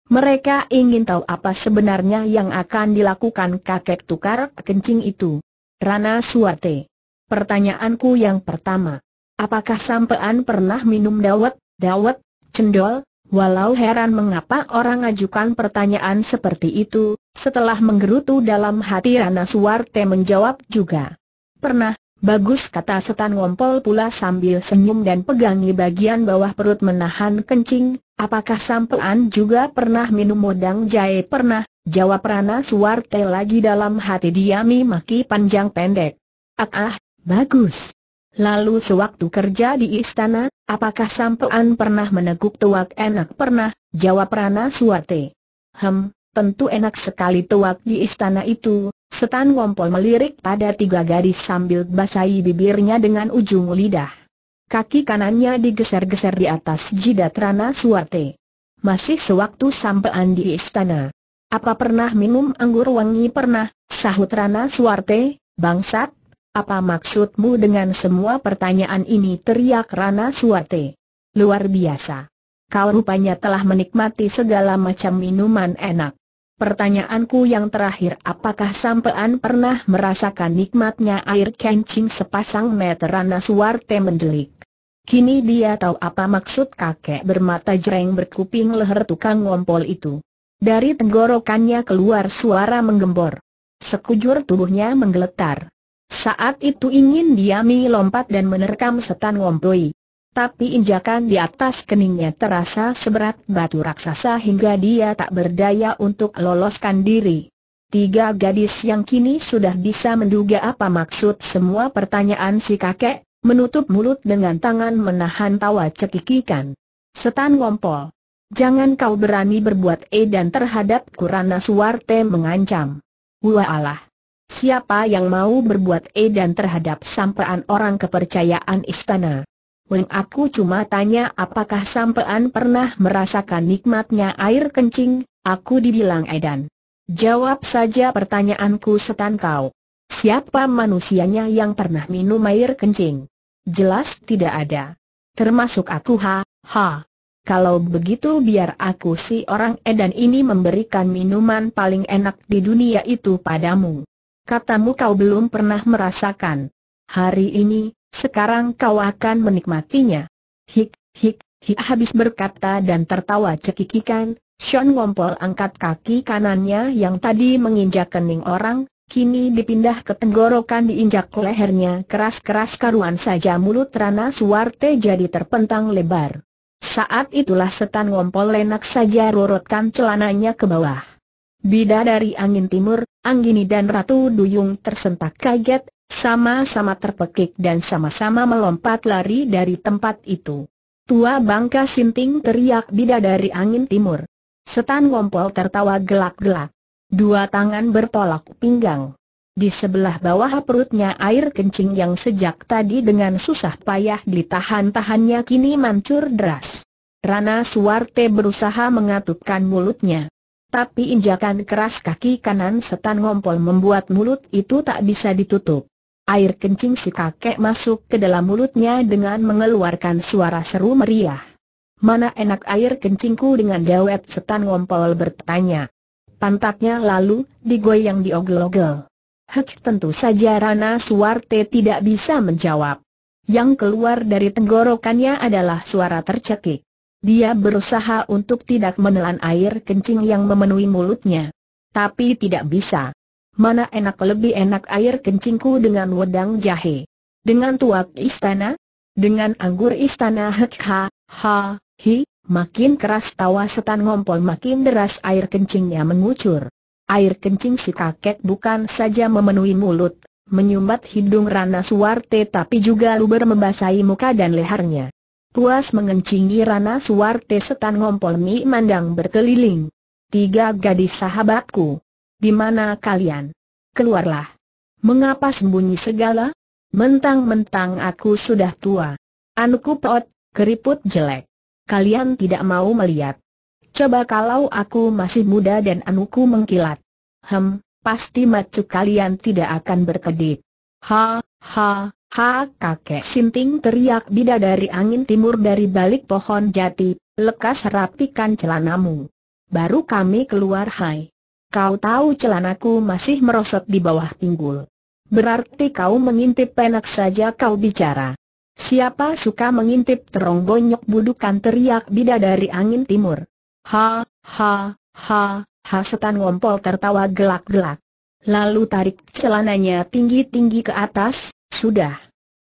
Speaker 1: Mereka ingin tahu apa sebenarnya yang akan dilakukan kakek tukar kencing itu. Rana Suwate. Pertanyaanku yang pertama. Apakah sampean pernah minum dawet, dawet, cendol, Walau heran mengapa orang ajukan pertanyaan seperti itu, setelah menggerutu dalam hati Rana Suwarte menjawab juga. Pernah, Bagus kata setan ngompol pula sambil senyum dan pegangi bagian bawah perut menahan kencing, apakah sampean juga pernah minum modang jahe pernah, jawab Rana Suwarte lagi dalam hati diami maki panjang pendek. Ah ah, bagus. Lalu sewaktu kerja di istana, apakah sampean pernah meneguk tuak enak pernah, jawab Rana Suwarte. Hem, tentu enak sekali tuak di istana itu, Setan Wompol melirik pada tiga gadis sambil basahi bibirnya dengan ujung lidah. Kaki kanannya digeser-geser di atas jidat Rana Suarte. Masih sewaktu sampai di istana. Apa pernah minum anggur wangi pernah, sahut Rana Suarte, bangsat? Apa maksudmu dengan semua pertanyaan ini teriak Rana Suarte? Luar biasa. Kau rupanya telah menikmati segala macam minuman enak. Pertanyaanku yang terakhir apakah sampean pernah merasakan nikmatnya air kencing sepasang meteran Suarte mendelik? Kini dia tahu apa maksud kakek bermata jreng berkuping leher tukang ngompol itu. Dari tenggorokannya keluar suara menggembor. Sekujur tubuhnya menggeletar. Saat itu ingin diami lompat dan menerkam setan ngompoi tapi injakan di atas keningnya terasa seberat batu raksasa hingga dia tak berdaya untuk loloskan diri. Tiga gadis yang kini sudah bisa menduga apa maksud semua pertanyaan si kakek, menutup mulut dengan tangan menahan tawa cekikikan. Setan ngompol. Jangan kau berani berbuat e dan terhadap Kurana Suwarte mengancam. Wah Allah. Siapa yang mau berbuat e dan terhadap sampean orang kepercayaan istana? Weng aku cuma tanya apakah sampean pernah merasakan nikmatnya air kencing, aku dibilang Edan. Jawab saja pertanyaanku setan kau. Siapa manusianya yang pernah minum air kencing? Jelas tidak ada. Termasuk aku ha, ha. Kalau begitu biar aku si orang Edan ini memberikan minuman paling enak di dunia itu padamu. Katamu kau belum pernah merasakan. Hari ini, sekarang kau akan menikmatinya. Hik, hik, hik habis berkata dan tertawa cekikikan, Sean Ngompol angkat kaki kanannya yang tadi menginjak kening orang, kini dipindah ke tenggorokan diinjak lehernya keras-keras karuan saja mulut Rana Suwarte jadi terpentang lebar. Saat itulah setan ngompol lenak saja rorotkan celananya ke bawah. Bida dari angin timur, Anggini dan Ratu Duyung tersentak kaget, sama-sama terpekik dan sama-sama melompat lari dari tempat itu. Tua bangka sinting teriak bidadari angin timur. Setan ngompol tertawa gelak-gelak. Dua tangan bertolak pinggang. Di sebelah bawah perutnya air kencing yang sejak tadi dengan susah payah ditahan-tahannya kini mancur deras. Rana Suwarte berusaha mengatupkan mulutnya. Tapi injakan keras kaki kanan setan ngompol membuat mulut itu tak bisa ditutup. Air kencing si kakek masuk ke dalam mulutnya dengan mengeluarkan suara seru meriah. Mana enak air kencingku dengan dawet setan ngompol bertanya. Pantatnya lalu digoyang diogel-ogel. Hek tentu saja Rana Suwarte tidak bisa menjawab. Yang keluar dari tenggorokannya adalah suara tercekik. Dia berusaha untuk tidak menelan air kencing yang memenuhi mulutnya. Tapi tidak bisa mana enak lebih enak air kencingku dengan wedang jahe. Dengan tuak istana? Dengan anggur istana hek ha, ha, hi, makin keras tawa setan ngompol makin deras air kencingnya mengucur. Air kencing si kakek bukan saja memenuhi mulut, menyumbat hidung Rana Suwarte tapi juga luber membasahi muka dan lehernya. Puas mengencingi Rana Suwarte setan ngompol mi mandang berkeliling. Tiga gadis sahabatku, di mana kalian? Keluarlah. Mengapa sembunyi segala? Mentang-mentang aku sudah tua. Anuku peot, keriput jelek. Kalian tidak mau melihat. Coba kalau aku masih muda dan anuku mengkilat. Hem, pasti macu kalian tidak akan berkedip. Ha, ha, ha, kakek sinting teriak bidadari angin timur dari balik pohon jati, lekas rapikan celanamu. Baru kami keluar hai. Kau tahu celanaku masih merosot di bawah pinggul. Berarti kau mengintip penak saja kau bicara. Siapa suka mengintip terong bonyok budukan teriak bida dari angin timur. Ha, ha, ha, ha setan ngompol tertawa gelak-gelak. Lalu tarik celananya tinggi-tinggi ke atas, sudah.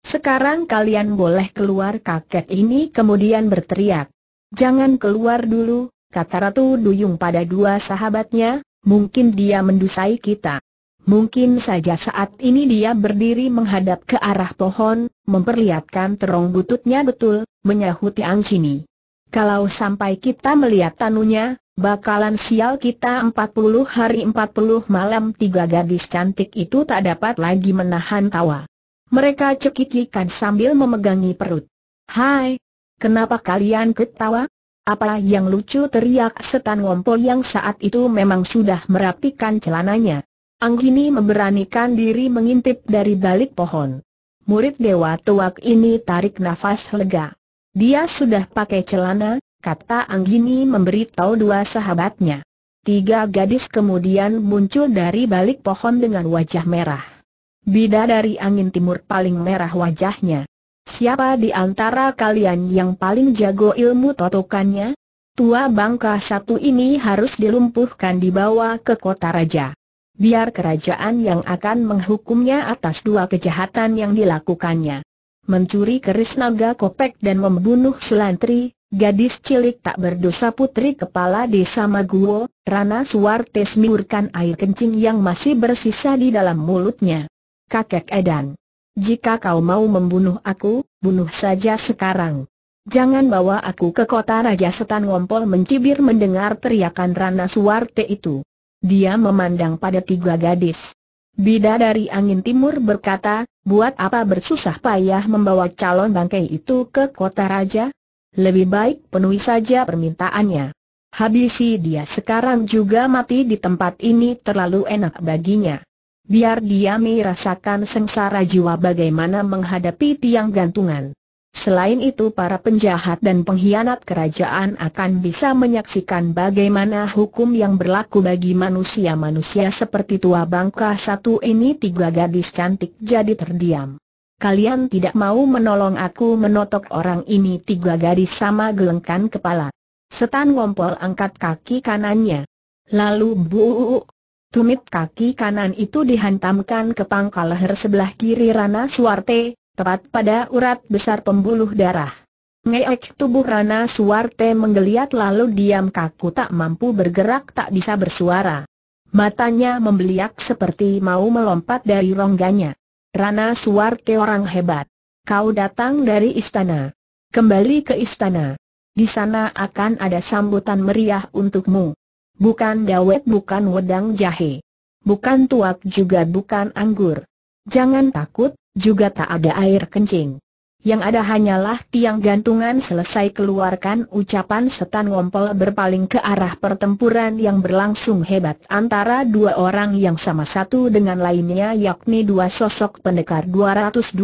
Speaker 1: Sekarang kalian boleh keluar kakek ini kemudian berteriak. Jangan keluar dulu, kata Ratu Duyung pada dua sahabatnya, Mungkin dia mendusai kita. Mungkin saja saat ini dia berdiri menghadap ke arah pohon, memperlihatkan terong bututnya betul, menyahuti Angcini. Kalau sampai kita melihat tanunya, bakalan sial kita 40 hari 40 malam tiga gadis cantik itu tak dapat lagi menahan tawa. Mereka cekikikan sambil memegangi perut. Hai, kenapa kalian ketawa? Apa yang lucu teriak setan ngompol yang saat itu memang sudah merapikan celananya. Anggini memberanikan diri mengintip dari balik pohon. Murid dewa tuak ini tarik nafas lega. Dia sudah pakai celana, kata Anggini memberitahu dua sahabatnya. Tiga gadis kemudian muncul dari balik pohon dengan wajah merah. Bida dari angin timur paling merah wajahnya. Siapa di antara kalian yang paling jago ilmu totokannya? Tua bangka satu ini harus dilumpuhkan dibawa ke kota raja. Biar kerajaan yang akan menghukumnya atas dua kejahatan yang dilakukannya. Mencuri keris naga kopek dan membunuh Sulantri, gadis cilik tak berdosa putri kepala desa Maguwo, Rana Suartes miurkan air kencing yang masih bersisa di dalam mulutnya. Kakek Edan jika kau mau membunuh aku, bunuh saja sekarang. Jangan bawa aku ke kota Raja Setan Ngompol mencibir mendengar teriakan Rana Suwarte itu. Dia memandang pada tiga gadis. Bida dari angin timur berkata, buat apa bersusah payah membawa calon bangkai itu ke kota Raja? Lebih baik penuhi saja permintaannya. Habisi dia sekarang juga mati di tempat ini terlalu enak baginya biar dia merasakan sengsara jiwa bagaimana menghadapi tiang gantungan. Selain itu para penjahat dan pengkhianat kerajaan akan bisa menyaksikan bagaimana hukum yang berlaku bagi manusia-manusia seperti tua bangka satu ini tiga gadis cantik jadi terdiam. Kalian tidak mau menolong aku menotok orang ini tiga gadis sama gelengkan kepala. Setan ngompol angkat kaki kanannya. Lalu buuk, Tumit kaki kanan itu dihantamkan ke pangkal leher sebelah kiri Rana Suarte, tepat pada urat besar pembuluh darah. Ngeek tubuh Rana Suarte menggeliat lalu diam kaku tak mampu bergerak tak bisa bersuara. Matanya membeliak seperti mau melompat dari rongganya. Rana Suarte orang hebat. Kau datang dari istana. Kembali ke istana. Di sana akan ada sambutan meriah untukmu. Bukan dawet bukan wedang jahe. Bukan tuak juga bukan anggur. Jangan takut, juga tak ada air kencing. Yang ada hanyalah tiang gantungan selesai keluarkan ucapan setan ngompol berpaling ke arah pertempuran yang berlangsung hebat antara dua orang yang sama satu dengan lainnya yakni dua sosok pendekar 212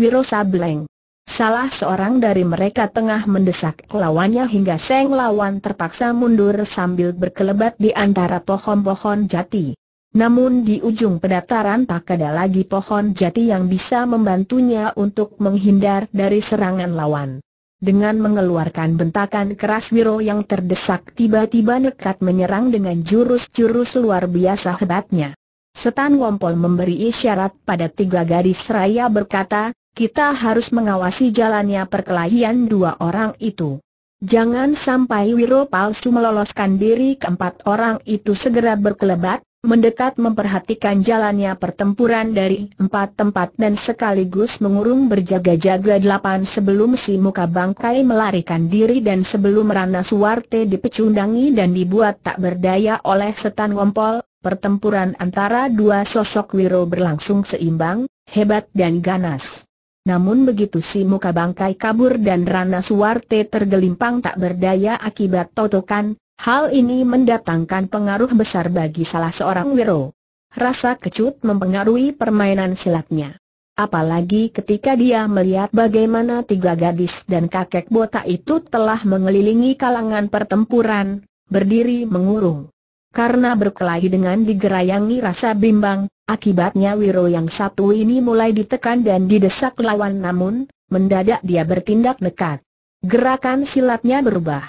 Speaker 1: Wiro Sableng. Salah seorang dari mereka tengah mendesak lawannya hingga Seng Lawan terpaksa mundur sambil berkelebat di antara pohon-pohon jati. Namun di ujung pedataran tak ada lagi pohon jati yang bisa membantunya untuk menghindar dari serangan lawan. Dengan mengeluarkan bentakan keras Wiro yang terdesak tiba-tiba nekat menyerang dengan jurus-jurus luar biasa hebatnya. Setan Wompol memberi isyarat pada tiga gadis raya berkata, kita harus mengawasi jalannya perkelahian dua orang itu. Jangan sampai Wiro palsu meloloskan diri keempat orang itu segera berkelebat, mendekat memperhatikan jalannya pertempuran dari empat tempat dan sekaligus mengurung berjaga-jaga delapan sebelum si muka bangkai melarikan diri dan sebelum Rana Suwarte dipecundangi dan dibuat tak berdaya oleh setan ngompol, pertempuran antara dua sosok Wiro berlangsung seimbang, hebat dan ganas. Namun begitu si muka bangkai kabur dan Rana Suwarte tergelimpang tak berdaya akibat totokan, hal ini mendatangkan pengaruh besar bagi salah seorang wiro. Rasa kecut mempengaruhi permainan silatnya. Apalagi ketika dia melihat bagaimana tiga gadis dan kakek botak itu telah mengelilingi kalangan pertempuran, berdiri mengurung. Karena berkelahi dengan digerayangi rasa bimbang, Akibatnya Wiro yang satu ini mulai ditekan dan didesak lawan namun, mendadak dia bertindak nekat. Gerakan silatnya berubah.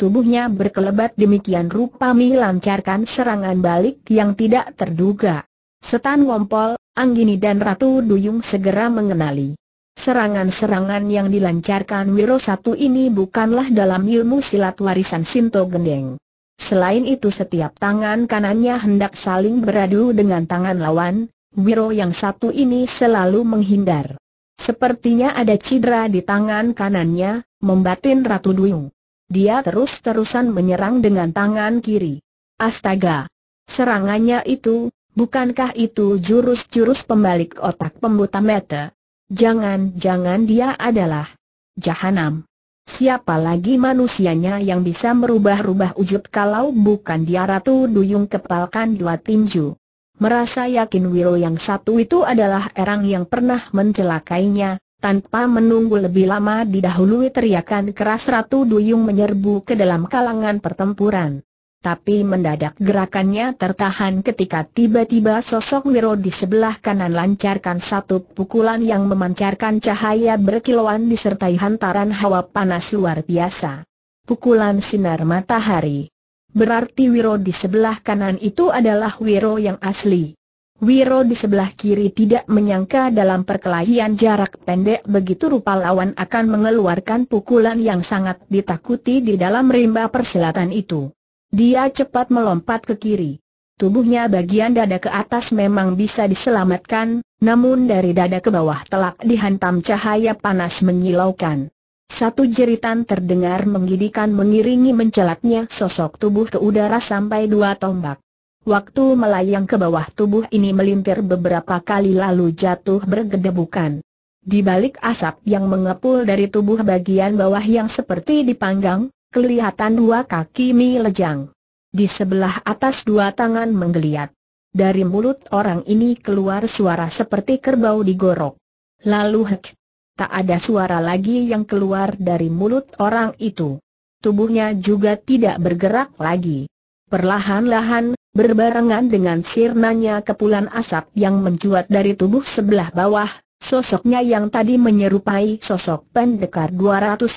Speaker 1: Tubuhnya berkelebat demikian rupa melancarkan serangan balik yang tidak terduga. Setan Wompol, Anggini dan Ratu Duyung segera mengenali. Serangan-serangan yang dilancarkan Wiro satu ini bukanlah dalam ilmu silat warisan Sinto Gendeng. Selain itu setiap tangan kanannya hendak saling beradu dengan tangan lawan, Wiro yang satu ini selalu menghindar. Sepertinya ada cedera di tangan kanannya, membatin Ratu Duyung. Dia terus-terusan menyerang dengan tangan kiri. Astaga! Serangannya itu, bukankah itu jurus-jurus pembalik otak pembuta mata? Jangan-jangan dia adalah Jahanam. Siapa lagi manusianya yang bisa merubah-rubah wujud kalau bukan dia Ratu Duyung Kepalkan Dua Tinju? Merasa yakin Wiro yang satu itu adalah erang yang pernah mencelakainya, tanpa menunggu lebih lama didahului teriakan keras Ratu Duyung menyerbu ke dalam kalangan pertempuran tapi mendadak gerakannya tertahan ketika tiba-tiba sosok Wiro di sebelah kanan lancarkan satu pukulan yang memancarkan cahaya berkilauan disertai hantaran hawa panas luar biasa. Pukulan sinar matahari. Berarti Wiro di sebelah kanan itu adalah Wiro yang asli. Wiro di sebelah kiri tidak menyangka dalam perkelahian jarak pendek begitu rupa lawan akan mengeluarkan pukulan yang sangat ditakuti di dalam rimba persilatan itu. Dia cepat melompat ke kiri. Tubuhnya bagian dada ke atas memang bisa diselamatkan, namun dari dada ke bawah telak dihantam cahaya panas menyilaukan. Satu jeritan terdengar menggidikan mengiringi mencelatnya sosok tubuh ke udara sampai dua tombak. Waktu melayang ke bawah tubuh ini melintir beberapa kali lalu jatuh bergedebukan. Di balik asap yang mengepul dari tubuh bagian bawah yang seperti dipanggang, kelihatan dua kaki Mi Lejang. Di sebelah atas dua tangan menggeliat. Dari mulut orang ini keluar suara seperti kerbau digorok. Lalu hek. Tak ada suara lagi yang keluar dari mulut orang itu. Tubuhnya juga tidak bergerak lagi. Perlahan-lahan, berbarengan dengan sirnanya kepulan asap yang mencuat dari tubuh sebelah bawah, sosoknya yang tadi menyerupai sosok pendekar 212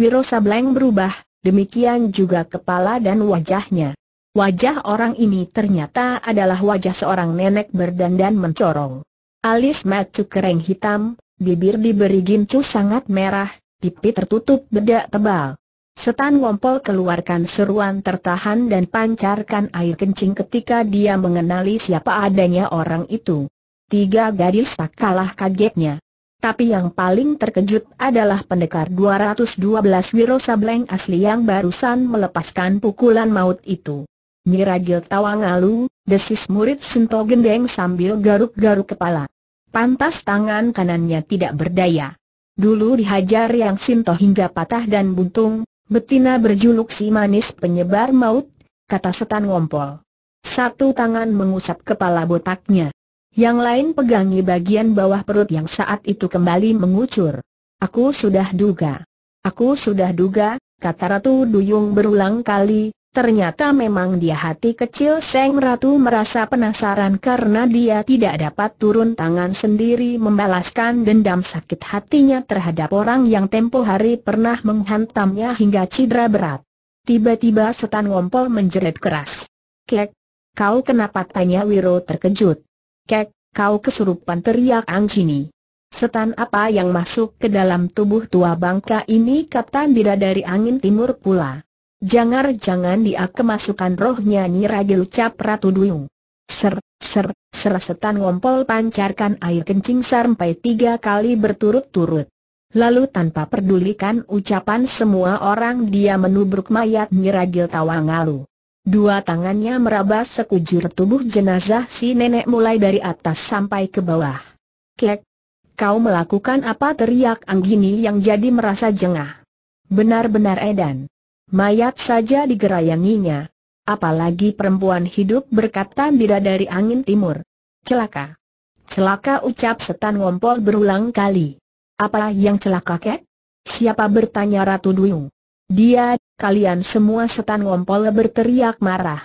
Speaker 1: Wiro Sableng berubah, demikian juga kepala dan wajahnya. Wajah orang ini ternyata adalah wajah seorang nenek berdandan mencorong. Alis matu kering hitam, bibir diberi gincu sangat merah, pipi tertutup bedak tebal. Setan Wompol keluarkan seruan tertahan dan pancarkan air kencing ketika dia mengenali siapa adanya orang itu. Tiga gadis tak kalah kagetnya. Tapi yang paling terkejut adalah pendekar 212 Wiro Sableng asli yang barusan melepaskan pukulan maut itu. Miragil tawa ngalu, desis murid Sento Gendeng sambil garuk-garuk kepala. Pantas tangan kanannya tidak berdaya. Dulu dihajar yang Sinto hingga patah dan buntung, betina berjuluk si manis penyebar maut, kata setan ngompol. Satu tangan mengusap kepala botaknya. Yang lain pegangi bagian bawah perut yang saat itu kembali mengucur. Aku sudah duga. Aku sudah duga, kata Ratu Duyung berulang kali, Ternyata memang dia hati kecil Seng Ratu merasa penasaran karena dia tidak dapat turun tangan sendiri membalaskan dendam sakit hatinya terhadap orang yang tempo hari pernah menghantamnya hingga cedera berat. Tiba-tiba setan ngompol menjerit keras. Kek, kau kenapa tanya Wiro terkejut? Kek, kau kesurupan teriak Angcini. Setan apa yang masuk ke dalam tubuh tua bangka ini kata Dira dari angin timur pula. Jangan-jangan dia kemasukan rohnya Nyiragil Cap Ratu Duyung. Ser, ser, ser setan ngompol pancarkan air kencing sampai tiga kali berturut-turut. Lalu tanpa pedulikan ucapan semua orang dia menubruk mayat Ragil Tawangalu. Dua tangannya meraba sekujur tubuh jenazah si nenek mulai dari atas sampai ke bawah. Kek! Kau melakukan apa teriak Anggini yang jadi merasa jengah. Benar-benar edan. Mayat saja digerayanginya. Apalagi perempuan hidup berkata dari angin timur. Celaka. Celaka ucap setan ngompol berulang kali. Apa yang celaka kek? Siapa bertanya Ratu Duyung? Dia, kalian semua setan ngompol berteriak marah.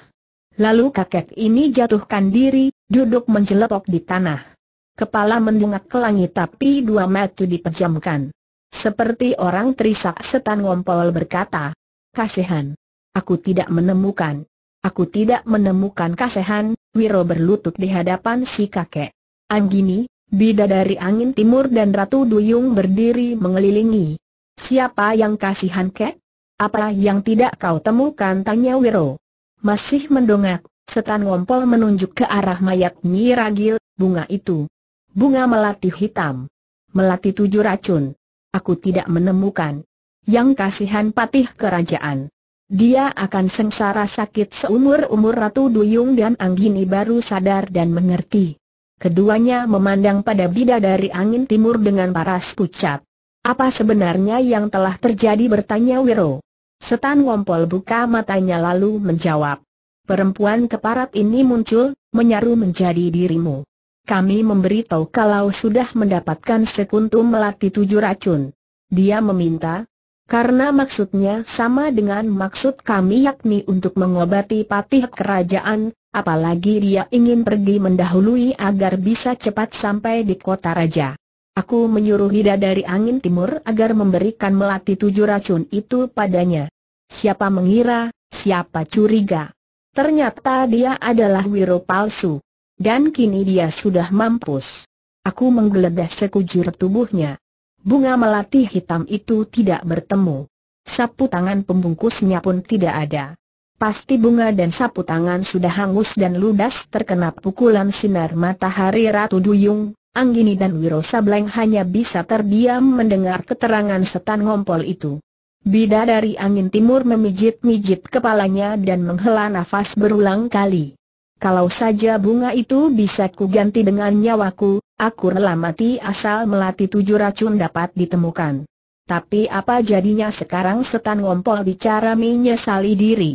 Speaker 1: Lalu kakek ini jatuhkan diri, duduk menjelepok di tanah. Kepala mendungak ke langit tapi dua mata dipejamkan. Seperti orang terisak setan ngompol berkata, Kasihan. Aku tidak menemukan. Aku tidak menemukan kasihan, Wiro berlutut di hadapan si kakek. Anggini, Bidadari Angin Timur dan Ratu Duyung berdiri mengelilingi. Siapa yang kasihan kek? Apa yang tidak kau temukan tanya Wiro. Masih mendongak, setan ngompol menunjuk ke arah mayat Nyi Ragil, bunga itu. Bunga melati hitam. Melati tujuh racun. Aku tidak menemukan. Yang kasihan patih kerajaan. Dia akan sengsara sakit seumur-umur Ratu Duyung dan Anggini baru sadar dan mengerti. Keduanya memandang pada bidadari angin timur dengan paras pucat. Apa sebenarnya yang telah terjadi bertanya Wiro. Setan Ngompol buka matanya lalu menjawab. Perempuan keparat ini muncul, menyaru menjadi dirimu. Kami memberitahu kalau sudah mendapatkan sekuntum melati tujuh racun. Dia meminta, karena maksudnya sama dengan maksud kami yakni untuk mengobati patih kerajaan, apalagi dia ingin pergi mendahului agar bisa cepat sampai di kota raja. Aku menyuruh Hida dari angin timur agar memberikan melati tujuh racun itu padanya. Siapa mengira, siapa curiga. Ternyata dia adalah wiro palsu. Dan kini dia sudah mampus. Aku menggeledah sekujur tubuhnya. Bunga melati hitam itu tidak bertemu. Sapu tangan pembungkusnya pun tidak ada. Pasti bunga dan sapu tangan sudah hangus dan ludas terkena pukulan sinar matahari Ratu Duyung, Anggini dan Wiro Sableng hanya bisa terdiam mendengar keterangan setan ngompol itu. Bida dari angin timur memijit-mijit kepalanya dan menghela nafas berulang kali. Kalau saja bunga itu bisa kuganti dengan nyawaku, aku rela mati asal melati tujuh racun dapat ditemukan. Tapi apa jadinya sekarang setan ngompol bicara menyesali diri.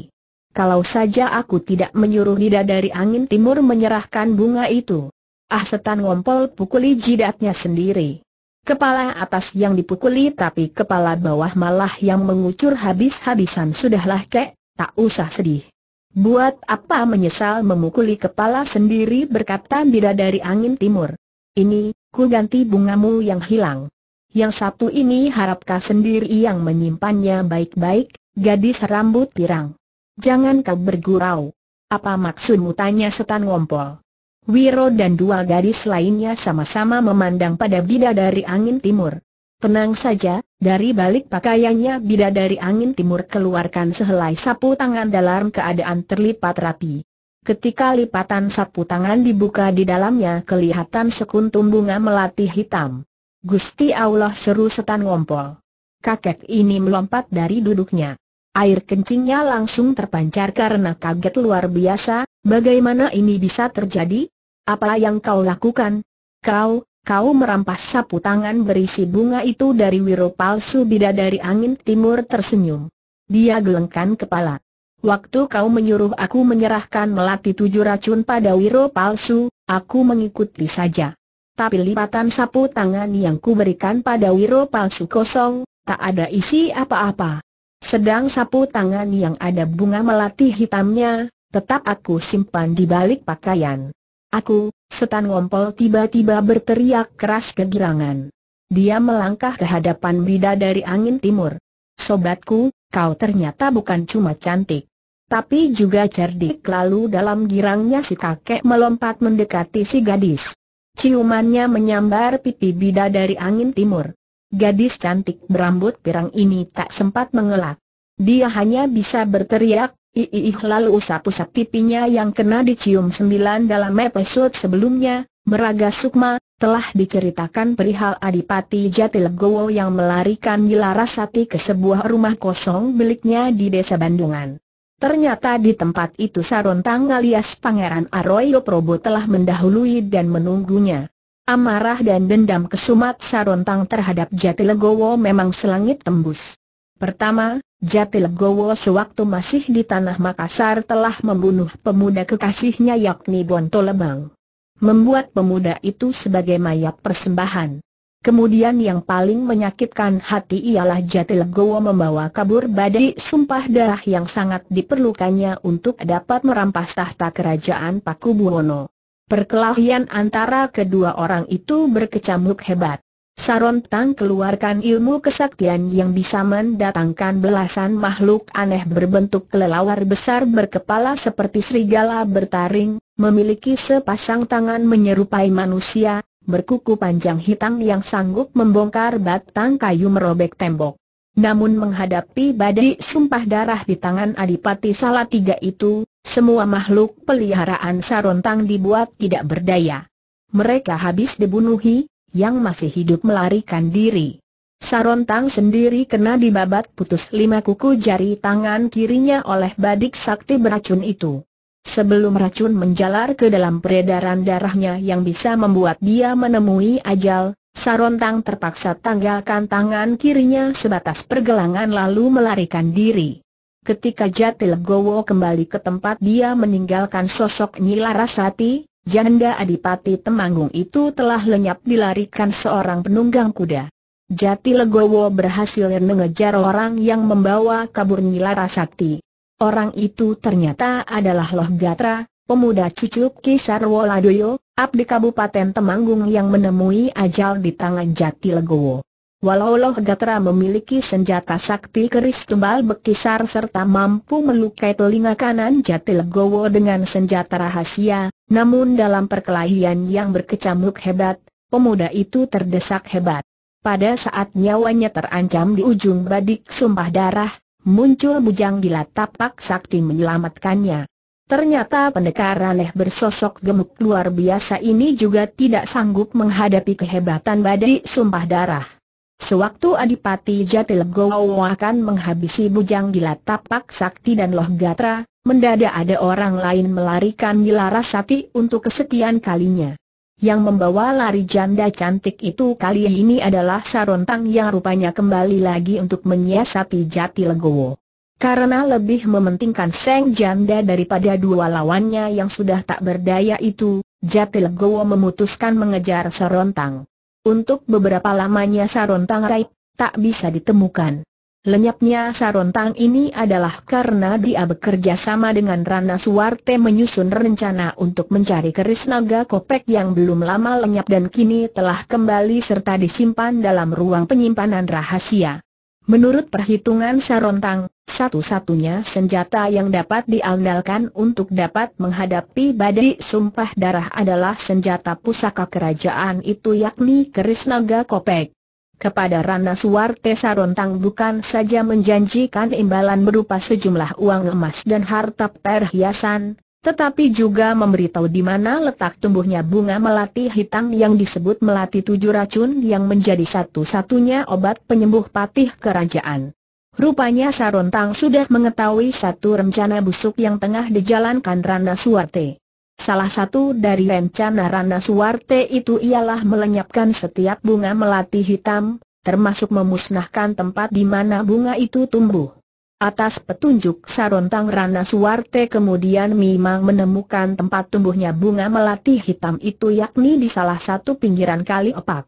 Speaker 1: Kalau saja aku tidak menyuruh bida dari angin timur menyerahkan bunga itu. Ah setan ngompol pukuli jidatnya sendiri. Kepala atas yang dipukuli tapi kepala bawah malah yang mengucur habis-habisan sudahlah kek, tak usah sedih. Buat apa menyesal memukuli kepala sendiri berkata bidadari angin timur. Ini, ku ganti bungamu yang hilang. Yang satu ini harapkah sendiri yang menyimpannya baik-baik, gadis rambut pirang. Jangan kau bergurau. Apa maksudmu tanya setan ngompol? Wiro dan dua gadis lainnya sama-sama memandang pada bidadari angin timur. Tenang saja, dari balik pakaiannya bidadari angin timur keluarkan sehelai sapu tangan dalam keadaan terlipat rapi. Ketika lipatan sapu tangan dibuka di dalamnya kelihatan sekuntum bunga melati hitam. Gusti Allah seru setan ngompol. Kakek ini melompat dari duduknya. Air kencingnya langsung terpancar karena kaget luar biasa, bagaimana ini bisa terjadi? Apa yang kau lakukan? Kau, kau merampas sapu tangan berisi bunga itu dari wiro palsu bidadari angin timur tersenyum. Dia gelengkan kepala. Waktu kau menyuruh aku menyerahkan melati tujuh racun pada wiro palsu, aku mengikuti saja. Tapi lipatan sapu tangan yang kuberikan pada wiro palsu kosong, tak ada isi apa-apa. Sedang sapu tangan yang ada bunga melati hitamnya, tetap aku simpan di balik pakaian. Aku, setan ngompol tiba-tiba berteriak keras kegirangan. Dia melangkah ke hadapan bida dari angin timur. Sobatku, kau ternyata bukan cuma cantik. Tapi juga cerdik lalu dalam girangnya si kakek melompat mendekati si gadis. Ciumannya menyambar pipi bida dari angin timur. Gadis cantik berambut pirang ini tak sempat mengelak. Dia hanya bisa berteriak, Iiih lalu usap-usap pipinya yang kena dicium sembilan dalam episode sebelumnya, Meraga Sukma, telah diceritakan perihal Adipati Jatilegowo yang melarikan Gilarasati ke sebuah rumah kosong miliknya di desa Bandungan. Ternyata di tempat itu Sarontang alias Pangeran Arroyo Probo telah mendahului dan menunggunya. Amarah dan dendam kesumat Sarontang terhadap Jatilegowo memang selangit tembus. Pertama, Jatil Legowo sewaktu masih di tanah Makassar telah membunuh pemuda kekasihnya yakni Bonto Lebang, Membuat pemuda itu sebagai mayat persembahan. Kemudian yang paling menyakitkan hati ialah Jatil Legowo membawa kabur badai sumpah darah yang sangat diperlukannya untuk dapat merampas tahta kerajaan Pakubuwono. Perkelahian antara kedua orang itu berkecamuk hebat. Saron Tang keluarkan ilmu kesaktian yang bisa mendatangkan belasan makhluk aneh berbentuk kelelawar besar berkepala seperti serigala bertaring, memiliki sepasang tangan menyerupai manusia, berkuku panjang hitam yang sanggup membongkar batang kayu merobek tembok. Namun menghadapi badai sumpah darah di tangan Adipati Salatiga itu, semua makhluk peliharaan Saron Tang dibuat tidak berdaya. Mereka habis dibunuhi, yang masih hidup melarikan diri. Sarontang sendiri kena dibabat putus lima kuku jari tangan kirinya oleh badik sakti beracun itu. Sebelum racun menjalar ke dalam peredaran darahnya yang bisa membuat dia menemui ajal, Sarontang terpaksa tanggalkan tangan kirinya sebatas pergelangan lalu melarikan diri. Ketika Jatil Gowo kembali ke tempat dia meninggalkan sosok Nila Rasati, janda Adipati Temanggung itu telah lenyap dilarikan seorang penunggang kuda. Jati Legowo berhasil mengejar orang yang membawa kabur Nyilara Sakti. Orang itu ternyata adalah Loh Gatra, pemuda cucu Kisar Woladoyo, abdi Kabupaten Temanggung yang menemui ajal di tangan Jati Legowo. Walau Loh Gatra memiliki senjata sakti keris tumbal bekisar serta mampu melukai telinga kanan Jatilegowo dengan senjata rahasia, namun dalam perkelahian yang berkecamuk hebat, pemuda itu terdesak hebat. Pada saat nyawanya terancam di ujung badik sumpah darah, muncul bujang gila tapak sakti menyelamatkannya. Ternyata pendekar aneh bersosok gemuk luar biasa ini juga tidak sanggup menghadapi kehebatan badik sumpah darah. Sewaktu Adipati Jatilegowo akan menghabisi bujang gila tapak sakti dan loh gatra, mendadak ada orang lain melarikan gila rasati untuk kesekian kalinya. Yang membawa lari janda cantik itu kali ini adalah sarontang yang rupanya kembali lagi untuk menyiasati Jatilegowo. Karena lebih mementingkan seng janda daripada dua lawannya yang sudah tak berdaya itu, Jatilegowo memutuskan mengejar sarontang. Untuk beberapa lamanya sarontang raib, tak bisa ditemukan. Lenyapnya sarontang ini adalah karena dia bekerja sama dengan Rana Suwarte menyusun rencana untuk mencari keris naga kopek yang belum lama lenyap dan kini telah kembali serta disimpan dalam ruang penyimpanan rahasia. Menurut perhitungan sarontang, satu-satunya senjata yang dapat diandalkan untuk dapat menghadapi badai sumpah darah adalah senjata pusaka kerajaan itu yakni keris naga kopek. Kepada Rana Suwarte Sarontang bukan saja menjanjikan imbalan berupa sejumlah uang emas dan harta perhiasan, tetapi juga memberitahu di mana letak tumbuhnya bunga melati hitam yang disebut melati tujuh racun yang menjadi satu-satunya obat penyembuh patih kerajaan. Rupanya Sarontang sudah mengetahui satu rencana busuk yang tengah dijalankan Randa Suwarte. Salah satu dari rencana Randa Suwarte itu ialah melenyapkan setiap bunga melati hitam, termasuk memusnahkan tempat di mana bunga itu tumbuh. Atas petunjuk Sarontang Rana Suwarte kemudian memang menemukan tempat tumbuhnya bunga melati hitam itu yakni di salah satu pinggiran kali opak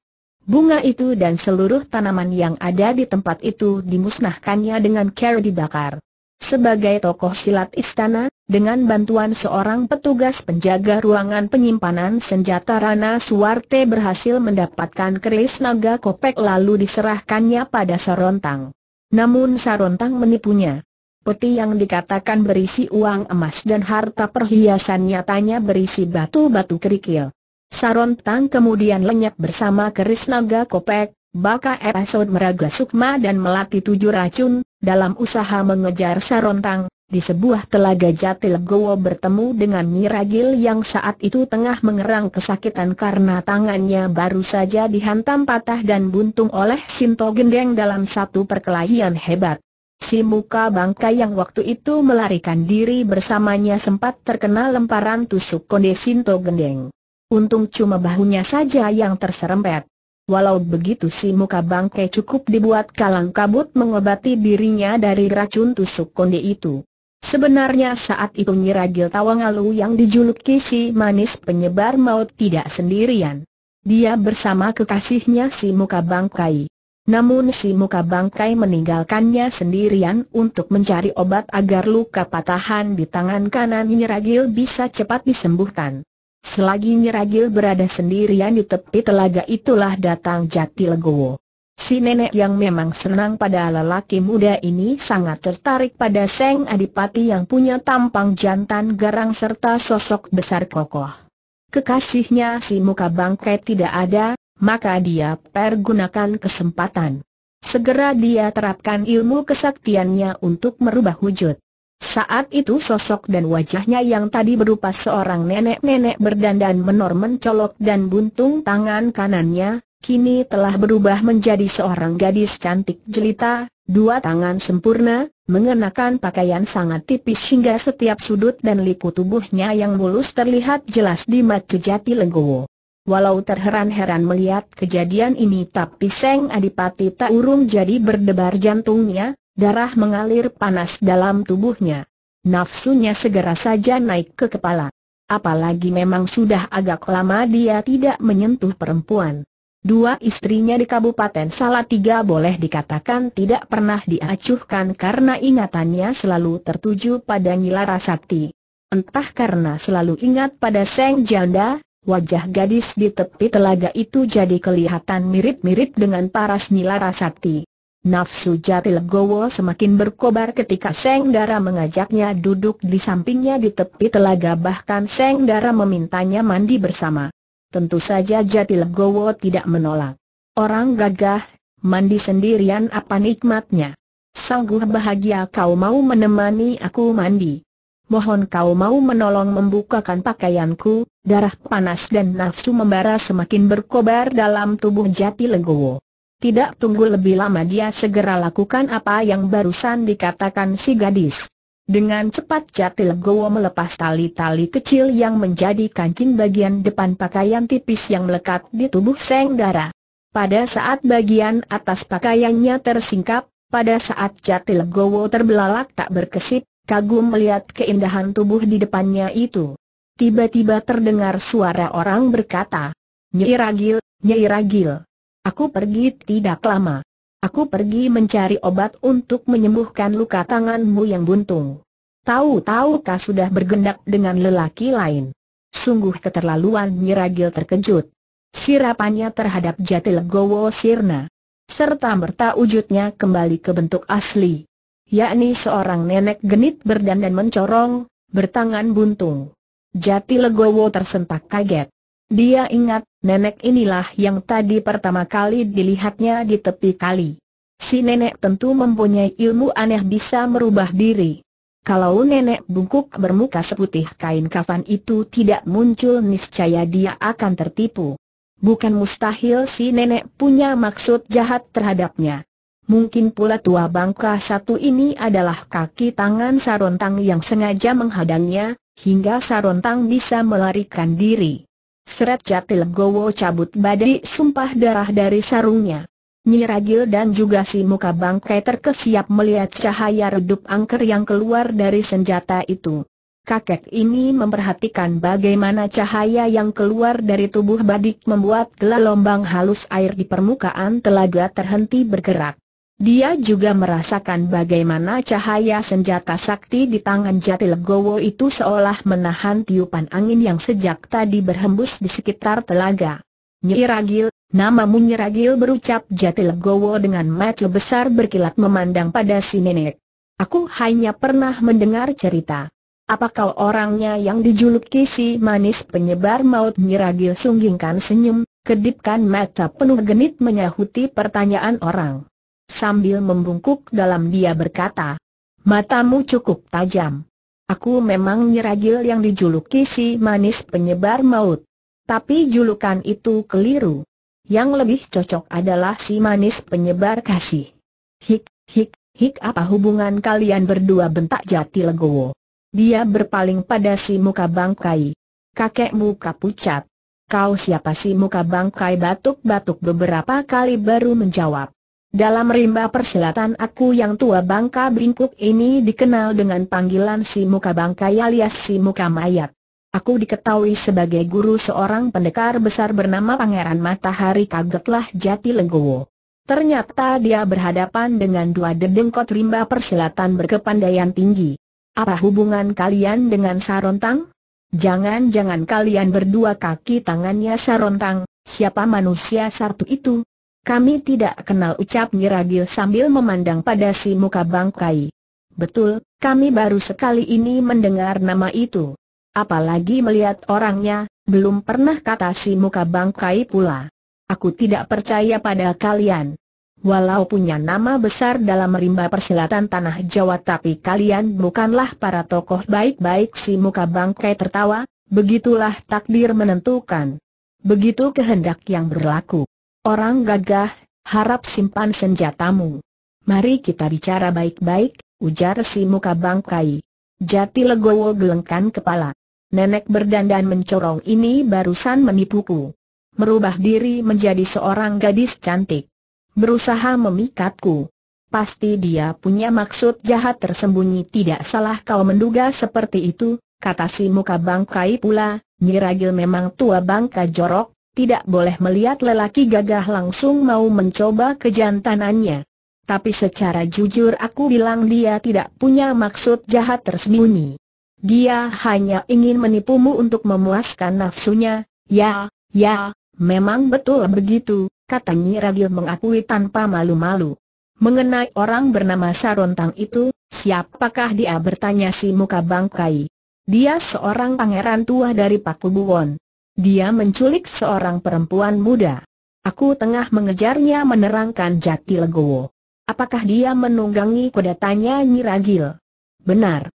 Speaker 1: bunga itu dan seluruh tanaman yang ada di tempat itu dimusnahkannya dengan cara dibakar. Sebagai tokoh silat istana, dengan bantuan seorang petugas penjaga ruangan penyimpanan senjata Rana Suwarte berhasil mendapatkan keris naga kopek lalu diserahkannya pada Sarontang. Namun Sarontang menipunya. Peti yang dikatakan berisi uang emas dan harta perhiasan nyatanya berisi batu-batu kerikil. Sarontang kemudian lenyap bersama keris naga kopek, baka episode meraga sukma dan melati tujuh racun, dalam usaha mengejar Sarontang, di sebuah telaga jatil goa bertemu dengan Miragil yang saat itu tengah mengerang kesakitan karena tangannya baru saja dihantam patah dan buntung oleh Sinto Gendeng dalam satu perkelahian hebat. Si muka bangka yang waktu itu melarikan diri bersamanya sempat terkena lemparan tusuk konde Sinto Gendeng. Untung cuma bahunya saja yang terserempet. Walau begitu si muka bangke cukup dibuat kalang kabut mengobati dirinya dari racun tusuk konde itu. Sebenarnya saat itu Nyiragil Tawangalu yang dijuluki si manis penyebar maut tidak sendirian. Dia bersama kekasihnya si muka bangkai. Namun si muka bangkai meninggalkannya sendirian untuk mencari obat agar luka patahan di tangan kanan Nyiragil bisa cepat disembuhkan. Selagi Nyiragil berada sendirian di tepi telaga itulah datang Jati Legowo. Si nenek yang memang senang pada lelaki muda ini sangat tertarik pada Seng Adipati yang punya tampang jantan garang serta sosok besar kokoh. Kekasihnya si muka bangkai tidak ada, maka dia pergunakan kesempatan. Segera dia terapkan ilmu kesaktiannya untuk merubah wujud. Saat itu sosok dan wajahnya yang tadi berupa seorang nenek-nenek berdandan menor mencolok dan buntung tangan kanannya, kini telah berubah menjadi seorang gadis cantik jelita, dua tangan sempurna, mengenakan pakaian sangat tipis hingga setiap sudut dan liku tubuhnya yang mulus terlihat jelas di mata jati legowo. Walau terheran-heran melihat kejadian ini tapi Seng Adipati tak urung jadi berdebar jantungnya, Darah mengalir panas dalam tubuhnya. Nafsunya segera saja naik ke kepala. Apalagi memang sudah agak lama dia tidak menyentuh perempuan. Dua istrinya di Kabupaten Salatiga boleh dikatakan tidak pernah diacuhkan karena ingatannya selalu tertuju pada Nyilara Sakti. Entah karena selalu ingat pada Seng Janda, wajah gadis di tepi telaga itu jadi kelihatan mirip-mirip dengan paras Nyilara Sakti. Nafsu jari legowo semakin berkobar ketika Seng Dara mengajaknya duduk di sampingnya di tepi telaga bahkan Seng Dara memintanya mandi bersama. Tentu saja jati legowo tidak menolak. Orang gagah, mandi sendirian apa nikmatnya? Sangguh bahagia kau mau menemani aku mandi. Mohon kau mau menolong membukakan pakaianku, darah panas dan nafsu membara semakin berkobar dalam tubuh jati legowo. Tidak tunggu lebih lama dia segera lakukan apa yang barusan dikatakan si gadis. Dengan cepat Jati Legowo melepas tali-tali kecil yang menjadi kancing bagian depan pakaian tipis yang melekat di tubuh Seng Dara. Pada saat bagian atas pakaiannya tersingkap, pada saat Jati Legowo terbelalak tak berkesip, kagum melihat keindahan tubuh di depannya itu. Tiba-tiba terdengar suara orang berkata, Nyi Ragil, Nyi Ragil. Aku pergi tidak lama. Aku pergi mencari obat untuk menyembuhkan luka tanganmu yang buntung. Tahu-tahu kau sudah bergendak dengan lelaki lain. Sungguh keterlaluan Nyiragil terkejut. Sirapannya terhadap Jati Legowo Sirna. Serta merta wujudnya kembali ke bentuk asli. Yakni seorang nenek genit berdandan mencorong, bertangan buntung. Jati Legowo tersentak kaget. Dia ingat, nenek inilah yang tadi pertama kali dilihatnya di tepi kali. Si nenek tentu mempunyai ilmu aneh bisa merubah diri. Kalau nenek bungkuk bermuka seputih kain kafan itu tidak muncul niscaya dia akan tertipu. Bukan mustahil si nenek punya maksud jahat terhadapnya. Mungkin pula tua bangka satu ini adalah kaki tangan Sarontang yang sengaja menghadangnya, hingga Sarontang bisa melarikan diri. Seret jatil gowo cabut badai sumpah darah dari sarungnya. Nyiragil dan juga si muka bangkai terkesiap melihat cahaya redup angker yang keluar dari senjata itu. Kakek ini memperhatikan bagaimana cahaya yang keluar dari tubuh badik membuat gelombang halus air di permukaan telaga terhenti bergerak. Dia juga merasakan bagaimana cahaya senjata sakti di tangan Jati itu seolah menahan tiupan angin yang sejak tadi berhembus di sekitar telaga. Nyiragil, namamu Nyiragil berucap Jati dengan mata besar berkilat memandang pada si nenek. Aku hanya pernah mendengar cerita. Apakah orangnya yang dijuluki si manis penyebar maut Nyiragil sunggingkan senyum, kedipkan mata penuh genit menyahuti pertanyaan orang sambil membungkuk dalam dia berkata, Matamu cukup tajam. Aku memang nyeragil yang dijuluki si manis penyebar maut. Tapi julukan itu keliru. Yang lebih cocok adalah si manis penyebar kasih. Hik, hik, hik apa hubungan kalian berdua bentak jati legowo. Dia berpaling pada si muka bangkai. Kakek muka pucat. Kau siapa si muka bangkai batuk-batuk beberapa kali baru menjawab. Dalam rimba persilatan aku yang tua bangka bingkuk ini dikenal dengan panggilan si muka bangka alias si muka mayat. Aku diketahui sebagai guru seorang pendekar besar bernama Pangeran Matahari Kagetlah Jati legowo. Ternyata dia berhadapan dengan dua dedengkot rimba persilatan berkepandaian tinggi. Apa hubungan kalian dengan Sarontang? Jangan-jangan kalian berdua kaki tangannya Sarontang, siapa manusia satu itu? Kami tidak kenal ucap Miragil sambil memandang pada si muka bangkai. Betul, kami baru sekali ini mendengar nama itu. Apalagi melihat orangnya, belum pernah kata si muka bangkai pula. Aku tidak percaya pada kalian. Walau punya nama besar dalam rimba persilatan tanah Jawa tapi kalian bukanlah para tokoh baik-baik si muka bangkai tertawa, begitulah takdir menentukan. Begitu kehendak yang berlaku orang gagah, harap simpan senjatamu. Mari kita bicara baik-baik, ujar si muka bangkai. Jati legowo gelengkan kepala. Nenek berdandan mencorong ini barusan menipuku. Merubah diri menjadi seorang gadis cantik. Berusaha memikatku. Pasti dia punya maksud jahat tersembunyi tidak salah kau menduga seperti itu, kata si muka bangkai pula, Nyiragil memang tua bangka jorok, tidak boleh melihat lelaki gagah langsung mau mencoba kejantanannya. Tapi secara jujur aku bilang dia tidak punya maksud jahat tersembunyi. Dia hanya ingin menipumu untuk memuaskan nafsunya, ya, ya, memang betul begitu, kata Nyi mengakui tanpa malu-malu. Mengenai orang bernama Sarontang itu, siapakah dia bertanya si muka bangkai? Dia seorang pangeran tua dari Pakubuwon. Dia menculik seorang perempuan muda. Aku tengah mengejarnya menerangkan Jati Legowo. Apakah dia menunggangi kuda tanya Nyiragil? Benar.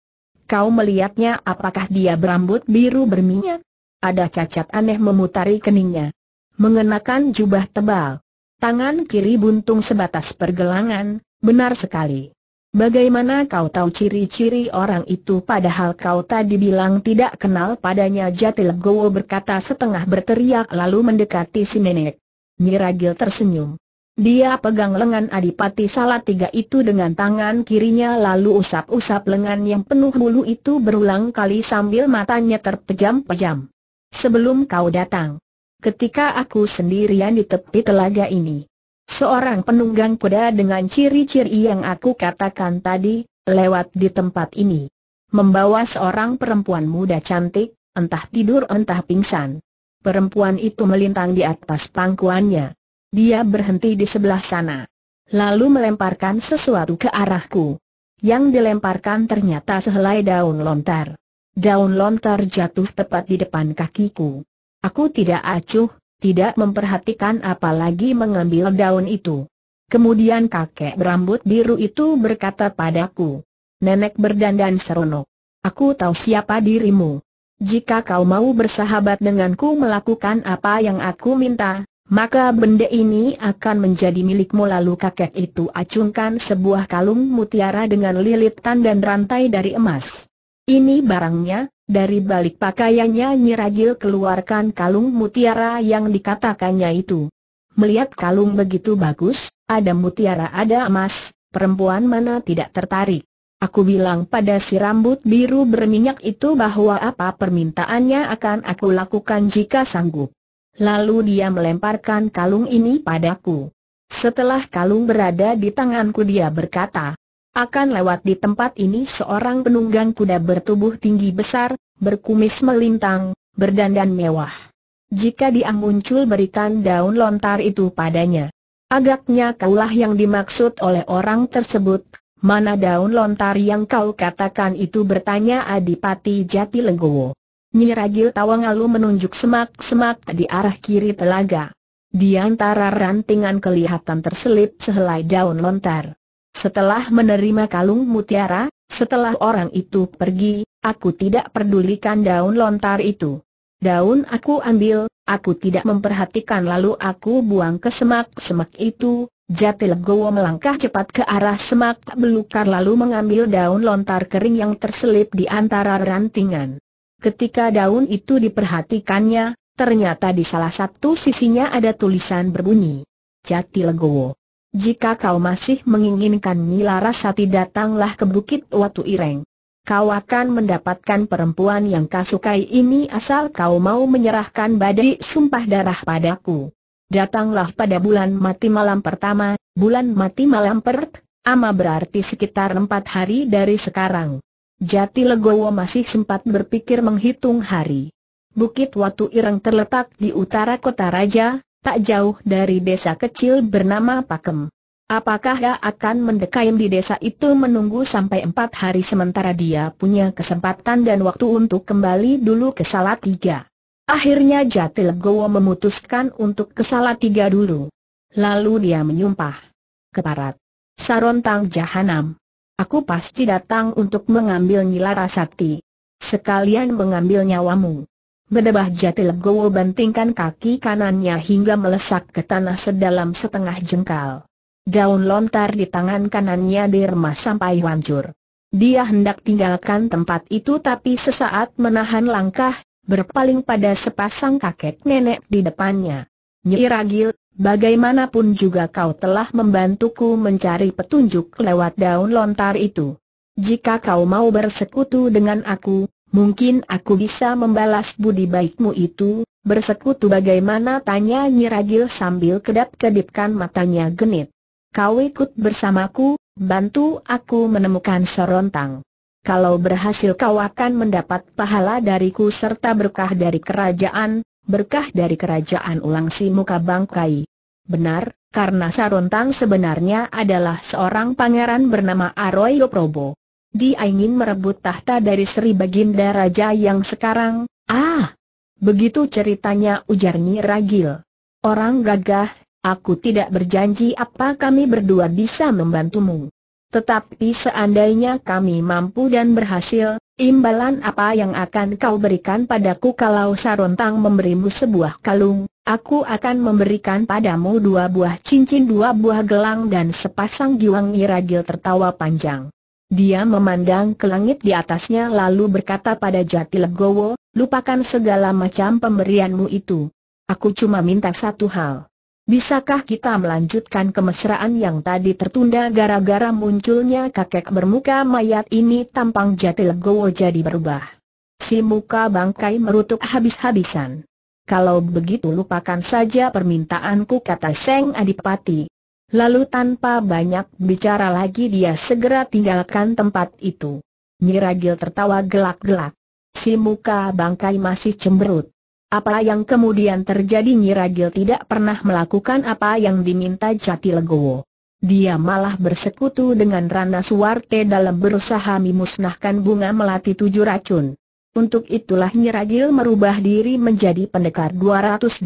Speaker 1: Kau melihatnya apakah dia berambut biru berminyak? Ada cacat aneh memutari keningnya. Mengenakan jubah tebal. Tangan kiri buntung sebatas pergelangan, benar sekali. Bagaimana kau tahu ciri-ciri orang itu padahal kau tadi bilang tidak kenal padanya Jatil Gowo berkata setengah berteriak lalu mendekati si nenek. Nyiragil tersenyum. Dia pegang lengan Adipati Salatiga itu dengan tangan kirinya lalu usap-usap lengan yang penuh bulu itu berulang kali sambil matanya terpejam-pejam. Sebelum kau datang, ketika aku sendirian di tepi telaga ini, Seorang penunggang kuda dengan ciri-ciri yang aku katakan tadi, lewat di tempat ini. Membawa seorang perempuan muda cantik, entah tidur entah pingsan. Perempuan itu melintang di atas pangkuannya. Dia berhenti di sebelah sana. Lalu melemparkan sesuatu ke arahku. Yang dilemparkan ternyata sehelai daun lontar. Daun lontar jatuh tepat di depan kakiku. Aku tidak acuh, tidak memperhatikan apalagi mengambil daun itu. Kemudian kakek berambut biru itu berkata padaku, Nenek berdandan seronok. Aku tahu siapa dirimu. Jika kau mau bersahabat denganku melakukan apa yang aku minta, maka benda ini akan menjadi milikmu lalu kakek itu acungkan sebuah kalung mutiara dengan lilitan dan rantai dari emas. Ini barangnya, dari balik pakaiannya Nyiragil keluarkan kalung mutiara yang dikatakannya itu. Melihat kalung begitu bagus, ada mutiara ada emas, perempuan mana tidak tertarik. Aku bilang pada si rambut biru berminyak itu bahwa apa permintaannya akan aku lakukan jika sanggup. Lalu dia melemparkan kalung ini padaku. Setelah kalung berada di tanganku dia berkata, akan lewat di tempat ini seorang penunggang kuda bertubuh tinggi besar, berkumis melintang, berdandan mewah. Jika dia muncul berikan daun lontar itu padanya. Agaknya kaulah yang dimaksud oleh orang tersebut, mana daun lontar yang kau katakan itu bertanya Adipati Jati Legowo. Nyiragil Tawangalu menunjuk semak-semak di arah kiri telaga. Di antara rantingan kelihatan terselip sehelai daun lontar. Setelah menerima kalung mutiara, setelah orang itu pergi, aku tidak pedulikan daun lontar itu. Daun aku ambil, aku tidak memperhatikan lalu aku buang ke semak-semak itu. Jati Legowo melangkah cepat ke arah semak belukar lalu mengambil daun lontar kering yang terselip di antara rantingan. Ketika daun itu diperhatikannya, ternyata di salah satu sisinya ada tulisan berbunyi. Jati Legowo. Jika kau masih menginginkan Nilarasati datanglah ke Bukit Watu Ireng. Kau akan mendapatkan perempuan yang kau sukai ini asal kau mau menyerahkan badai sumpah darah padaku. Datanglah pada bulan mati malam pertama, bulan mati malam pert, ama berarti sekitar empat hari dari sekarang. Jati Legowo masih sempat berpikir menghitung hari. Bukit Watu Ireng terletak di utara kota Raja, tak jauh dari desa kecil bernama Pakem. Apakah dia akan mendekam di desa itu menunggu sampai empat hari sementara dia punya kesempatan dan waktu untuk kembali dulu ke Salatiga? Akhirnya Jatil Gowo memutuskan untuk ke Salatiga dulu. Lalu dia menyumpah. Keparat. Sarontang Jahanam. Aku pasti datang untuk mengambil Nyilara sakti Sekalian mengambil nyawamu. Bedebah jatil legowo bantingkan kaki kanannya hingga melesak ke tanah sedalam setengah jengkal. Daun lontar di tangan kanannya diremas sampai hancur. Dia hendak tinggalkan tempat itu tapi sesaat menahan langkah, berpaling pada sepasang kakek nenek di depannya. Nyi Ragil, bagaimanapun juga kau telah membantuku mencari petunjuk lewat daun lontar itu. Jika kau mau bersekutu dengan aku, Mungkin aku bisa membalas budi baikmu itu, bersekutu bagaimana tanya Nyiragil sambil kedap-kedipkan matanya genit. Kau ikut bersamaku, bantu aku menemukan serontang. Kalau berhasil kau akan mendapat pahala dariku serta berkah dari kerajaan, berkah dari kerajaan ulang si muka bangkai. Benar, karena Sarontang sebenarnya adalah seorang pangeran bernama Aroyo Probo dia ingin merebut tahta dari Sri Baginda Raja yang sekarang, ah! Begitu ceritanya ujar Ragil. Orang gagah, aku tidak berjanji apa kami berdua bisa membantumu. Tetapi seandainya kami mampu dan berhasil, imbalan apa yang akan kau berikan padaku kalau Sarontang memberimu sebuah kalung, aku akan memberikan padamu dua buah cincin dua buah gelang dan sepasang giwang Ragil tertawa panjang. Dia memandang ke langit di atasnya lalu berkata pada Jati Legowo, lupakan segala macam pemberianmu itu. Aku cuma minta satu hal. Bisakah kita melanjutkan kemesraan yang tadi tertunda gara-gara munculnya kakek bermuka mayat ini tampang Jati Legowo jadi berubah. Si muka bangkai merutuk habis-habisan. Kalau begitu lupakan saja permintaanku kata Seng Adipati. Lalu tanpa banyak bicara lagi dia segera tinggalkan tempat itu. Nyiragil tertawa gelak-gelak. Si muka bangkai masih cemberut. Apa yang kemudian terjadi Nyiragil tidak pernah melakukan apa yang diminta Jati Legowo. Dia malah bersekutu dengan Rana Suwarte dalam berusaha memusnahkan bunga melati tujuh racun. Untuk itulah Nyiragil merubah diri menjadi pendekar 212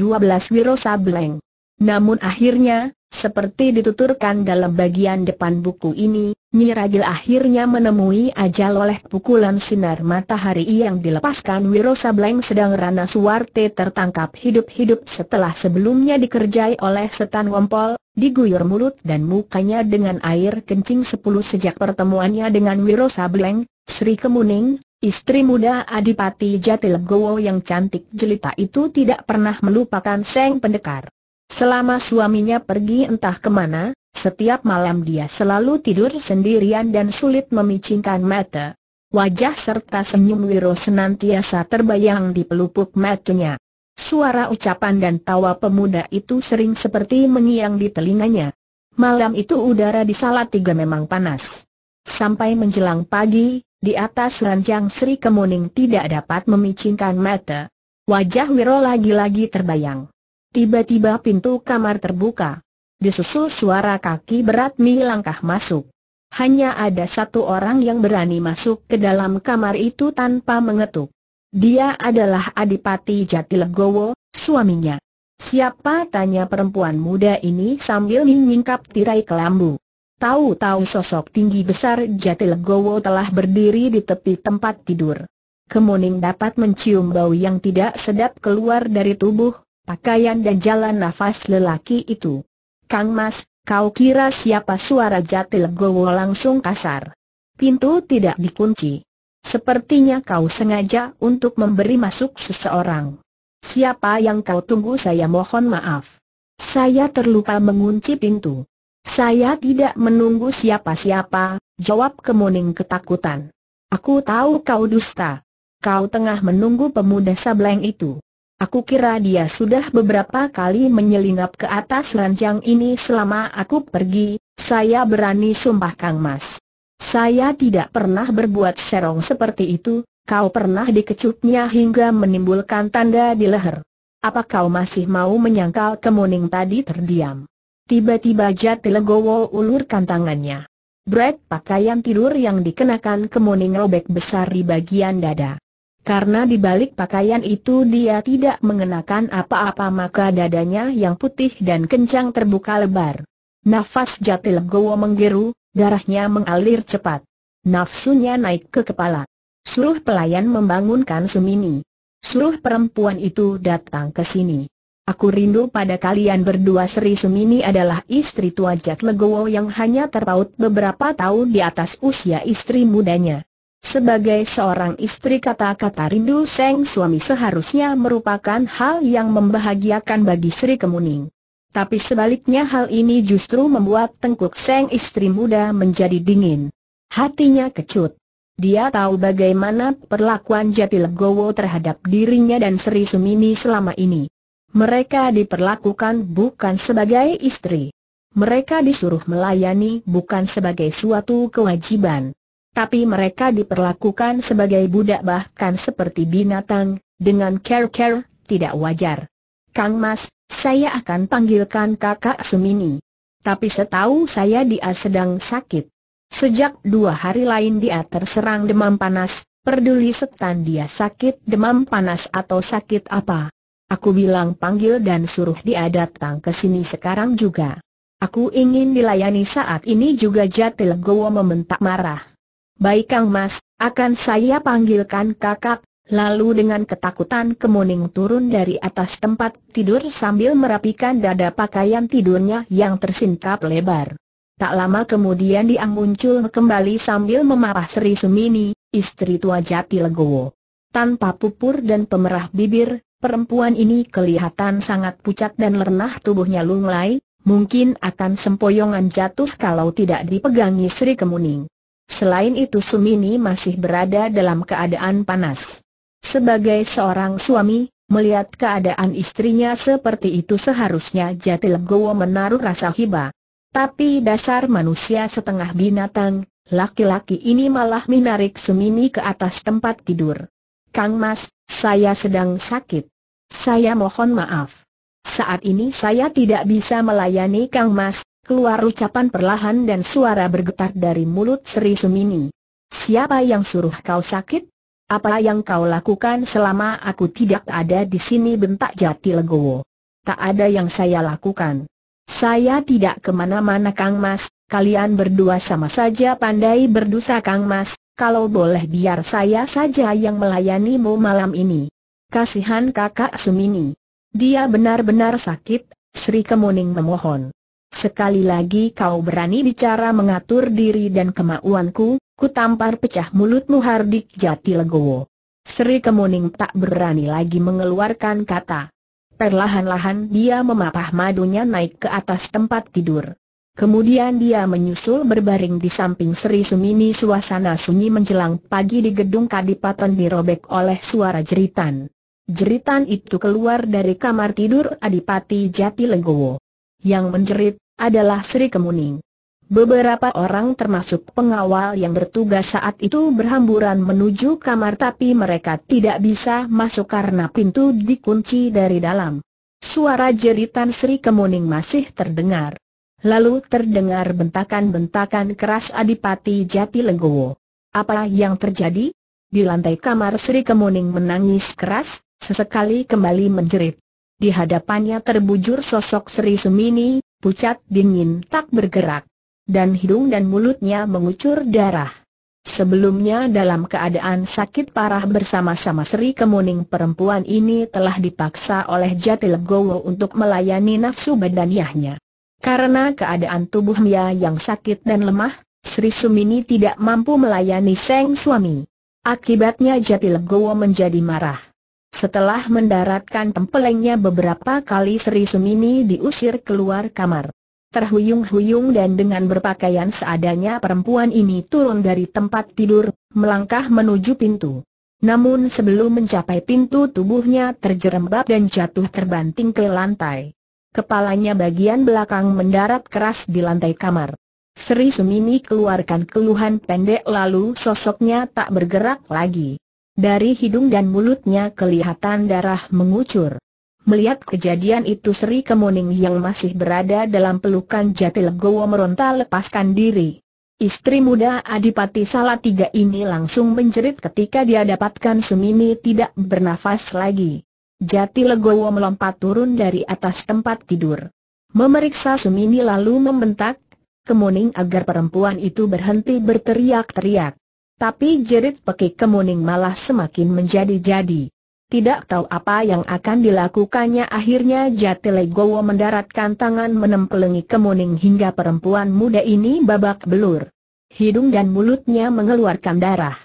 Speaker 1: Wiro Sableng. Namun akhirnya, seperti dituturkan dalam bagian depan buku ini, Nyiragil akhirnya menemui ajal oleh pukulan sinar matahari yang dilepaskan Wiro Sableng sedang Rana Suwarte tertangkap hidup-hidup setelah sebelumnya dikerjai oleh setan wompol, diguyur mulut dan mukanya dengan air kencing sepuluh sejak pertemuannya dengan Wiro Sableng, Sri Kemuning, Istri muda Adipati Jatilegowo yang cantik jelita itu tidak pernah melupakan Seng Pendekar. Selama suaminya pergi entah kemana, setiap malam dia selalu tidur sendirian dan sulit memicingkan mata. Wajah serta senyum Wiro senantiasa terbayang di pelupuk matanya. Suara ucapan dan tawa pemuda itu sering seperti mengiang di telinganya. Malam itu udara di Salatiga memang panas. Sampai menjelang pagi, di atas ranjang Sri Kemuning tidak dapat memicingkan mata. Wajah Wiro lagi-lagi terbayang. Tiba-tiba pintu kamar terbuka. Disusul suara kaki berat Mi langkah masuk. Hanya ada satu orang yang berani masuk ke dalam kamar itu tanpa mengetuk. Dia adalah Adipati Jatilegowo, suaminya. Siapa tanya perempuan muda ini sambil menyingkap tirai kelambu. Tahu-tahu sosok tinggi besar Jatilegowo telah berdiri di tepi tempat tidur. Kemuning dapat mencium bau yang tidak sedap keluar dari tubuh, pakaian dan jalan nafas lelaki itu. Kang Mas, kau kira siapa suara Jatil Gowo langsung kasar. Pintu tidak dikunci. Sepertinya kau sengaja untuk memberi masuk seseorang. Siapa yang kau tunggu saya mohon maaf. Saya terlupa mengunci pintu. Saya tidak menunggu siapa-siapa, jawab kemuning ketakutan. Aku tahu kau dusta. Kau tengah menunggu pemuda sableng itu. Aku kira dia sudah beberapa kali menyelinap ke atas ranjang ini selama aku pergi, saya berani sumpah Kang Mas. Saya tidak pernah berbuat serong seperti itu, kau pernah dikecutnya hingga menimbulkan tanda di leher. Apa kau masih mau menyangkal kemuning tadi terdiam? Tiba-tiba Jati Legowo ulurkan tangannya. Brek pakaian tidur yang dikenakan kemuning robek besar di bagian dada. Karena di balik pakaian itu dia tidak mengenakan apa-apa maka dadanya yang putih dan kencang terbuka lebar. Nafas Jatil Gowo menggeru, darahnya mengalir cepat. Nafsunya naik ke kepala. Suruh pelayan membangunkan Sumini. Suruh perempuan itu datang ke sini. Aku rindu pada kalian berdua Sri Sumini adalah istri tua Jatlegowo yang hanya terpaut beberapa tahun di atas usia istri mudanya. Sebagai seorang istri kata-kata rindu Seng suami seharusnya merupakan hal yang membahagiakan bagi Sri Kemuning. Tapi sebaliknya hal ini justru membuat tengkuk Seng istri muda menjadi dingin. Hatinya kecut. Dia tahu bagaimana perlakuan Jati Legowo terhadap dirinya dan Sri Sumini selama ini. Mereka diperlakukan bukan sebagai istri. Mereka disuruh melayani bukan sebagai suatu kewajiban tapi mereka diperlakukan sebagai budak bahkan seperti binatang, dengan care-care, tidak wajar. Kang Mas, saya akan panggilkan kakak semini. Tapi setahu saya dia sedang sakit. Sejak dua hari lain dia terserang demam panas, peduli setan dia sakit demam panas atau sakit apa. Aku bilang panggil dan suruh dia datang ke sini sekarang juga. Aku ingin dilayani saat ini juga jatil Gowo membentak marah. Baik Kang Mas, akan saya panggilkan kakak, lalu dengan ketakutan kemuning turun dari atas tempat tidur sambil merapikan dada pakaian tidurnya yang tersingkap lebar. Tak lama kemudian dia muncul kembali sambil memarah Sri Sumini, istri tua Jati Legowo. Tanpa pupur dan pemerah bibir, perempuan ini kelihatan sangat pucat dan lernah tubuhnya lunglai, mungkin akan sempoyongan jatuh kalau tidak dipegangi Sri Kemuning. Selain itu Sumini masih berada dalam keadaan panas. Sebagai seorang suami, melihat keadaan istrinya seperti itu seharusnya Jati Legowo menaruh rasa hiba. Tapi dasar manusia setengah binatang, laki-laki ini malah menarik Sumini ke atas tempat tidur. Kang Mas, saya sedang sakit. Saya mohon maaf. Saat ini saya tidak bisa melayani Kang Mas, Keluar ucapan perlahan dan suara bergetar dari mulut Sri Sumini. Siapa yang suruh kau sakit? Apa yang kau lakukan selama aku tidak ada di sini bentak jati legowo. Tak ada yang saya lakukan. Saya tidak kemana-mana Kang Mas, kalian berdua sama saja pandai berdosa Kang Mas, kalau boleh biar saya saja yang melayanimu malam ini. Kasihan kakak Sumini. Dia benar-benar sakit, Sri Kemuning memohon. Sekali lagi kau berani bicara mengatur diri dan kemauanku, ku tampar pecah mulutmu Hardik Jati Legowo. Sri Kemuning tak berani lagi mengeluarkan kata. Perlahan-lahan dia memapah madunya naik ke atas tempat tidur. Kemudian dia menyusul berbaring di samping Sri Sumini suasana sunyi menjelang pagi di gedung Kadipaten dirobek oleh suara jeritan. Jeritan itu keluar dari kamar tidur Adipati Jati Legowo. Yang menjerit, adalah Sri Kemuning. Beberapa orang termasuk pengawal yang bertugas saat itu berhamburan menuju kamar tapi mereka tidak bisa masuk karena pintu dikunci dari dalam. Suara jeritan Sri Kemuning masih terdengar. Lalu terdengar bentakan-bentakan keras Adipati Jati Legowo. Apa yang terjadi? Di lantai kamar Sri Kemuning menangis keras, sesekali kembali menjerit. Di hadapannya terbujur sosok Sri Sumini, pucat dingin tak bergerak. Dan hidung dan mulutnya mengucur darah. Sebelumnya dalam keadaan sakit parah bersama-sama Sri Kemuning perempuan ini telah dipaksa oleh Jati Legowo untuk melayani nafsu badaniahnya. Karena keadaan tubuhnya yang sakit dan lemah, Sri Sumini tidak mampu melayani Seng suami. Akibatnya Jati Legowo menjadi marah. Setelah mendaratkan tempelengnya beberapa kali Sri Sumini diusir keluar kamar. Terhuyung-huyung dan dengan berpakaian seadanya perempuan ini turun dari tempat tidur, melangkah menuju pintu. Namun sebelum mencapai pintu tubuhnya terjerembab dan jatuh terbanting ke lantai. Kepalanya bagian belakang mendarat keras di lantai kamar. Sri Sumini keluarkan keluhan pendek lalu sosoknya tak bergerak lagi. Dari hidung dan mulutnya kelihatan darah mengucur. Melihat kejadian itu Sri Kemuning yang masih berada dalam pelukan Jati meronta lepaskan diri. Istri muda Adipati Salatiga ini langsung menjerit ketika dia dapatkan Sumini tidak bernafas lagi. Jati melompat turun dari atas tempat tidur. Memeriksa Sumini lalu membentak, Kemuning agar perempuan itu berhenti berteriak-teriak. Tapi jerit pekik kemuning malah semakin menjadi-jadi. Tidak tahu apa yang akan dilakukannya akhirnya Jatilegowo mendaratkan tangan menempelengi kemuning hingga perempuan muda ini babak belur. Hidung dan mulutnya mengeluarkan darah.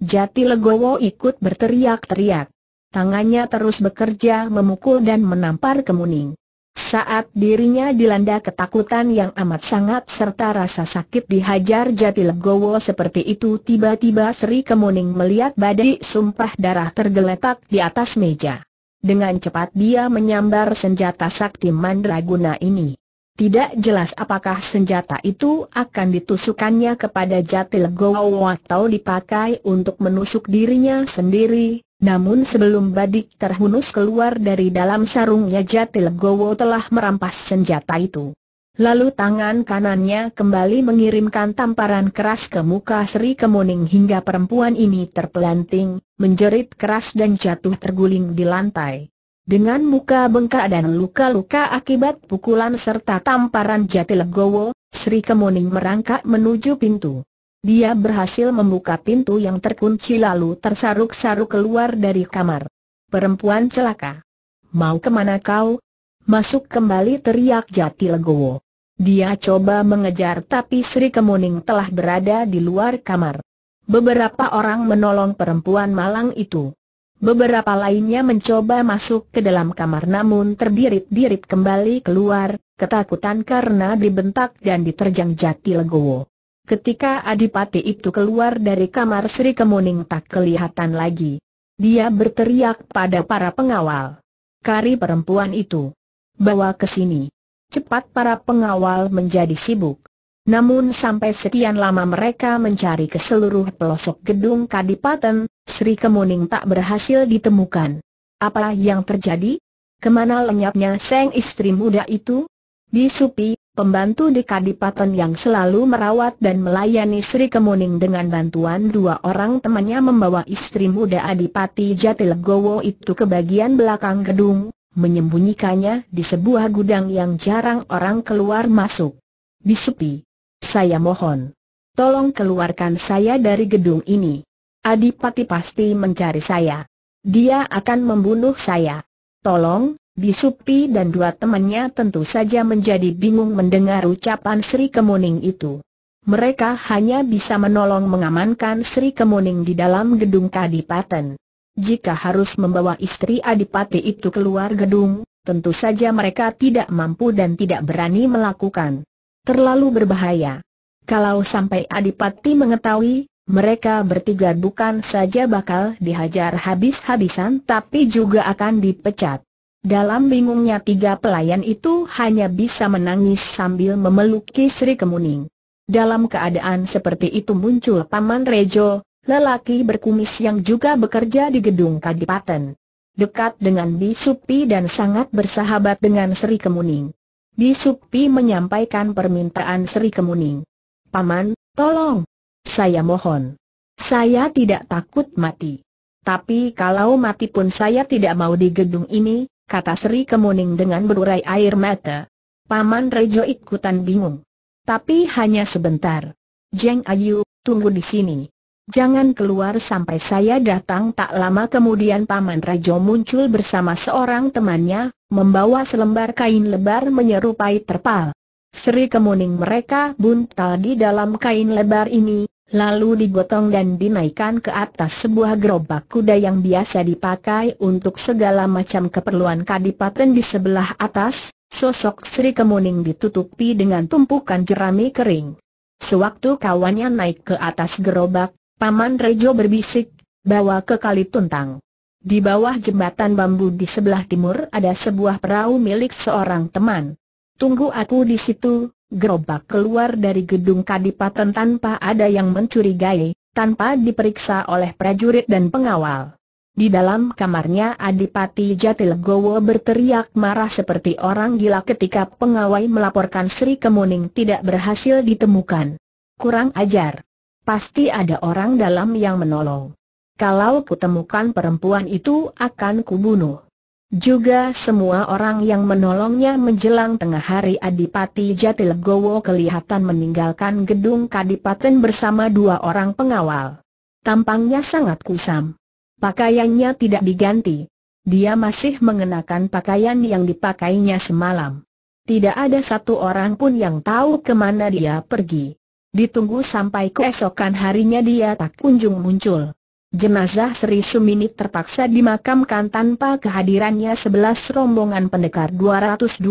Speaker 1: Jatilegowo ikut berteriak-teriak. Tangannya terus bekerja memukul dan menampar kemuning. Saat dirinya dilanda ketakutan yang amat sangat serta rasa sakit dihajar jati legowo seperti itu tiba-tiba Sri Kemuning melihat badai sumpah darah tergeletak di atas meja. Dengan cepat dia menyambar senjata sakti mandraguna ini. Tidak jelas apakah senjata itu akan ditusukannya kepada jati legowo atau dipakai untuk menusuk dirinya sendiri, namun sebelum Badik terhunus keluar dari dalam sarungnya Jati Legowo telah merampas senjata itu. Lalu tangan kanannya kembali mengirimkan tamparan keras ke muka Sri Kemuning hingga perempuan ini terpelanting, menjerit keras dan jatuh terguling di lantai. Dengan muka bengkak dan luka-luka akibat pukulan serta tamparan Jati Legowo, Sri Kemuning merangkak menuju pintu. Dia berhasil membuka pintu yang terkunci lalu tersaruk-saruk keluar dari kamar. Perempuan celaka. Mau kemana kau? Masuk kembali teriak Jati Legowo. Dia coba mengejar tapi Sri Kemuning telah berada di luar kamar. Beberapa orang menolong perempuan malang itu. Beberapa lainnya mencoba masuk ke dalam kamar namun terbirit-birit kembali keluar, ketakutan karena dibentak dan diterjang jati legowo. Ketika Adipati itu keluar dari kamar Sri Kemuning tak kelihatan lagi. Dia berteriak pada para pengawal. Kari perempuan itu. Bawa ke sini. Cepat para pengawal menjadi sibuk. Namun sampai sekian lama mereka mencari ke seluruh pelosok gedung Kadipaten, Sri Kemuning tak berhasil ditemukan. Apa yang terjadi? Kemana lenyapnya sang istri muda itu? Di Supi, pembantu di Kadipaten yang selalu merawat dan melayani Sri Kemuning dengan bantuan dua orang temannya membawa istri muda Adipati Jatilegowo itu ke bagian belakang gedung, menyembunyikannya di sebuah gudang yang jarang orang keluar masuk. Bisupi, saya mohon, tolong keluarkan saya dari gedung ini. Adipati pasti mencari saya. Dia akan membunuh saya. Tolong, Bisupi dan dua temannya tentu saja menjadi bingung mendengar ucapan Sri Kemuning itu. Mereka hanya bisa menolong mengamankan Sri Kemuning di dalam gedung Kadipaten. Jika harus membawa istri Adipati itu keluar gedung, tentu saja mereka tidak mampu dan tidak berani melakukan. Terlalu berbahaya. Kalau sampai Adipati mengetahui, mereka bertiga bukan saja bakal dihajar habis-habisan tapi juga akan dipecat. Dalam bingungnya tiga pelayan itu hanya bisa menangis sambil memeluk Kisri Kemuning. Dalam keadaan seperti itu muncul Paman Rejo, lelaki berkumis yang juga bekerja di gedung Kadipaten. Dekat dengan Bisupi dan sangat bersahabat dengan Sri Kemuning. Bisupi menyampaikan permintaan Sri Kemuning. Paman, tolong. Saya mohon. Saya tidak takut mati. Tapi kalau mati pun saya tidak mau di gedung ini, kata Sri Kemuning dengan berurai air mata. Paman Rejo ikutan bingung. Tapi hanya sebentar. Jeng Ayu, tunggu di sini. Jangan keluar sampai saya datang tak lama kemudian Paman Rejo muncul bersama seorang temannya, membawa selembar kain lebar menyerupai terpal. Sri Kemuning mereka buntal di dalam kain lebar ini, lalu digotong dan dinaikkan ke atas sebuah gerobak kuda yang biasa dipakai untuk segala macam keperluan kadipaten di sebelah atas, sosok Sri Kemuning ditutupi dengan tumpukan jerami kering. Sewaktu kawannya naik ke atas gerobak, Paman Rejo berbisik, bawa ke kali tuntang. Di bawah jembatan bambu di sebelah timur ada sebuah perahu milik seorang teman. Tunggu aku di situ, gerobak keluar dari gedung kadipaten tanpa ada yang mencurigai, tanpa diperiksa oleh prajurit dan pengawal. Di dalam kamarnya Adipati Jatilegowo berteriak marah seperti orang gila ketika pengawai melaporkan Sri Kemuning tidak berhasil ditemukan. Kurang ajar. Pasti ada orang dalam yang menolong. Kalau kutemukan perempuan itu akan kubunuh. Juga semua orang yang menolongnya menjelang tengah hari Adipati Jatilegowo kelihatan meninggalkan gedung kadipaten bersama dua orang pengawal. Tampangnya sangat kusam. Pakaiannya tidak diganti. Dia masih mengenakan pakaian yang dipakainya semalam. Tidak ada satu orang pun yang tahu kemana dia pergi. Ditunggu sampai keesokan harinya dia tak kunjung muncul. Jenazah Sri Sumini terpaksa dimakamkan tanpa kehadirannya sebelas rombongan pendekar 212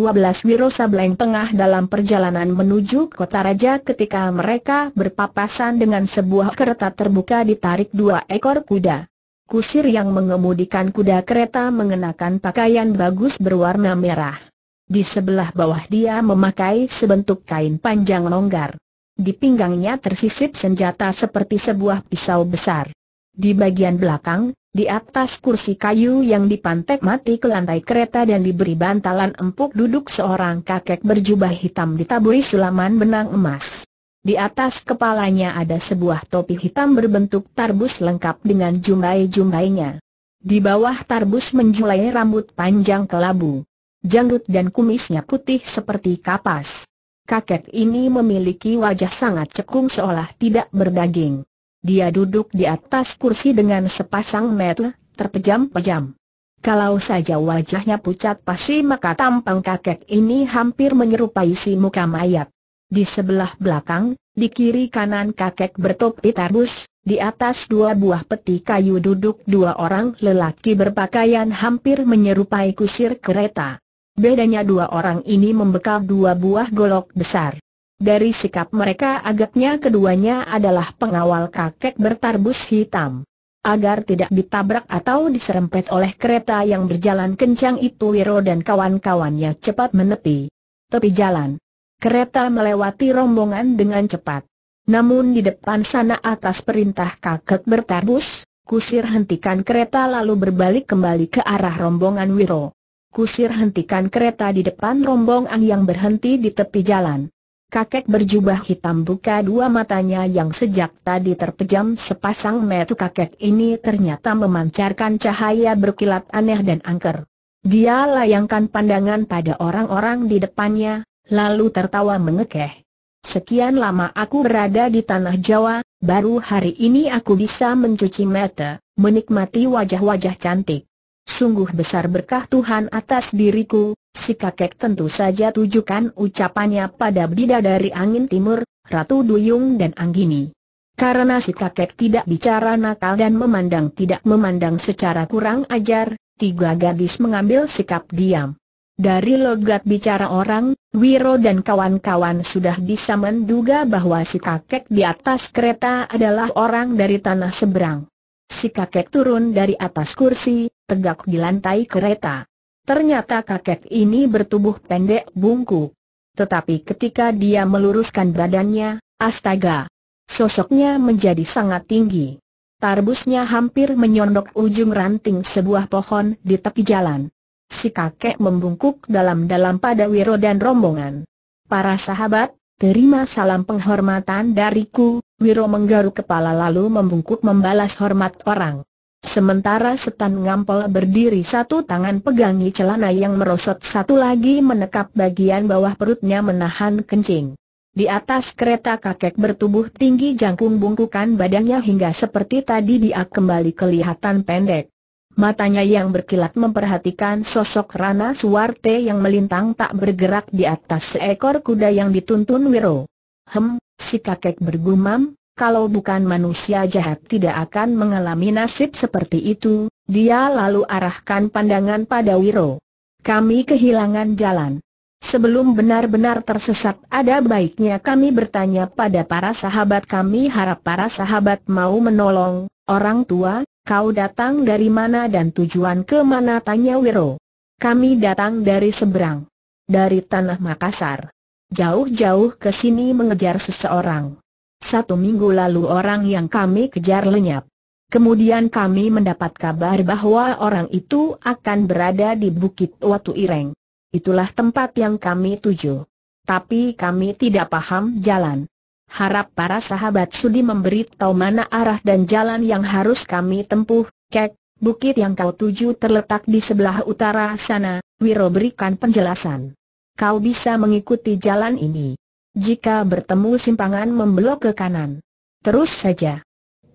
Speaker 1: Wiro Sableng tengah dalam perjalanan menuju kota raja ketika mereka berpapasan dengan sebuah kereta terbuka ditarik dua ekor kuda. Kusir yang mengemudikan kuda kereta mengenakan pakaian bagus berwarna merah. Di sebelah bawah dia memakai sebentuk kain panjang longgar. Di pinggangnya tersisip senjata seperti sebuah pisau besar. Di bagian belakang, di atas kursi kayu yang dipantek mati ke lantai kereta dan diberi bantalan empuk duduk seorang kakek berjubah hitam ditaburi sulaman benang emas. Di atas kepalanya ada sebuah topi hitam berbentuk tarbus lengkap dengan jumbai-jumbainya. Di bawah tarbus menjulai rambut panjang kelabu. Janggut dan kumisnya putih seperti kapas. Kakek ini memiliki wajah sangat cekung seolah tidak berdaging. Dia duduk di atas kursi dengan sepasang mata terpejam-pejam. Kalau saja wajahnya pucat pasti maka tampang kakek ini hampir menyerupai si muka mayat. Di sebelah belakang, di kiri kanan kakek bertopi tarbus, di atas dua buah peti kayu duduk dua orang lelaki berpakaian hampir menyerupai kusir kereta. Bedanya dua orang ini membekal dua buah golok besar. Dari sikap mereka agaknya keduanya adalah pengawal kakek bertarbus hitam. Agar tidak ditabrak atau diserempet oleh kereta yang berjalan kencang itu Wiro dan kawan-kawannya cepat menepi. Tepi jalan. Kereta melewati rombongan dengan cepat. Namun di depan sana atas perintah kakek bertarbus, Kusir hentikan kereta lalu berbalik kembali ke arah rombongan Wiro. Kusir hentikan kereta di depan rombongan yang berhenti di tepi jalan. Kakek berjubah hitam buka dua matanya yang sejak tadi terpejam sepasang metu kakek ini ternyata memancarkan cahaya berkilat aneh dan angker. Dia layangkan pandangan pada orang-orang di depannya, lalu tertawa mengekeh. Sekian lama aku berada di tanah Jawa, baru hari ini aku bisa mencuci mata, menikmati wajah-wajah cantik. Sungguh besar berkah Tuhan atas diriku, Si kakek tentu saja tujukan ucapannya pada bidadari angin timur, Ratu Duyung dan Anggini. Karena si kakek tidak bicara nakal dan memandang tidak memandang secara kurang ajar, tiga gadis mengambil sikap diam. Dari logat bicara orang, Wiro dan kawan-kawan sudah bisa menduga bahwa si kakek di atas kereta adalah orang dari tanah seberang. Si kakek turun dari atas kursi, tegak di lantai kereta. Ternyata kakek ini bertubuh pendek bungkuk. Tetapi ketika dia meluruskan badannya, astaga! Sosoknya menjadi sangat tinggi. Tarbusnya hampir menyondok ujung ranting sebuah pohon di tepi jalan. Si kakek membungkuk dalam-dalam pada Wiro dan rombongan. Para sahabat, terima salam penghormatan dariku, Wiro menggaruk kepala lalu membungkuk membalas hormat orang. Sementara setan ngampol berdiri satu tangan pegangi celana yang merosot satu lagi menekap bagian bawah perutnya menahan kencing. Di atas kereta kakek bertubuh tinggi jangkung bungkukan badannya hingga seperti tadi dia kembali kelihatan pendek. Matanya yang berkilat memperhatikan sosok Rana Suwarte yang melintang tak bergerak di atas seekor kuda yang dituntun Wiro. Hem, si kakek bergumam, kalau bukan manusia jahat tidak akan mengalami nasib seperti itu, dia lalu arahkan pandangan pada Wiro. Kami kehilangan jalan. Sebelum benar-benar tersesat ada baiknya kami bertanya pada para sahabat kami harap para sahabat mau menolong, orang tua, kau datang dari mana dan tujuan ke mana tanya Wiro. Kami datang dari seberang. Dari tanah Makassar. Jauh-jauh ke sini mengejar seseorang. Satu minggu lalu orang yang kami kejar lenyap. Kemudian kami mendapat kabar bahwa orang itu akan berada di Bukit Watu Ireng. Itulah tempat yang kami tuju. Tapi kami tidak paham jalan. Harap para sahabat sudi memberi tahu mana arah dan jalan yang harus kami tempuh, kek, Bukit yang kau tuju terletak di sebelah utara sana, Wiro berikan penjelasan. Kau bisa mengikuti jalan ini. Jika bertemu simpangan membelok ke kanan. Terus saja.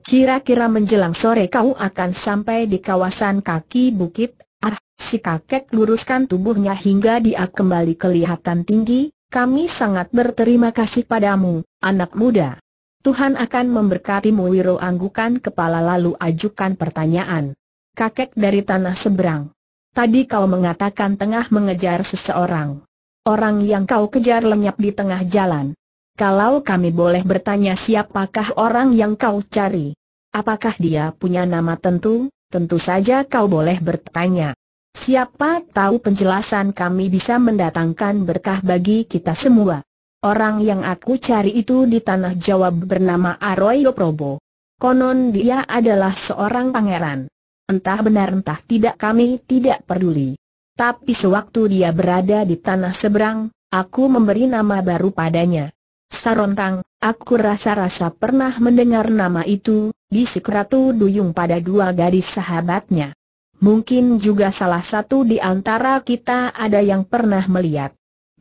Speaker 1: Kira-kira menjelang sore kau akan sampai di kawasan kaki bukit, ah, si kakek luruskan tubuhnya hingga dia kembali kelihatan tinggi, kami sangat berterima kasih padamu, anak muda. Tuhan akan memberkatimu Wiro anggukan kepala lalu ajukan pertanyaan. Kakek dari tanah seberang. Tadi kau mengatakan tengah mengejar seseorang orang yang kau kejar lenyap di tengah jalan. Kalau kami boleh bertanya siapakah orang yang kau cari? Apakah dia punya nama tentu? Tentu saja kau boleh bertanya. Siapa tahu penjelasan kami bisa mendatangkan berkah bagi kita semua. Orang yang aku cari itu di tanah Jawa bernama Aroyo Probo. Konon dia adalah seorang pangeran. Entah benar entah tidak kami tidak peduli. Tapi sewaktu dia berada di tanah seberang, aku memberi nama baru padanya. Sarontang, aku rasa-rasa pernah mendengar nama itu, bisik Ratu Duyung pada dua gadis sahabatnya. Mungkin juga salah satu di antara kita ada yang pernah melihat.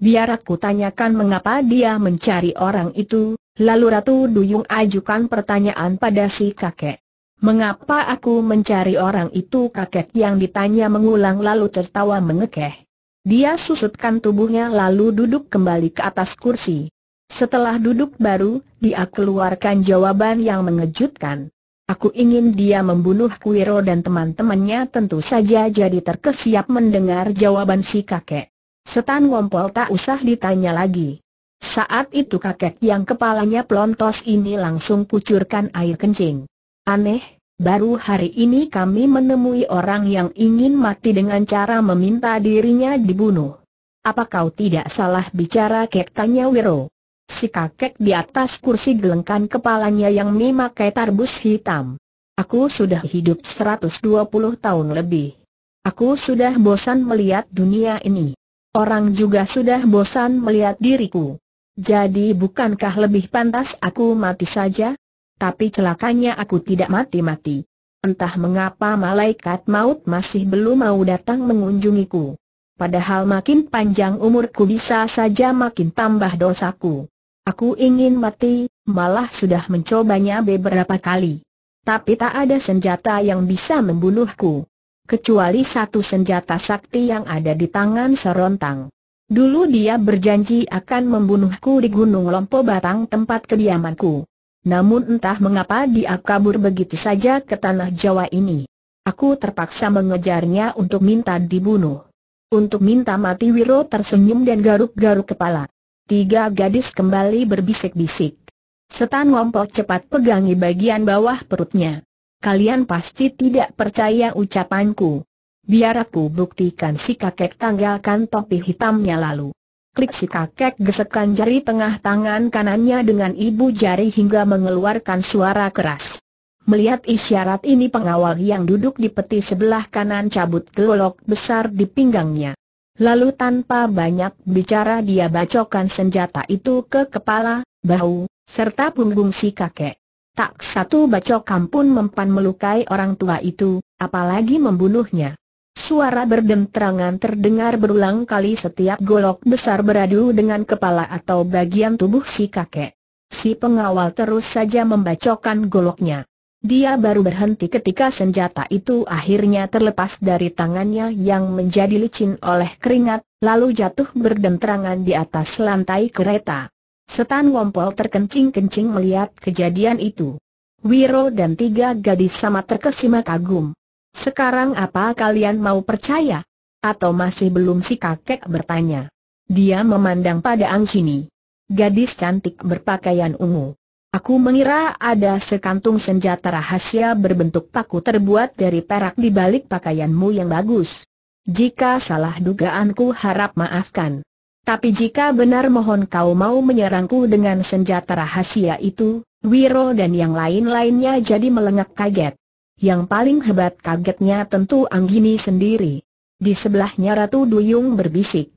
Speaker 1: Biar aku tanyakan mengapa dia mencari orang itu, lalu Ratu Duyung ajukan pertanyaan pada si kakek. Mengapa aku mencari orang itu kakek yang ditanya mengulang lalu tertawa mengekeh. Dia susutkan tubuhnya lalu duduk kembali ke atas kursi. Setelah duduk baru, dia keluarkan jawaban yang mengejutkan. Aku ingin dia membunuh Kuiro dan teman-temannya tentu saja jadi terkesiap mendengar jawaban si kakek. Setan Wompol tak usah ditanya lagi. Saat itu kakek yang kepalanya plontos ini langsung kucurkan air kencing. Aneh, baru hari ini kami menemui orang yang ingin mati dengan cara meminta dirinya dibunuh. Apa kau tidak salah bicara kek tanya Wiro? Si kakek di atas kursi gelengkan kepalanya yang memakai tarbus hitam. Aku sudah hidup 120 tahun lebih. Aku sudah bosan melihat dunia ini. Orang juga sudah bosan melihat diriku. Jadi bukankah lebih pantas aku mati saja? tapi celakanya aku tidak mati-mati. Entah mengapa malaikat maut masih belum mau datang mengunjungiku. Padahal makin panjang umurku bisa saja makin tambah dosaku. Aku ingin mati, malah sudah mencobanya beberapa kali. Tapi tak ada senjata yang bisa membunuhku. Kecuali satu senjata sakti yang ada di tangan serontang. Dulu dia berjanji akan membunuhku di Gunung Lompo Batang tempat kediamanku. Namun entah mengapa dia kabur begitu saja ke tanah Jawa ini. Aku terpaksa mengejarnya untuk minta dibunuh. Untuk minta mati Wiro tersenyum dan garuk-garuk kepala. Tiga gadis kembali berbisik-bisik. Setan Wampo cepat pegangi bagian bawah perutnya. Kalian pasti tidak percaya ucapanku. Biar aku buktikan si kakek tanggalkan topi hitamnya lalu. Klik si kakek gesekkan jari tengah tangan kanannya dengan ibu jari hingga mengeluarkan suara keras. Melihat isyarat ini pengawal yang duduk di peti sebelah kanan cabut gelolok besar di pinggangnya. Lalu tanpa banyak bicara dia bacokan senjata itu ke kepala, bahu, serta punggung si kakek. Tak satu bacokan pun mempan melukai orang tua itu, apalagi membunuhnya. Suara berdentrangan terdengar berulang kali setiap golok besar beradu dengan kepala atau bagian tubuh si kakek. Si pengawal terus saja membacokan goloknya. Dia baru berhenti ketika senjata itu akhirnya terlepas dari tangannya yang menjadi licin oleh keringat, lalu jatuh berdentrangan di atas lantai kereta. Setan Wompol terkencing-kencing melihat kejadian itu. Wiro dan tiga gadis sama terkesima kagum. Sekarang apa kalian mau percaya? Atau masih belum si kakek bertanya. Dia memandang pada Chini. Gadis cantik berpakaian ungu. Aku mengira ada sekantung senjata rahasia berbentuk paku terbuat dari perak di balik pakaianmu yang bagus. Jika salah dugaanku harap maafkan. Tapi jika benar mohon kau mau menyerangku dengan senjata rahasia itu, Wiro dan yang lain-lainnya jadi melengak kaget. Yang paling hebat kagetnya tentu Anggini sendiri. Di sebelahnya Ratu Duyung berbisik.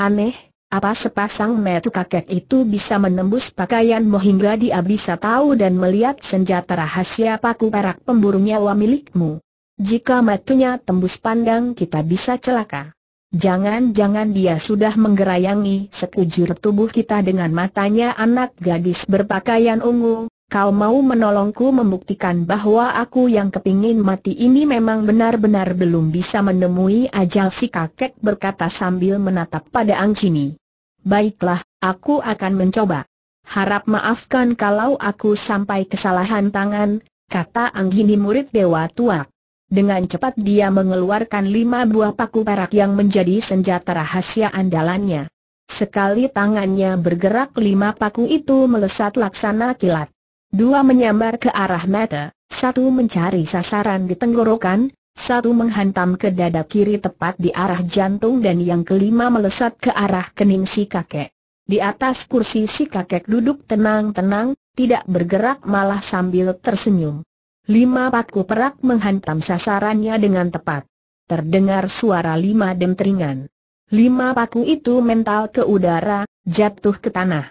Speaker 1: Aneh, apa sepasang metu kakek itu bisa menembus pakaianmu hingga dia bisa tahu dan melihat senjata rahasia paku perak pemburu nyawa milikmu? Jika metunya tembus pandang kita bisa celaka. Jangan-jangan dia sudah menggerayangi sekujur tubuh kita dengan matanya anak gadis berpakaian ungu, kau mau menolongku membuktikan bahwa aku yang kepingin mati ini memang benar-benar belum bisa menemui ajal si kakek berkata sambil menatap pada Angcini. Baiklah, aku akan mencoba. Harap maafkan kalau aku sampai kesalahan tangan, kata Anggini murid Dewa tua. Dengan cepat dia mengeluarkan lima buah paku perak yang menjadi senjata rahasia andalannya. Sekali tangannya bergerak lima paku itu melesat laksana kilat. Dua menyambar ke arah mata, satu mencari sasaran di tenggorokan, satu menghantam ke dada kiri tepat di arah jantung dan yang kelima melesat ke arah kening si kakek. Di atas kursi si kakek duduk tenang-tenang, tidak bergerak malah sambil tersenyum. Lima paku perak menghantam sasarannya dengan tepat. Terdengar suara lima demtringan. Lima paku itu mental ke udara, jatuh ke tanah.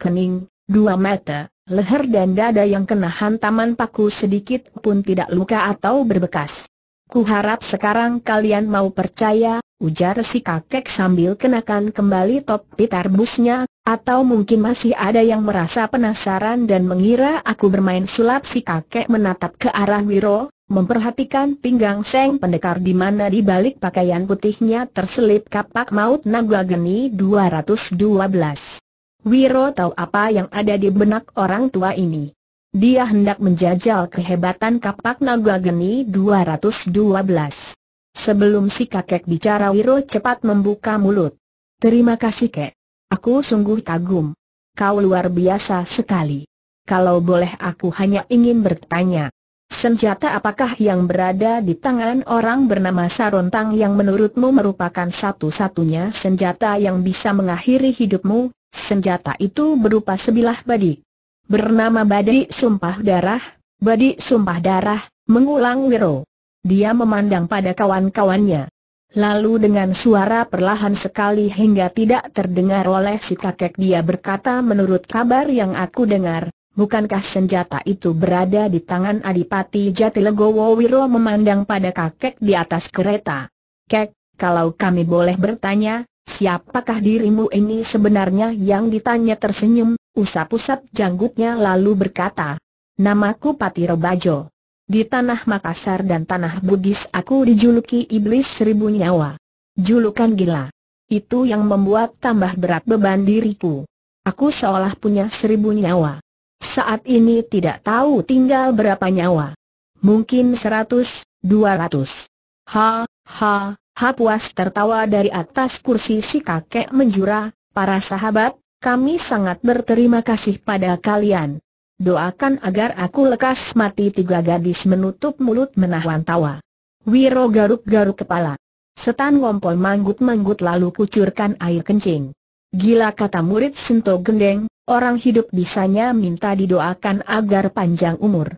Speaker 1: Kening, dua mata, leher dan dada yang kena hantaman paku sedikit pun tidak luka atau berbekas. Kuharap sekarang kalian mau percaya, ujar si kakek sambil kenakan kembali topi tarbusnya, atau mungkin masih ada yang merasa penasaran dan mengira aku bermain sulap si kakek menatap ke arah Wiro, memperhatikan pinggang seng pendekar di mana di balik pakaian putihnya terselip kapak maut Nagwageni 212. Wiro tahu apa yang ada di benak orang tua ini. Dia hendak menjajal kehebatan kapak naga geni 212. Sebelum si kakek bicara Wiro cepat membuka mulut. Terima kasih kek. Aku sungguh kagum. Kau luar biasa sekali. Kalau boleh aku hanya ingin bertanya. Senjata apakah yang berada di tangan orang bernama Sarontang yang menurutmu merupakan satu-satunya senjata yang bisa mengakhiri hidupmu? Senjata itu berupa sebilah badik. Bernama badik sumpah darah, badik sumpah darah, mengulang Wiro. Dia memandang pada kawan-kawannya. Lalu dengan suara perlahan sekali hingga tidak terdengar oleh si kakek dia berkata menurut kabar yang aku dengar, bukankah senjata itu berada di tangan Adipati Jatilegowo Wiro memandang pada kakek di atas kereta. Kek, kalau kami boleh bertanya, Siapakah dirimu ini sebenarnya yang ditanya tersenyum, usap-usap janggutnya lalu berkata, Namaku Patiro Bajo. Di tanah Makassar dan tanah Bugis aku dijuluki Iblis Seribu Nyawa. Julukan gila. Itu yang membuat tambah berat beban diriku. Aku seolah punya seribu nyawa. Saat ini tidak tahu tinggal berapa nyawa. Mungkin seratus, dua ratus. Ha, ha, puas tertawa dari atas kursi si kakek menjura, para sahabat, kami sangat berterima kasih pada kalian. Doakan agar aku lekas mati tiga gadis menutup mulut menahan tawa. Wiro garuk-garuk kepala. Setan ngompol manggut-manggut lalu kucurkan air kencing. Gila kata murid sentuh Gendeng, orang hidup bisanya minta didoakan agar panjang umur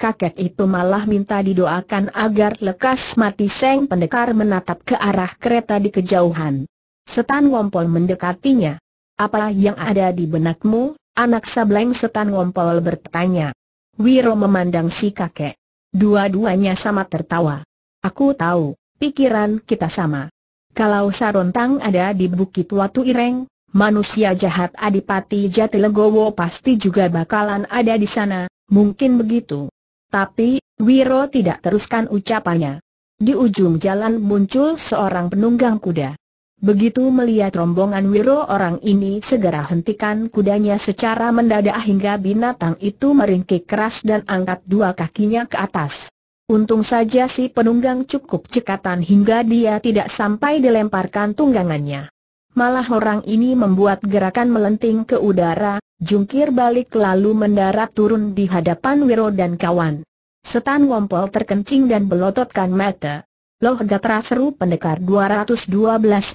Speaker 1: kakek itu malah minta didoakan agar lekas mati Seng pendekar menatap ke arah kereta di kejauhan. Setan Ngompol mendekatinya. Apa yang ada di benakmu, anak sableng setan Ngompol bertanya. Wiro memandang si kakek. Dua-duanya sama tertawa. Aku tahu, pikiran kita sama. Kalau Sarontang ada di Bukit Watu Ireng, manusia jahat Adipati Jatilegowo pasti juga bakalan ada di sana, mungkin begitu. Tapi, Wiro tidak teruskan ucapannya. Di ujung jalan muncul seorang penunggang kuda. Begitu melihat rombongan Wiro orang ini segera hentikan kudanya secara mendadak hingga binatang itu meringkik keras dan angkat dua kakinya ke atas. Untung saja si penunggang cukup cekatan hingga dia tidak sampai dilemparkan tunggangannya malah orang ini membuat gerakan melenting ke udara, jungkir balik lalu mendarat turun di hadapan Wiro dan kawan. Setan Wompol terkencing dan belototkan mata. Loh Gatra seru pendekar 212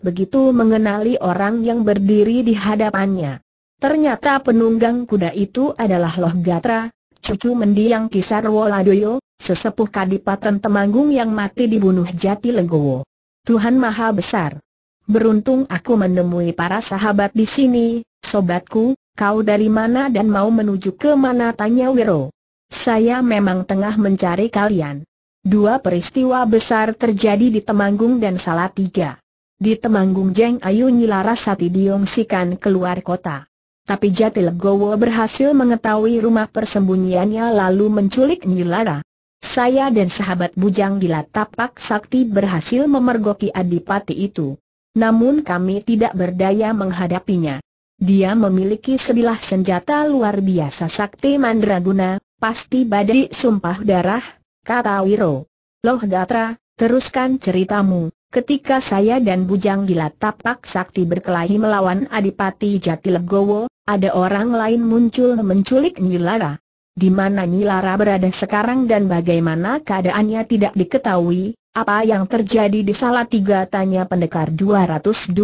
Speaker 1: begitu mengenali orang yang berdiri di hadapannya. Ternyata penunggang kuda itu adalah Loh Gatra, cucu mendiang Kisar Woladoyo, sesepuh Kadipaten Temanggung yang mati dibunuh Jati Legowo. Tuhan Maha Besar. Beruntung aku menemui para sahabat di sini, sobatku, kau dari mana dan mau menuju ke mana tanya Wiro. Saya memang tengah mencari kalian. Dua peristiwa besar terjadi di Temanggung dan Salatiga. Di Temanggung Jeng Ayu Nyilarasati diungsikan keluar kota. Tapi Jati Legowo berhasil mengetahui rumah persembunyiannya lalu menculik Nyilara. Saya dan sahabat Bujang Dila Tapak Sakti berhasil memergoki adipati itu namun kami tidak berdaya menghadapinya. Dia memiliki sebilah senjata luar biasa sakti mandraguna, pasti badai sumpah darah, kata Wiro. Loh Gatra, teruskan ceritamu, ketika saya dan Bujang Gila Tapak Sakti berkelahi melawan Adipati Jatilegowo, ada orang lain muncul menculik Nyilara. Di mana Nyilara berada sekarang dan bagaimana keadaannya tidak diketahui, apa yang terjadi di Salatiga tanya pendekar 212.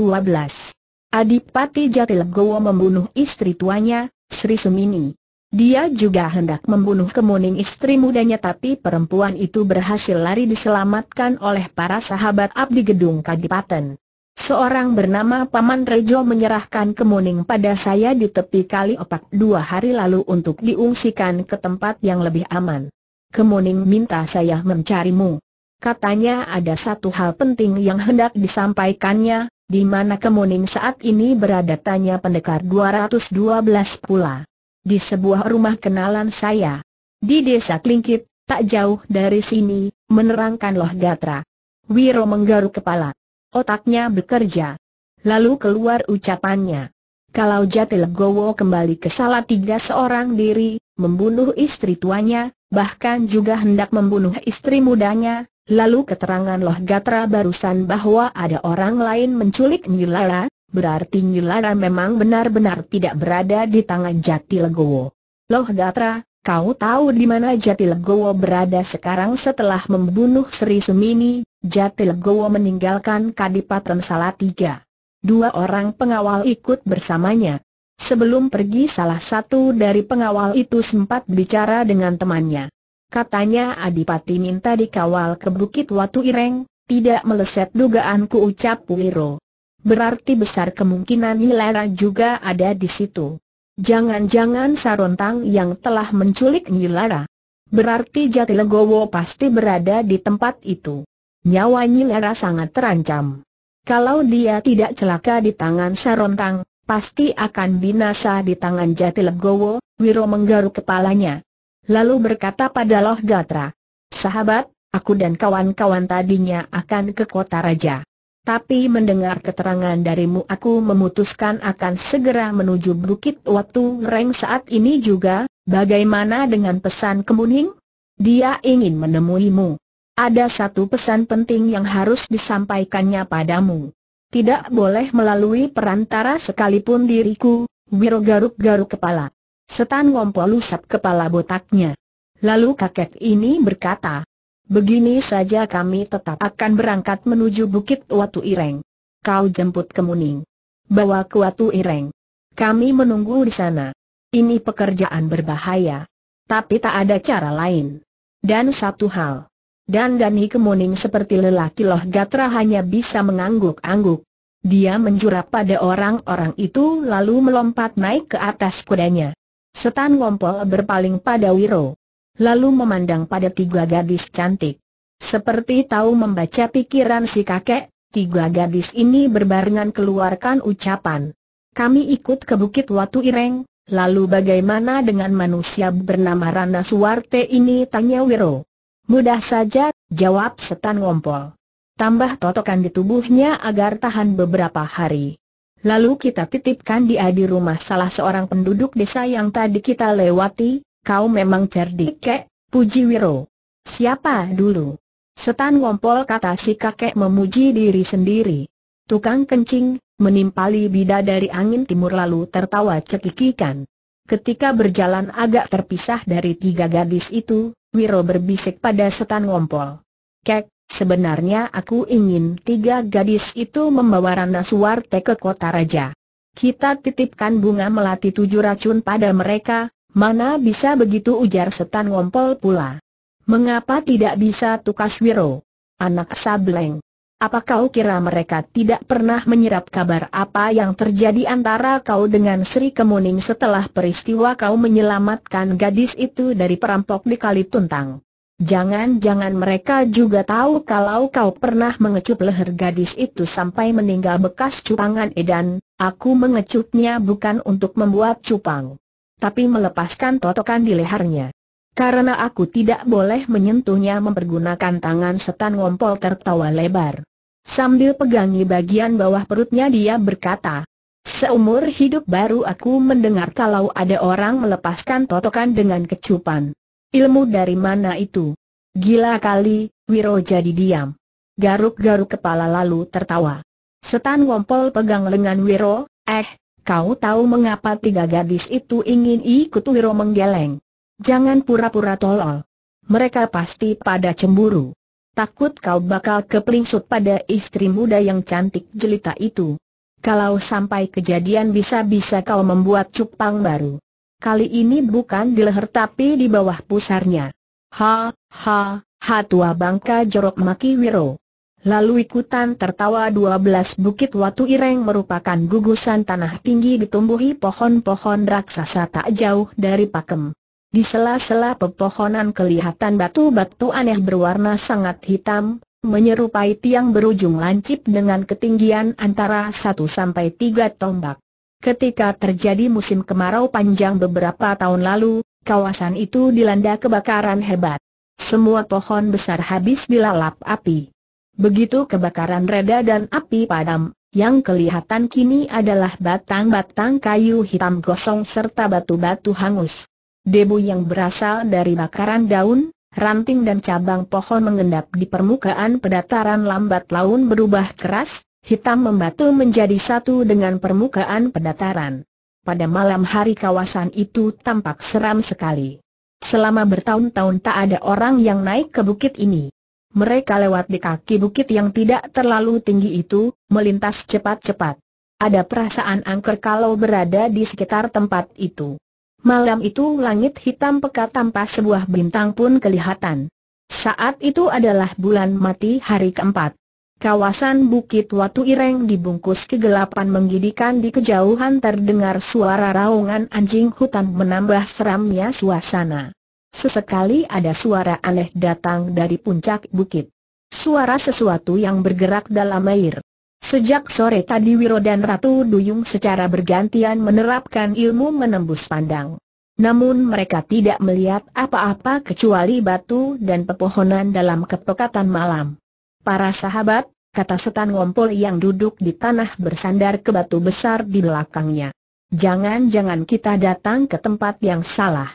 Speaker 1: Adipati Jatilegowo membunuh istri tuanya, Sri Sumini. Dia juga hendak membunuh kemuning istri mudanya tapi perempuan itu berhasil lari diselamatkan oleh para sahabat abdi gedung Kadipaten. Seorang bernama Paman Rejo menyerahkan kemuning pada saya di tepi kali opak dua hari lalu untuk diungsikan ke tempat yang lebih aman. Kemuning minta saya mencarimu. Katanya ada satu hal penting yang hendak disampaikannya, di mana Kemuning saat ini berada tanya pendekar 212 pula. Di sebuah rumah kenalan saya. Di desa Klingkit, tak jauh dari sini, menerangkan Loh Gatra. Wiro menggaruk kepala. Otaknya bekerja. Lalu keluar ucapannya. Kalau Jati kembali ke salah tiga seorang diri, membunuh istri tuanya, bahkan juga hendak membunuh istri mudanya, Lalu keterangan Loh Gatra barusan bahwa ada orang lain menculik Nyilara, berarti Nyilara memang benar-benar tidak berada di tangan Jati Legowo. Loh Gatra, kau tahu di mana Jati Legowo berada sekarang setelah membunuh Sri Sumini, Jati Legowo meninggalkan Kadipaten Salatiga. Dua orang pengawal ikut bersamanya. Sebelum pergi salah satu dari pengawal itu sempat bicara dengan temannya. Katanya Adipati minta dikawal ke Bukit Watu Ireng, tidak meleset dugaanku ucap Wiro. Berarti besar kemungkinan Nilara juga ada di situ. Jangan-jangan Sarontang yang telah menculik Nilara. Berarti Jatilegowo pasti berada di tempat itu. Nyawa Nilara sangat terancam. Kalau dia tidak celaka di tangan Sarontang, pasti akan binasa di tangan Jatilegowo, Wiro menggaruk kepalanya lalu berkata pada Loh Gatra, Sahabat, aku dan kawan-kawan tadinya akan ke kota raja. Tapi mendengar keterangan darimu aku memutuskan akan segera menuju Bukit Watu Reng saat ini juga, bagaimana dengan pesan Kemuning? Dia ingin menemuimu. Ada satu pesan penting yang harus disampaikannya padamu. Tidak boleh melalui perantara sekalipun diriku, Wiro garuk-garuk kepala. Setan Ngompol lusap kepala botaknya. Lalu kakek ini berkata, Begini saja kami tetap akan berangkat menuju Bukit Watu Ireng. Kau jemput Kemuning. Bawa ke Watu Ireng. Kami menunggu di sana. Ini pekerjaan berbahaya. Tapi tak ada cara lain. Dan satu hal. Dan Dani Kemuning seperti lelaki loh gatra hanya bisa mengangguk-angguk. Dia menjurap pada orang-orang itu lalu melompat naik ke atas kudanya. Setan Ngompol berpaling pada Wiro. Lalu memandang pada tiga gadis cantik. Seperti tahu membaca pikiran si kakek, tiga gadis ini berbarengan keluarkan ucapan. Kami ikut ke Bukit Watu Ireng, lalu bagaimana dengan manusia bernama Rana Suwarte ini tanya Wiro. Mudah saja, jawab setan ngompol. Tambah totokan di tubuhnya agar tahan beberapa hari. Lalu kita titipkan dia di rumah salah seorang penduduk desa yang tadi kita lewati, kau memang cerdik kek, puji Wiro. Siapa dulu? Setan ngompol kata si kakek memuji diri sendiri. Tukang kencing, menimpali bida dari angin timur lalu tertawa cekikikan. Ketika berjalan agak terpisah dari tiga gadis itu, Wiro berbisik pada setan ngompol. Kek, Sebenarnya aku ingin tiga gadis itu membawa Rana Suwarte ke kota raja. Kita titipkan bunga melati tujuh racun pada mereka, mana bisa begitu ujar setan ngompol pula. Mengapa tidak bisa tukas wiro? Anak sableng. Apa kau kira mereka tidak pernah menyerap kabar apa yang terjadi antara kau dengan Sri Kemuning setelah peristiwa kau menyelamatkan gadis itu dari perampok di Kalituntang? Jangan-jangan mereka juga tahu kalau kau pernah mengecup leher gadis itu sampai meninggal bekas cupangan edan, aku mengecupnya bukan untuk membuat cupang. Tapi melepaskan totokan di lehernya. Karena aku tidak boleh menyentuhnya mempergunakan tangan setan ngompol tertawa lebar. Sambil pegangi bagian bawah perutnya dia berkata, Seumur hidup baru aku mendengar kalau ada orang melepaskan totokan dengan kecupan. Ilmu dari mana itu? Gila kali, Wiro jadi diam. Garuk-garuk kepala lalu tertawa. Setan Wompol pegang lengan Wiro, eh, kau tahu mengapa tiga gadis itu ingin ikut Wiro menggeleng? Jangan pura-pura tolol. Mereka pasti pada cemburu. Takut kau bakal keplingsut pada istri muda yang cantik jelita itu. Kalau sampai kejadian bisa-bisa kau membuat cupang baru kali ini bukan di leher tapi di bawah pusarnya. Ha, ha, ha tua bangka jorok maki Wiro. Lalu ikutan tertawa dua belas bukit Watu Ireng merupakan gugusan tanah tinggi ditumbuhi pohon-pohon raksasa tak jauh dari pakem. Di sela-sela pepohonan kelihatan batu-batu aneh berwarna sangat hitam, menyerupai tiang berujung lancip dengan ketinggian antara satu sampai tiga tombak. Ketika terjadi musim kemarau panjang beberapa tahun lalu, kawasan itu dilanda kebakaran hebat. Semua pohon besar habis dilalap api. Begitu kebakaran reda dan api padam, yang kelihatan kini adalah batang-batang kayu hitam gosong serta batu-batu hangus. Debu yang berasal dari bakaran daun, ranting dan cabang pohon mengendap di permukaan pedataran lambat laun berubah keras, Hitam membatu menjadi satu dengan permukaan pedataran. Pada malam hari kawasan itu tampak seram sekali. Selama bertahun-tahun tak ada orang yang naik ke bukit ini. Mereka lewat di kaki bukit yang tidak terlalu tinggi itu, melintas cepat-cepat. Ada perasaan angker kalau berada di sekitar tempat itu. Malam itu langit hitam pekat tanpa sebuah bintang pun kelihatan. Saat itu adalah bulan mati hari keempat. Kawasan Bukit Watu Ireng dibungkus kegelapan menggidikan di kejauhan terdengar suara raungan anjing hutan menambah seramnya suasana. Sesekali ada suara aneh datang dari puncak bukit. Suara sesuatu yang bergerak dalam air. Sejak sore tadi Wiro dan Ratu Duyung secara bergantian menerapkan ilmu menembus pandang. Namun mereka tidak melihat apa-apa kecuali batu dan pepohonan dalam kepekatan malam. Para sahabat, kata setan ngompol yang duduk di tanah bersandar ke batu besar di belakangnya. Jangan-jangan kita datang ke tempat yang salah.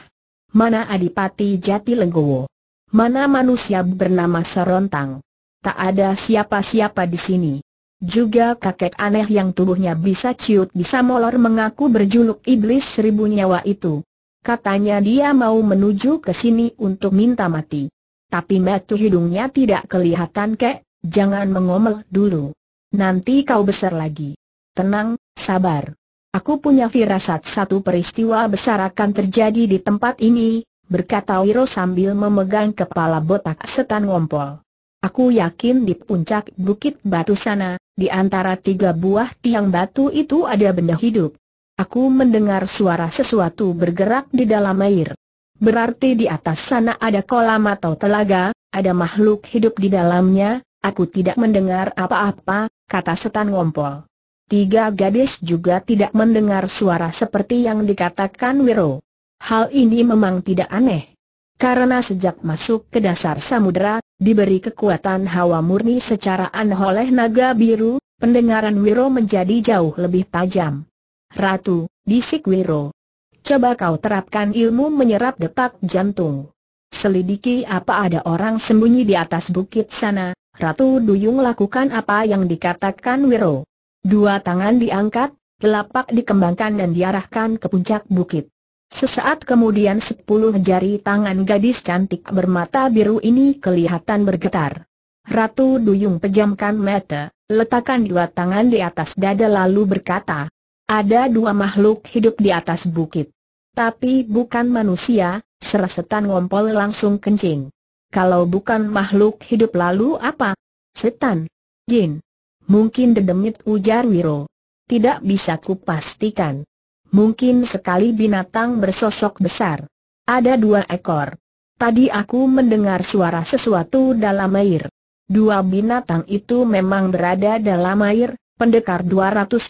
Speaker 1: Mana Adipati Jati Lenggowo? Mana manusia bernama Serontang? Tak ada siapa-siapa di sini. Juga kakek aneh yang tubuhnya bisa ciut bisa molor mengaku berjuluk iblis seribu nyawa itu. Katanya dia mau menuju ke sini untuk minta mati tapi metu hidungnya tidak kelihatan kek, jangan mengomel dulu. Nanti kau besar lagi. Tenang, sabar. Aku punya firasat satu peristiwa besar akan terjadi di tempat ini, berkata Wiro sambil memegang kepala botak setan ngompol. Aku yakin di puncak bukit batu sana, di antara tiga buah tiang batu itu ada benda hidup. Aku mendengar suara sesuatu bergerak di dalam air. Berarti di atas sana ada kolam atau telaga, ada makhluk hidup di dalamnya, aku tidak mendengar apa-apa, kata setan ngompol. Tiga gadis juga tidak mendengar suara seperti yang dikatakan Wiro. Hal ini memang tidak aneh. Karena sejak masuk ke dasar samudera, diberi kekuatan hawa murni secara aneh oleh naga biru, pendengaran Wiro menjadi jauh lebih tajam. Ratu, bisik Wiro. Coba kau terapkan ilmu menyerap detak jantung. Selidiki apa ada orang sembunyi di atas bukit sana, Ratu Duyung lakukan apa yang dikatakan Wiro. Dua tangan diangkat, telapak dikembangkan dan diarahkan ke puncak bukit. Sesaat kemudian sepuluh jari tangan gadis cantik bermata biru ini kelihatan bergetar. Ratu Duyung pejamkan mata, letakkan dua tangan di atas dada lalu berkata, ada dua makhluk hidup di atas bukit. Tapi bukan manusia, seresetan ngompol langsung kencing. Kalau bukan makhluk hidup lalu apa? Setan? Jin? Mungkin dedemit ujar Wiro. Tidak bisa kupastikan. Mungkin sekali binatang bersosok besar. Ada dua ekor. Tadi aku mendengar suara sesuatu dalam air. Dua binatang itu memang berada dalam air, pendekar 212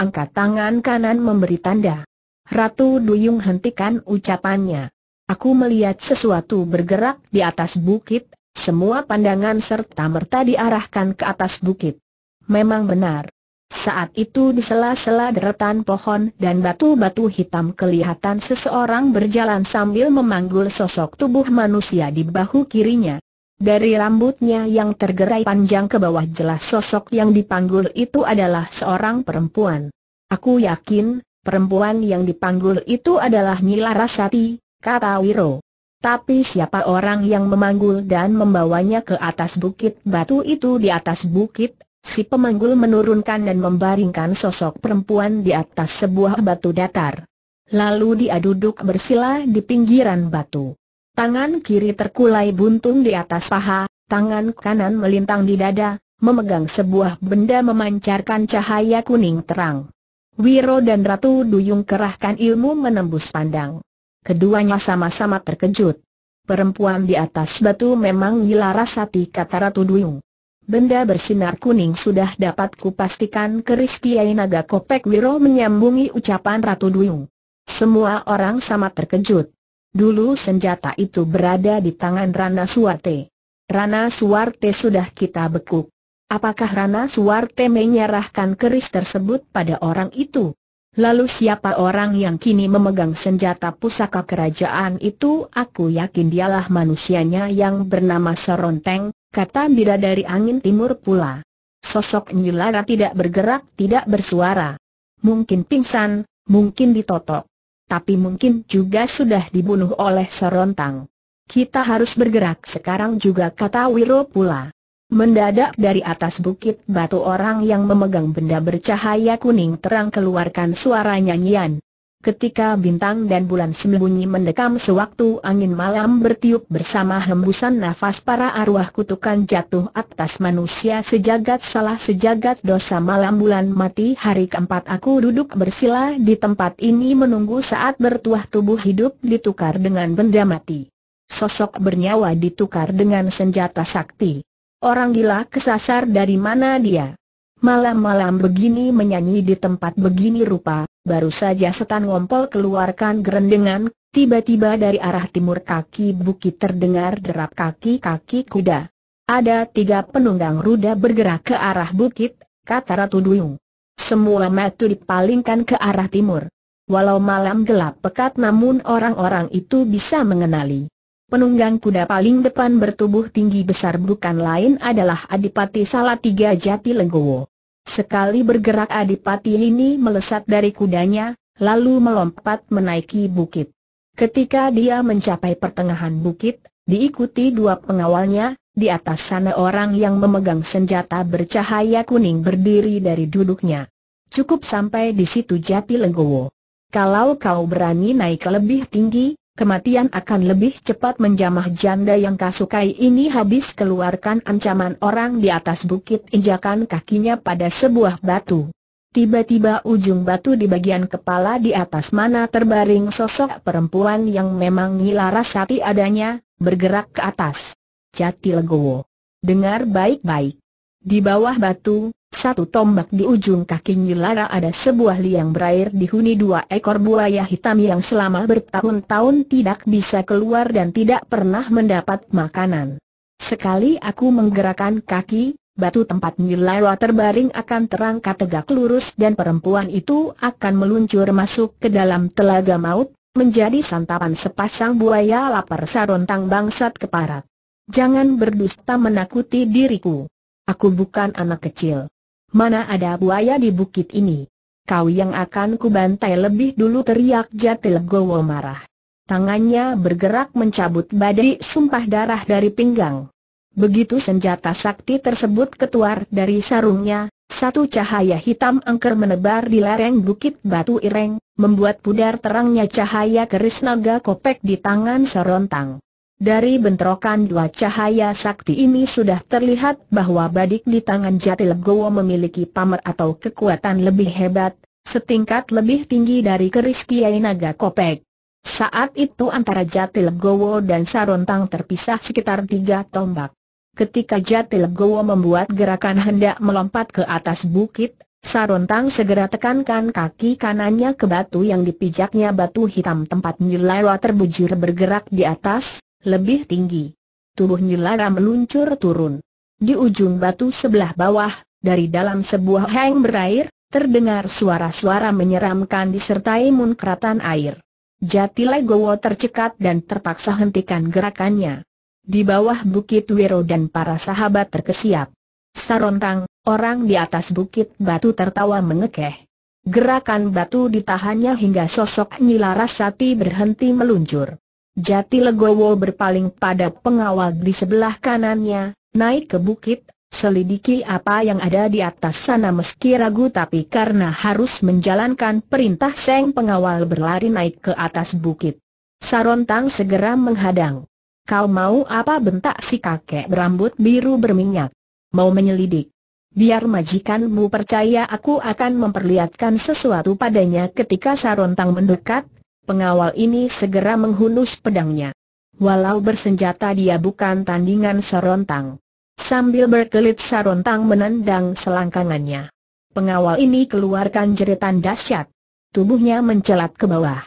Speaker 1: angkat tangan kanan memberi tanda. Ratu Duyung hentikan ucapannya. Aku melihat sesuatu bergerak di atas bukit, semua pandangan serta merta diarahkan ke atas bukit. Memang benar. Saat itu di sela-sela deretan pohon dan batu-batu hitam kelihatan seseorang berjalan sambil memanggul sosok tubuh manusia di bahu kirinya. Dari rambutnya yang tergerai panjang ke bawah jelas sosok yang dipanggul itu adalah seorang perempuan. Aku yakin, Perempuan yang dipanggul itu adalah Nila Rasati, kata Wiro. Tapi siapa orang yang memanggul dan membawanya ke atas bukit batu itu di atas bukit? Si pemanggul menurunkan dan membaringkan sosok perempuan di atas sebuah batu datar. Lalu dia duduk bersila di pinggiran batu. Tangan kiri terkulai buntung di atas paha, tangan kanan melintang di dada, memegang sebuah benda memancarkan cahaya kuning terang. Wiro dan Ratu Duyung kerahkan ilmu menembus pandang. Keduanya sama-sama terkejut. Perempuan di atas batu memang gila rasati kata Ratu Duyung. Benda bersinar kuning sudah dapat kupastikan keris Kiai Naga Kopek Wiro menyambungi ucapan Ratu Duyung. Semua orang sama terkejut. Dulu senjata itu berada di tangan Rana Suwarte. Rana Suwarte sudah kita bekuk. Apakah Rana Suarte menyerahkan keris tersebut pada orang itu? Lalu siapa orang yang kini memegang senjata pusaka kerajaan itu? Aku yakin dialah manusianya yang bernama Seronteng, kata bidadari angin timur pula. Sosok nyilara tidak bergerak, tidak bersuara. Mungkin pingsan, mungkin ditotok. Tapi mungkin juga sudah dibunuh oleh Seronteng. Kita harus bergerak sekarang juga kata Wiro pula. Mendadak dari atas bukit batu orang yang memegang benda bercahaya kuning terang keluarkan suara nyanyian. Ketika bintang dan bulan sembunyi mendekam sewaktu angin malam bertiup bersama hembusan nafas para arwah kutukan jatuh atas manusia sejagat salah sejagat dosa malam bulan mati hari keempat aku duduk bersila di tempat ini menunggu saat bertuah tubuh hidup ditukar dengan benda mati. Sosok bernyawa ditukar dengan senjata sakti. Orang gila kesasar dari mana dia? Malam-malam begini menyanyi di tempat begini rupa, baru saja setan ngompol keluarkan gerendengan, tiba-tiba dari arah timur kaki bukit terdengar derap kaki-kaki kuda. Ada tiga penunggang ruda bergerak ke arah bukit, kata Ratu Duyung. Semua metu dipalingkan ke arah timur. Walau malam gelap pekat namun orang-orang itu bisa mengenali. Penunggang kuda paling depan bertubuh tinggi besar bukan lain adalah Adipati Salatiga Jati Legowo. Sekali bergerak Adipati ini melesat dari kudanya, lalu melompat menaiki bukit. Ketika dia mencapai pertengahan bukit, diikuti dua pengawalnya, di atas sana orang yang memegang senjata bercahaya kuning berdiri dari duduknya. Cukup sampai di situ Jati Legowo. Kalau kau berani naik lebih tinggi, kematian akan lebih cepat menjamah janda yang kasukai ini habis keluarkan ancaman orang di atas bukit injakan kakinya pada sebuah batu. Tiba-tiba ujung batu di bagian kepala di atas mana terbaring sosok perempuan yang memang ngilaras rasati adanya, bergerak ke atas. Jati Legowo. Dengar baik-baik. Di bawah batu, satu tombak di ujung kaki Nyilara ada sebuah liang berair dihuni dua ekor buaya hitam yang selama bertahun-tahun tidak bisa keluar dan tidak pernah mendapat makanan. Sekali aku menggerakkan kaki, batu tempat Nyilara terbaring akan terangkat tegak lurus dan perempuan itu akan meluncur masuk ke dalam telaga maut, menjadi santapan sepasang buaya lapar sarontang bangsat keparat. Jangan berdusta menakuti diriku. Aku bukan anak kecil. Mana ada buaya di bukit ini? Kau yang akan kubantai lebih dulu teriak Jatilegowo marah. Tangannya bergerak mencabut badai sumpah darah dari pinggang. Begitu senjata sakti tersebut keluar dari sarungnya, satu cahaya hitam angker menebar di lereng bukit batu ireng, membuat pudar terangnya cahaya keris naga kopek di tangan serontang. Dari bentrokan dua cahaya sakti ini sudah terlihat bahwa badik di tangan Jati Legowo memiliki pamer atau kekuatan lebih hebat, setingkat lebih tinggi dari keris Kiai Naga Kopek. Saat itu antara Jati Legowo dan Sarontang terpisah sekitar tiga tombak. Ketika Jati Legowo membuat gerakan hendak melompat ke atas bukit, Sarontang segera tekankan kaki kanannya ke batu yang dipijaknya batu hitam tempat Nyilaiwa terbujur bergerak di atas, lebih tinggi. Tubuh nyilara meluncur turun. Di ujung batu sebelah bawah, dari dalam sebuah hang berair, terdengar suara-suara menyeramkan disertai munkratan air. Jati Legowo tercekat dan terpaksa hentikan gerakannya. Di bawah bukit Wiro dan para sahabat terkesiap. Sarontang, orang di atas bukit batu tertawa mengekeh. Gerakan batu ditahannya hingga sosok nyilara Sati berhenti meluncur. Jati Legowo berpaling pada pengawal di sebelah kanannya, naik ke bukit, selidiki apa yang ada di atas sana meski ragu tapi karena harus menjalankan perintah Seng pengawal berlari naik ke atas bukit. Sarontang segera menghadang. Kau mau apa bentak si kakek berambut biru berminyak? Mau menyelidik? Biar majikanmu percaya aku akan memperlihatkan sesuatu padanya ketika Sarontang mendekat, pengawal ini segera menghunus pedangnya. Walau bersenjata dia bukan tandingan Sarontang. Sambil berkelit Sarontang menendang selangkangannya. Pengawal ini keluarkan jeritan dahsyat. Tubuhnya mencelat ke bawah.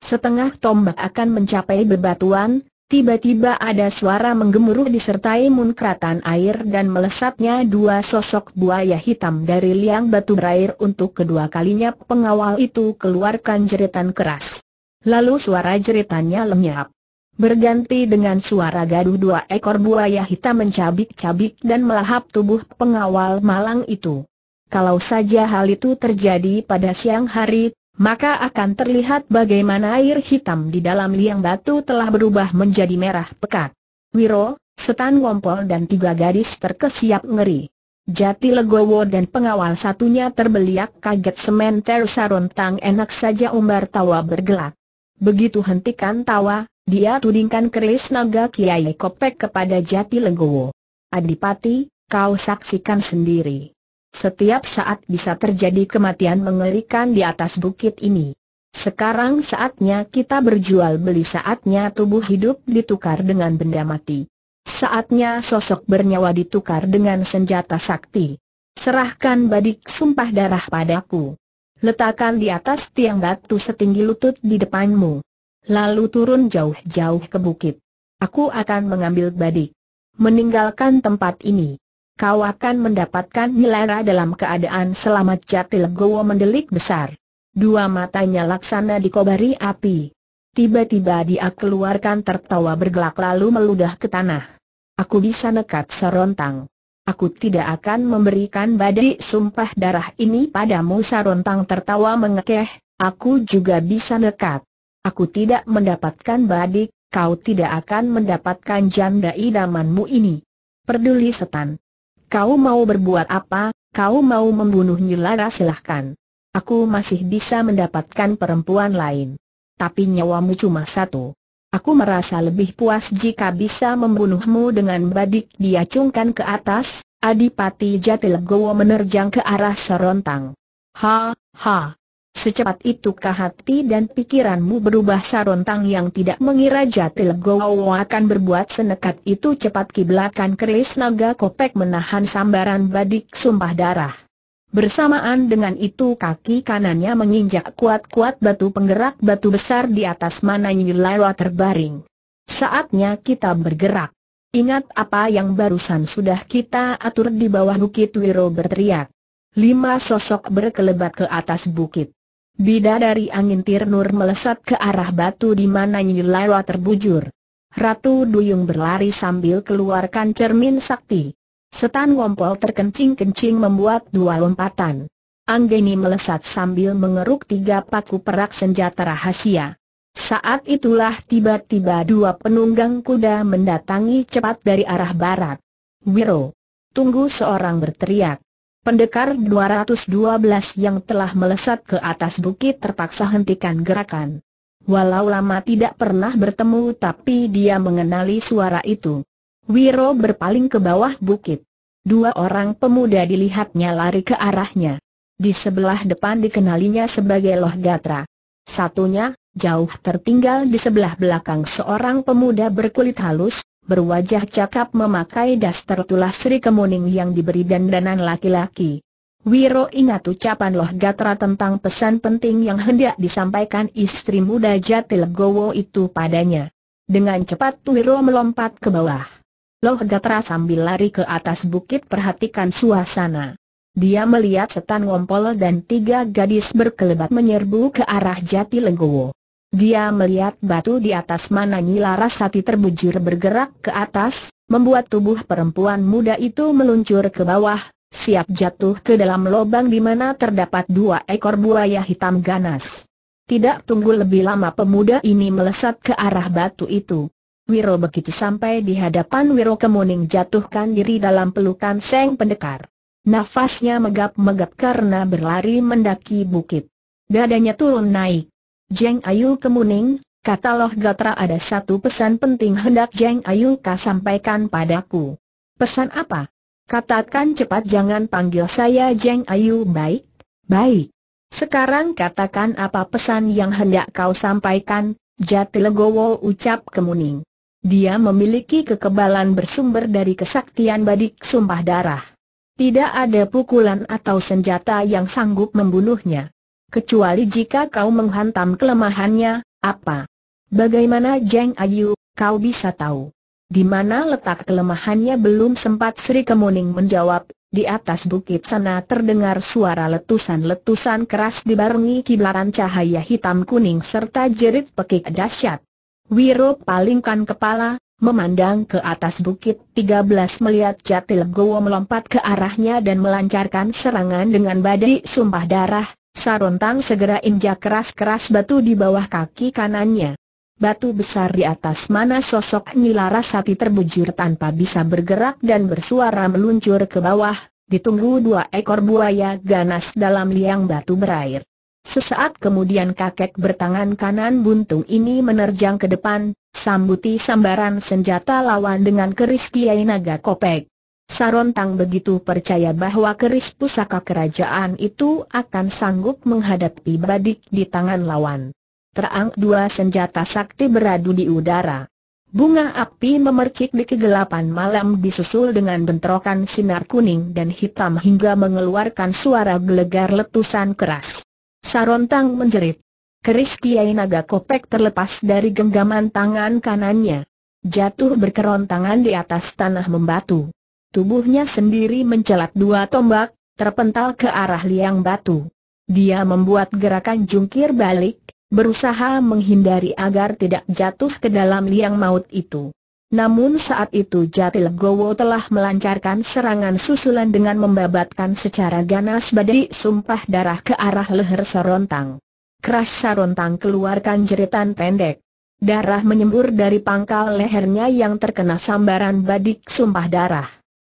Speaker 1: Setengah tombak akan mencapai bebatuan, tiba-tiba ada suara menggemuruh disertai munkratan air dan melesatnya dua sosok buaya hitam dari liang batu berair untuk kedua kalinya pengawal itu keluarkan jeritan keras. Lalu suara jeritannya lenyap. Berganti dengan suara gaduh dua ekor buaya hitam mencabik-cabik dan melahap tubuh pengawal malang itu. Kalau saja hal itu terjadi pada siang hari, maka akan terlihat bagaimana air hitam di dalam liang batu telah berubah menjadi merah pekat. Wiro, Setan Ngompol dan tiga gadis terkesiap ngeri. Jati Legowo dan pengawal satunya terbeliak kaget sementer sarontang enak saja umbar tawa bergelak. Begitu hentikan tawa, dia tudingkan keris naga Kiai Kopek kepada Jati Legowo. Adipati, kau saksikan sendiri. Setiap saat bisa terjadi kematian mengerikan di atas bukit ini. Sekarang saatnya kita berjual beli saatnya tubuh hidup ditukar dengan benda mati. Saatnya sosok bernyawa ditukar dengan senjata sakti. Serahkan badik sumpah darah padaku. Letakkan di atas tiang batu setinggi lutut di depanmu. Lalu turun jauh-jauh ke bukit. Aku akan mengambil badik. Meninggalkan tempat ini. Kau akan mendapatkan nyelera dalam keadaan selamat jati legowo mendelik besar. Dua matanya laksana dikobari api. Tiba-tiba dia keluarkan tertawa bergelak lalu meludah ke tanah. Aku bisa nekat serontang. Aku tidak akan memberikan badai sumpah darah ini padamu Sarontang tertawa mengekeh, aku juga bisa nekat. Aku tidak mendapatkan badik, kau tidak akan mendapatkan janda idamanmu ini. Perduli setan. Kau mau berbuat apa, kau mau membunuh Nyilara? silahkan. Aku masih bisa mendapatkan perempuan lain. Tapi nyawamu cuma satu. Aku merasa lebih puas jika bisa membunuhmu dengan badik diacungkan ke atas, Adipati Jatilegowo menerjang ke arah Sarontang. Ha, ha. Secepat itukah hati dan pikiranmu berubah Sarontang yang tidak mengira Jatilegowo akan berbuat senekat itu cepat kiblatkan keris naga kopek menahan sambaran badik sumpah darah. Bersamaan dengan itu kaki kanannya menginjak kuat-kuat batu penggerak batu besar di atas mana Nyilaiwa terbaring. Saatnya kita bergerak. Ingat apa yang barusan sudah kita atur di bawah bukit Wiro berteriak. Lima sosok berkelebat ke atas bukit. Bida dari angin Tirnur melesat ke arah batu di mana Nyilaiwa terbujur. Ratu Duyung berlari sambil keluarkan cermin sakti. Setan Ngompol terkencing-kencing membuat dua lompatan. Anggeni melesat sambil mengeruk tiga paku perak senjata rahasia. Saat itulah tiba-tiba dua penunggang kuda mendatangi cepat dari arah barat. Wiro! Tunggu seorang berteriak. Pendekar 212 yang telah melesat ke atas bukit terpaksa hentikan gerakan. Walau lama tidak pernah bertemu tapi dia mengenali suara itu. Wiro berpaling ke bawah bukit. Dua orang pemuda dilihatnya lari ke arahnya. Di sebelah depan dikenalinya sebagai Loh Gatra. Satunya, jauh tertinggal di sebelah belakang seorang pemuda berkulit halus, berwajah cakap memakai daster tulah Sri Kemuning yang diberi dandanan laki-laki. Wiro ingat ucapan Loh Gatra tentang pesan penting yang hendak disampaikan istri muda Jatil Gowo itu padanya. Dengan cepat Wiro melompat ke bawah. Loh Gatra sambil lari ke atas bukit perhatikan suasana. Dia melihat setan ngompol dan tiga gadis berkelebat menyerbu ke arah jati legowo. Dia melihat batu di atas mana Larasati terbujur bergerak ke atas, membuat tubuh perempuan muda itu meluncur ke bawah, siap jatuh ke dalam lubang di mana terdapat dua ekor buaya hitam ganas. Tidak tunggu lebih lama pemuda ini melesat ke arah batu itu. Wiro begitu sampai di hadapan Wiro Kemuning jatuhkan diri dalam pelukan Seng Pendekar. Nafasnya megap-megap karena berlari mendaki bukit. Dadanya turun naik. Jeng Ayu Kemuning, kata Loh Gatra ada satu pesan penting hendak Jeng Ayu Ka sampaikan padaku. Pesan apa? Katakan cepat jangan panggil saya Jeng Ayu baik, baik. Sekarang katakan apa pesan yang hendak kau sampaikan, Jati Legowo ucap Kemuning. Dia memiliki kekebalan bersumber dari kesaktian badik sumpah darah. Tidak ada pukulan atau senjata yang sanggup membunuhnya. Kecuali jika kau menghantam kelemahannya, apa? Bagaimana Jeng Ayu, kau bisa tahu? Di mana letak kelemahannya belum sempat Sri Kemuning menjawab, di atas bukit sana terdengar suara letusan-letusan keras dibarengi kiblaran cahaya hitam kuning serta jerit pekik dahsyat. Wiro palingkan kepala, memandang ke atas bukit 13 melihat Gowo melompat ke arahnya dan melancarkan serangan dengan badai sumpah darah, Sarontang segera injak keras-keras batu di bawah kaki kanannya. Batu besar di atas mana sosok nila Sati terbujur tanpa bisa bergerak dan bersuara meluncur ke bawah, ditunggu dua ekor buaya ganas dalam liang batu berair. Sesaat kemudian kakek bertangan kanan buntung ini menerjang ke depan, sambuti sambaran senjata lawan dengan keris Kiai Naga Kopek. Sarontang begitu percaya bahwa keris pusaka kerajaan itu akan sanggup menghadapi badik di tangan lawan. Terang dua senjata sakti beradu di udara. Bunga api memercik di kegelapan malam disusul dengan bentrokan sinar kuning dan hitam hingga mengeluarkan suara gelegar letusan keras. Sarontang menjerit. Keris Kiai Naga Kopek terlepas dari genggaman tangan kanannya. Jatuh berkerontangan di atas tanah membatu. Tubuhnya sendiri mencelat dua tombak, terpental ke arah liang batu. Dia membuat gerakan jungkir balik, berusaha menghindari agar tidak jatuh ke dalam liang maut itu. Namun saat itu Jatil Gowo telah melancarkan serangan susulan dengan membabatkan secara ganas badai sumpah darah ke arah leher Sarontang. Keras Sarontang keluarkan jeritan pendek. Darah menyembur dari pangkal lehernya yang terkena sambaran badik sumpah darah.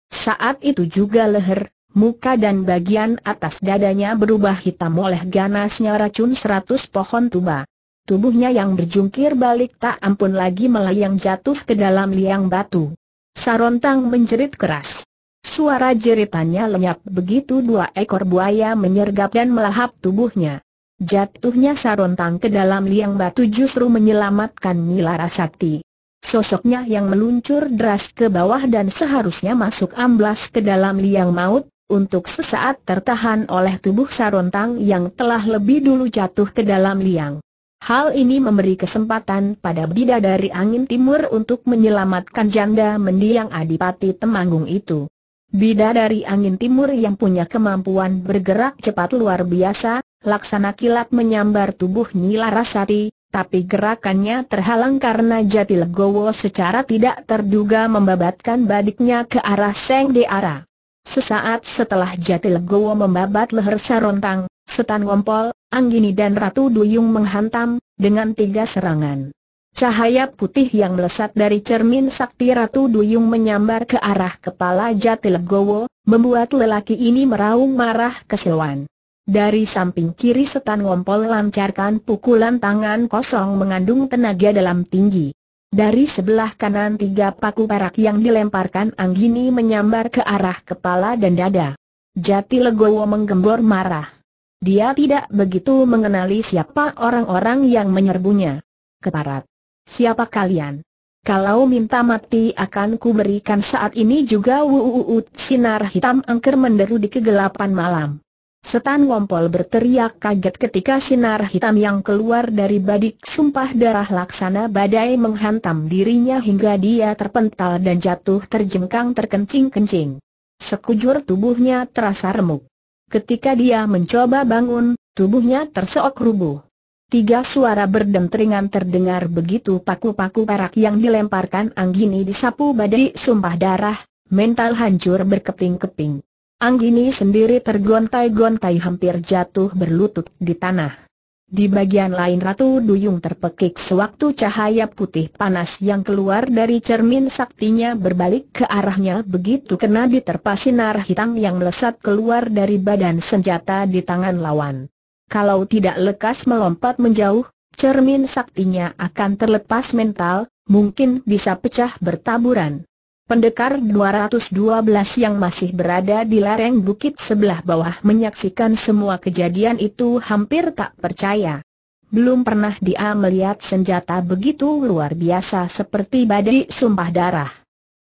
Speaker 1: Saat itu juga leher, muka dan bagian atas dadanya berubah hitam oleh ganasnya racun seratus pohon tuba tubuhnya yang berjungkir balik tak ampun lagi melayang jatuh ke dalam liang batu. Sarontang menjerit keras. Suara jeritannya lenyap begitu dua ekor buaya menyergap dan melahap tubuhnya. Jatuhnya Sarontang ke dalam liang batu justru menyelamatkan Rasakti. Sosoknya yang meluncur deras ke bawah dan seharusnya masuk amblas ke dalam liang maut, untuk sesaat tertahan oleh tubuh Sarontang yang telah lebih dulu jatuh ke dalam liang. Hal ini memberi kesempatan pada bidadari angin timur untuk menyelamatkan janda mendiang adipati temanggung itu. Bidadari angin timur yang punya kemampuan bergerak cepat luar biasa, laksana kilat menyambar tubuh Nila Rasati, tapi gerakannya terhalang karena Jati Legowo secara tidak terduga membabatkan badiknya ke arah Seng Deara. Sesaat setelah Jati Legowo membabat leher Sarontang, Setan Ngompol, Anggini dan Ratu Duyung menghantam, dengan tiga serangan. Cahaya putih yang melesat dari cermin sakti Ratu Duyung menyambar ke arah kepala Jatilegowo, membuat lelaki ini meraung marah keseluan. Dari samping kiri setan ngompol lancarkan pukulan tangan kosong mengandung tenaga dalam tinggi. Dari sebelah kanan tiga paku perak yang dilemparkan Anggini menyambar ke arah kepala dan dada. Jatilegowo menggembor marah. Dia tidak begitu mengenali siapa orang-orang yang menyerbunya. Keparat. Siapa kalian? Kalau minta mati akan kuberikan saat ini juga wuuut sinar hitam angker menderu di kegelapan malam. Setan Wompol berteriak kaget ketika sinar hitam yang keluar dari badik sumpah darah laksana badai menghantam dirinya hingga dia terpental dan jatuh terjengkang terkencing-kencing. Sekujur tubuhnya terasa remuk. Ketika dia mencoba bangun, tubuhnya terseok rubuh. Tiga suara berdentringan terdengar begitu paku-paku perak yang dilemparkan Anggini disapu badai sumpah darah, mental hancur berkeping-keping. Anggini sendiri tergontai-gontai hampir jatuh berlutut di tanah. Di bagian lain Ratu Duyung terpekik sewaktu cahaya putih panas yang keluar dari cermin saktinya berbalik ke arahnya begitu kena diterpa sinar hitam yang melesat keluar dari badan senjata di tangan lawan. Kalau tidak lekas melompat menjauh, cermin saktinya akan terlepas mental, mungkin bisa pecah bertaburan. Pendekar 212 yang masih berada di lereng bukit sebelah bawah menyaksikan semua kejadian itu hampir tak percaya. Belum pernah dia melihat senjata begitu luar biasa seperti badai sumpah darah.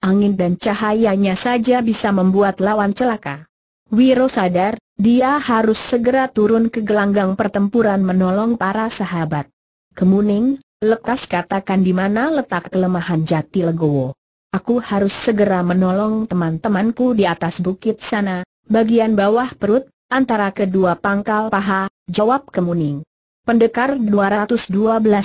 Speaker 1: Angin dan cahayanya saja bisa membuat lawan celaka. Wiro sadar, dia harus segera turun ke gelanggang pertempuran menolong para sahabat. Kemuning, lekas katakan di mana letak kelemahan jati legowo. Aku harus segera menolong teman-temanku di atas bukit sana, bagian bawah perut, antara kedua pangkal paha, jawab Kemuning. Pendekar 212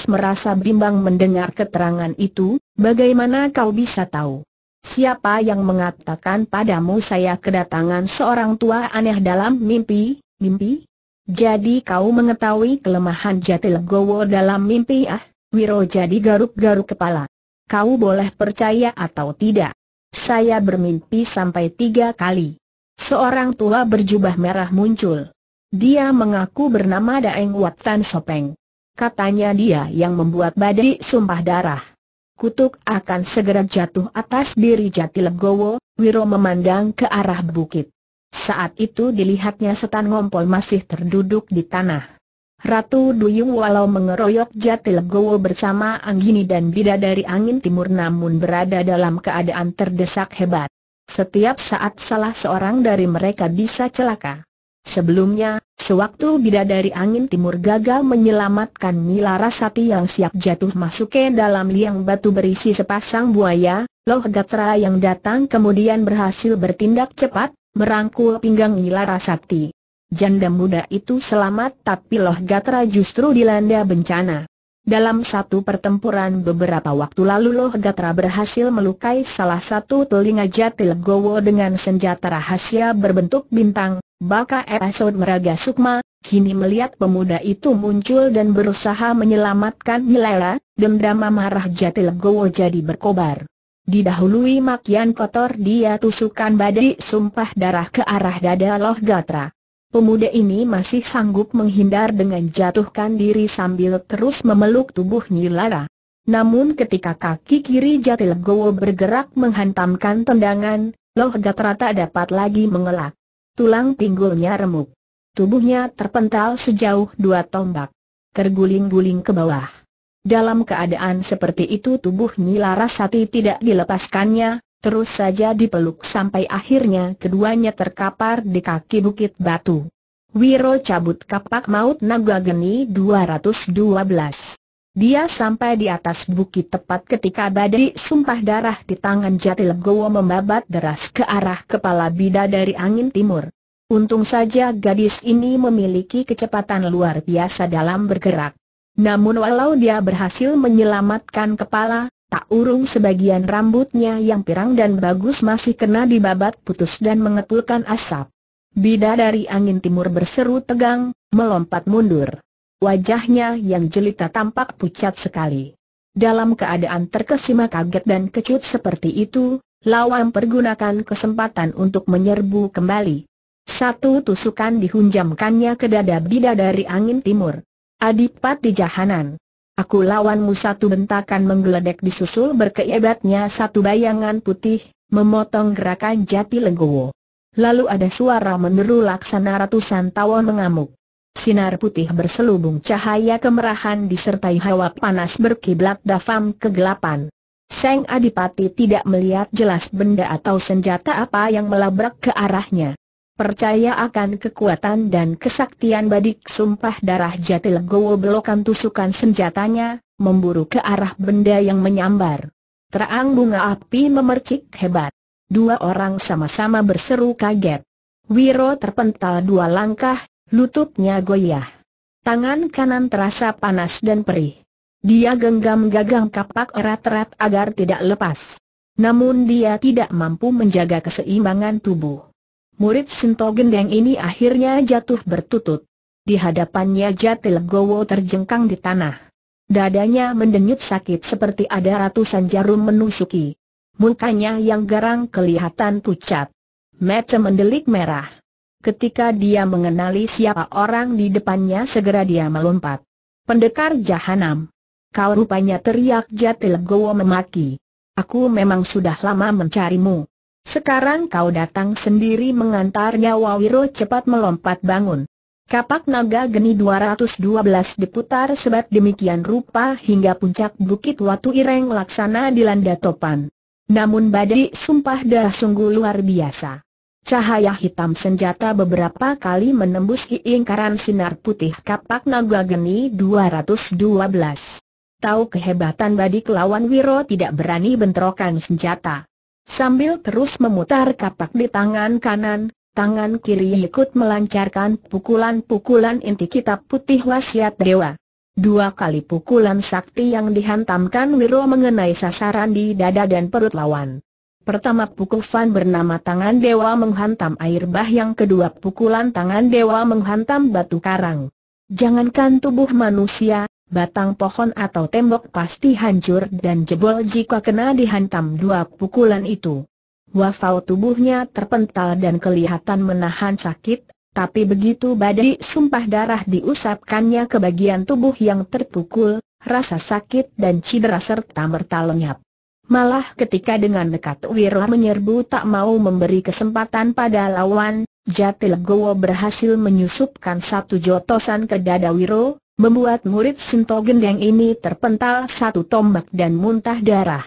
Speaker 1: merasa bimbang mendengar keterangan itu, bagaimana kau bisa tahu? Siapa yang mengatakan padamu saya kedatangan seorang tua aneh dalam mimpi, mimpi? Jadi kau mengetahui kelemahan Jatilegowo dalam mimpi ah? Wiro jadi garuk-garuk kepala. Kau boleh percaya atau tidak. Saya bermimpi sampai tiga kali. Seorang tua berjubah merah muncul. Dia mengaku bernama Daeng Watan Sopeng. Katanya dia yang membuat badai sumpah darah. Kutuk akan segera jatuh atas diri Jati Legowo, Wiro memandang ke arah bukit. Saat itu dilihatnya setan ngompol masih terduduk di tanah. Ratu Duyung walau mengeroyok jati legowo bersama Anggini dan Bidadari Angin Timur namun berada dalam keadaan terdesak hebat. Setiap saat salah seorang dari mereka bisa celaka. Sebelumnya, sewaktu Bidadari Angin Timur gagal menyelamatkan Mila Rasati yang siap jatuh masuk ke dalam liang batu berisi sepasang buaya, Loh Gatra yang datang kemudian berhasil bertindak cepat, merangkul pinggang Mila Rasati janda muda itu selamat tapi Loh Gatra justru dilanda bencana. Dalam satu pertempuran beberapa waktu lalu Loh Gatra berhasil melukai salah satu telinga Jatil Gowo dengan senjata rahasia berbentuk bintang, baka episode Meraga Sukma, kini melihat pemuda itu muncul dan berusaha menyelamatkan Nilela, dendam marah Jatil Gowo jadi berkobar. Didahului makian kotor dia tusukan badai sumpah darah ke arah dada Loh Gatra pemuda ini masih sanggup menghindar dengan jatuhkan diri sambil terus memeluk tubuh Nyilara. Namun ketika kaki kiri Jatil Gowo bergerak menghantamkan tendangan, Loh Gatrata dapat lagi mengelak. Tulang pinggulnya remuk. Tubuhnya terpental sejauh dua tombak. Terguling-guling ke bawah. Dalam keadaan seperti itu tubuh Nyilara Sati tidak dilepaskannya, terus saja dipeluk sampai akhirnya keduanya terkapar di kaki bukit batu. Wiro cabut kapak maut naga geni 212. Dia sampai di atas bukit tepat ketika badai sumpah darah di tangan Jati Legowo membabat deras ke arah kepala bida dari angin timur. Untung saja gadis ini memiliki kecepatan luar biasa dalam bergerak. Namun walau dia berhasil menyelamatkan kepala, Tak urung sebagian rambutnya yang pirang dan bagus masih kena dibabat putus dan mengepulkan asap. Bida dari angin timur berseru tegang, melompat mundur. Wajahnya yang jelita tampak pucat sekali. Dalam keadaan terkesima kaget dan kecut seperti itu, lawan pergunakan kesempatan untuk menyerbu kembali. Satu tusukan dihunjamkannya ke dada bida dari angin timur. Adipati Jahanan. Aku lawanmu satu bentakan menggeledek disusul berkeibatnya satu bayangan putih, memotong gerakan jati lenggowo. Lalu ada suara meneru laksana ratusan tawon mengamuk. Sinar putih berselubung cahaya kemerahan disertai hawa panas berkiblat dafam kegelapan. Seng Adipati tidak melihat jelas benda atau senjata apa yang melabrak ke arahnya percaya akan kekuatan dan kesaktian Badik Sumpah Darah Jati Legowo belokan tusukan senjatanya, memburu ke arah benda yang menyambar. Terang bunga api memercik hebat. Dua orang sama-sama berseru kaget. Wiro terpental dua langkah, lututnya goyah. Tangan kanan terasa panas dan perih. Dia genggam gagang kapak erat-erat agar tidak lepas. Namun dia tidak mampu menjaga keseimbangan tubuh murid Sento Gendeng ini akhirnya jatuh bertutut. Di hadapannya Jatil Gowo terjengkang di tanah. Dadanya mendenyut sakit seperti ada ratusan jarum menusuki. Mukanya yang garang kelihatan pucat. Mata mendelik merah. Ketika dia mengenali siapa orang di depannya segera dia melompat. Pendekar Jahanam. Kau rupanya teriak Jatil Gowo memaki. Aku memang sudah lama mencarimu. Sekarang kau datang sendiri mengantarnya Wawiro cepat melompat bangun. Kapak naga geni 212 diputar sebab demikian rupa hingga puncak bukit Watu Ireng laksana dilanda topan. Namun badai sumpah dah sungguh luar biasa. Cahaya hitam senjata beberapa kali menembus ingkaran sinar putih kapak naga geni 212. Tahu kehebatan badik lawan Wiro tidak berani bentrokan senjata. Sambil terus memutar kapak di tangan kanan, tangan kiri ikut melancarkan pukulan-pukulan inti kitab putih wasiat dewa. Dua kali pukulan sakti yang dihantamkan Wiro mengenai sasaran di dada dan perut lawan. Pertama pukul pukulan bernama tangan dewa menghantam air bah yang kedua pukulan tangan dewa menghantam batu karang. Jangankan tubuh manusia, batang pohon atau tembok pasti hancur dan jebol jika kena dihantam dua pukulan itu. Wafau tubuhnya terpental dan kelihatan menahan sakit, tapi begitu badai sumpah darah diusapkannya ke bagian tubuh yang terpukul, rasa sakit dan cedera serta merta lenyap. Malah ketika dengan dekat Wirah menyerbu tak mau memberi kesempatan pada lawan, Jatil Gowo berhasil menyusupkan satu jotosan ke dada Wiro, membuat murid Sinto Gendeng ini terpental satu tombak dan muntah darah.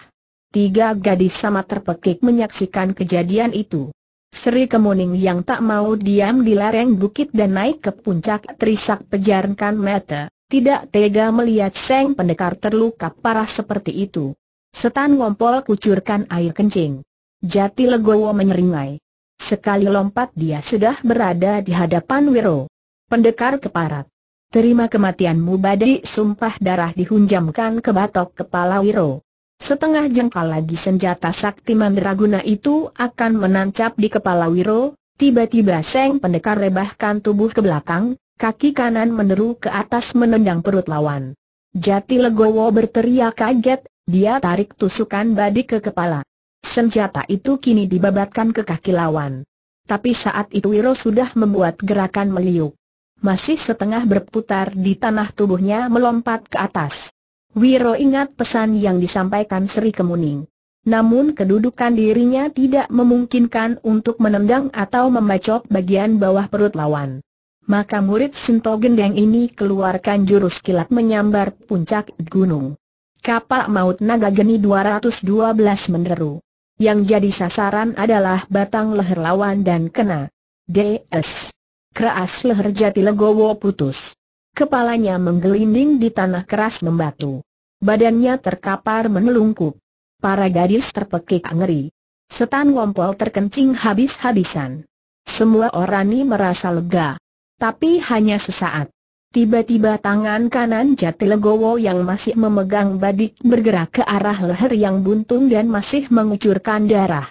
Speaker 1: Tiga gadis sama terpekik menyaksikan kejadian itu. Sri Kemuning yang tak mau diam di lereng bukit dan naik ke puncak terisak pejarkan mata, tidak tega melihat Seng Pendekar terluka parah seperti itu. Setan ngompol kucurkan air kencing. Jati Legowo menyeringai. Sekali lompat dia sudah berada di hadapan Wiro. Pendekar keparat. Terima kematianmu badai sumpah darah dihunjamkan ke batok kepala Wiro. Setengah jengkal lagi senjata sakti mandraguna itu akan menancap di kepala Wiro, tiba-tiba Seng Pendekar rebahkan tubuh ke belakang, kaki kanan meneru ke atas menendang perut lawan. Jati Legowo berteriak kaget, dia tarik tusukan badik ke kepala. Senjata itu kini dibabatkan ke kaki lawan. Tapi saat itu Wiro sudah membuat gerakan meliuk masih setengah berputar di tanah tubuhnya melompat ke atas. Wiro ingat pesan yang disampaikan Sri Kemuning. Namun kedudukan dirinya tidak memungkinkan untuk menendang atau membacok bagian bawah perut lawan. Maka murid Sinto Gendeng ini keluarkan jurus kilat menyambar puncak gunung. Kapal maut naga geni 212 meneru. Yang jadi sasaran adalah batang leher lawan dan kena. DS. Keras leher jati legowo putus. Kepalanya menggelinding di tanah keras membatu. Badannya terkapar menelungkup. Para gadis terpekik ngeri. Setan Wompol terkencing habis-habisan. Semua orang ini merasa lega. Tapi hanya sesaat. Tiba-tiba tangan kanan Jati Legowo yang masih memegang badik bergerak ke arah leher yang buntung dan masih mengucurkan darah.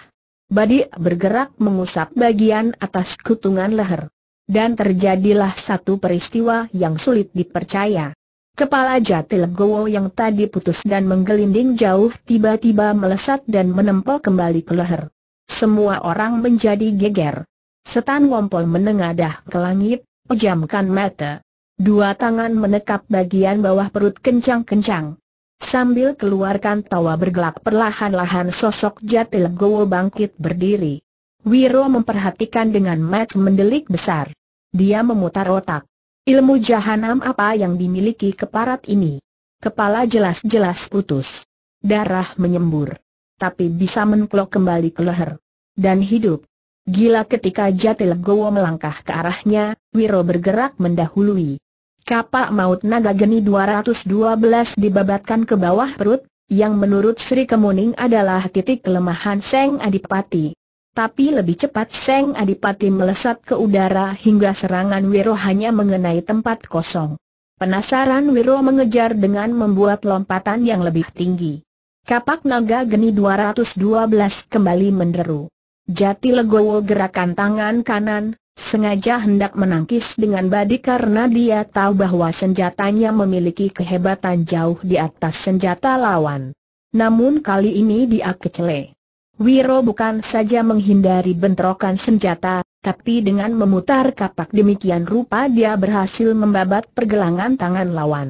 Speaker 1: Badik bergerak mengusap bagian atas kutungan leher dan terjadilah satu peristiwa yang sulit dipercaya. Kepala Jatil yang tadi putus dan menggelinding jauh tiba-tiba melesat dan menempel kembali ke leher. Semua orang menjadi geger. Setan Wompol menengadah ke langit, pejamkan mata. Dua tangan menekap bagian bawah perut kencang-kencang. Sambil keluarkan tawa bergelak perlahan-lahan sosok Jatilenggowo bangkit berdiri. Wiro memperhatikan dengan mat mendelik besar. Dia memutar otak. Ilmu jahanam apa yang dimiliki keparat ini? Kepala jelas-jelas putus. Darah menyembur. Tapi bisa menklok kembali ke leher. Dan hidup. Gila ketika Jatilegowo melangkah ke arahnya, Wiro bergerak mendahului. Kapak maut naga geni 212 dibabatkan ke bawah perut, yang menurut Sri Kemuning adalah titik kelemahan Seng Adipati. Tapi lebih cepat Seng Adipati melesat ke udara hingga serangan Wiro hanya mengenai tempat kosong. Penasaran Wiro mengejar dengan membuat lompatan yang lebih tinggi. Kapak naga geni 212 kembali menderu. Jati legowo gerakan tangan kanan, sengaja hendak menangkis dengan badi karena dia tahu bahwa senjatanya memiliki kehebatan jauh di atas senjata lawan. Namun kali ini dia kecele. Wiro bukan saja menghindari bentrokan senjata, tapi dengan memutar kapak demikian rupa dia berhasil membabat pergelangan tangan lawan.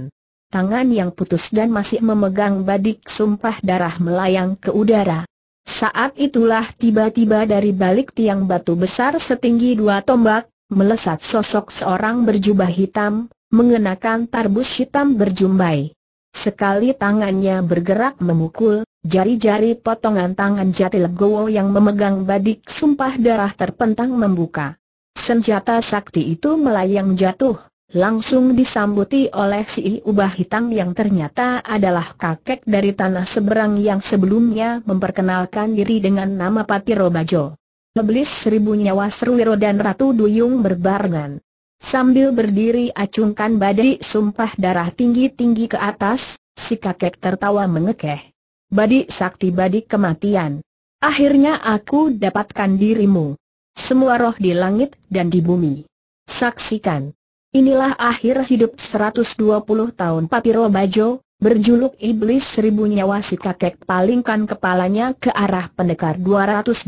Speaker 1: Tangan yang putus dan masih memegang badik sumpah darah melayang ke udara. Saat itulah tiba-tiba dari balik tiang batu besar setinggi dua tombak, melesat sosok seorang berjubah hitam, mengenakan tarbus hitam berjumbai. Sekali tangannya bergerak memukul, Jari-jari potongan tangan jati legowo yang memegang badik sumpah darah terpentang membuka. Senjata sakti itu melayang jatuh, langsung disambuti oleh si ubah hitam yang ternyata adalah kakek dari tanah seberang yang sebelumnya memperkenalkan diri dengan nama Patiro Bajo. Lebelis seribu nyawa Serwiro dan Ratu Duyung berbarengan. Sambil berdiri acungkan badik sumpah darah tinggi-tinggi ke atas, si kakek tertawa mengekeh. Badik sakti badik kematian. Akhirnya aku dapatkan dirimu. Semua roh di langit dan di bumi. Saksikan. Inilah akhir hidup 120 tahun Papiro Bajo, berjuluk Iblis Seribu Nyawa si kakek palingkan kepalanya ke arah pendekar 212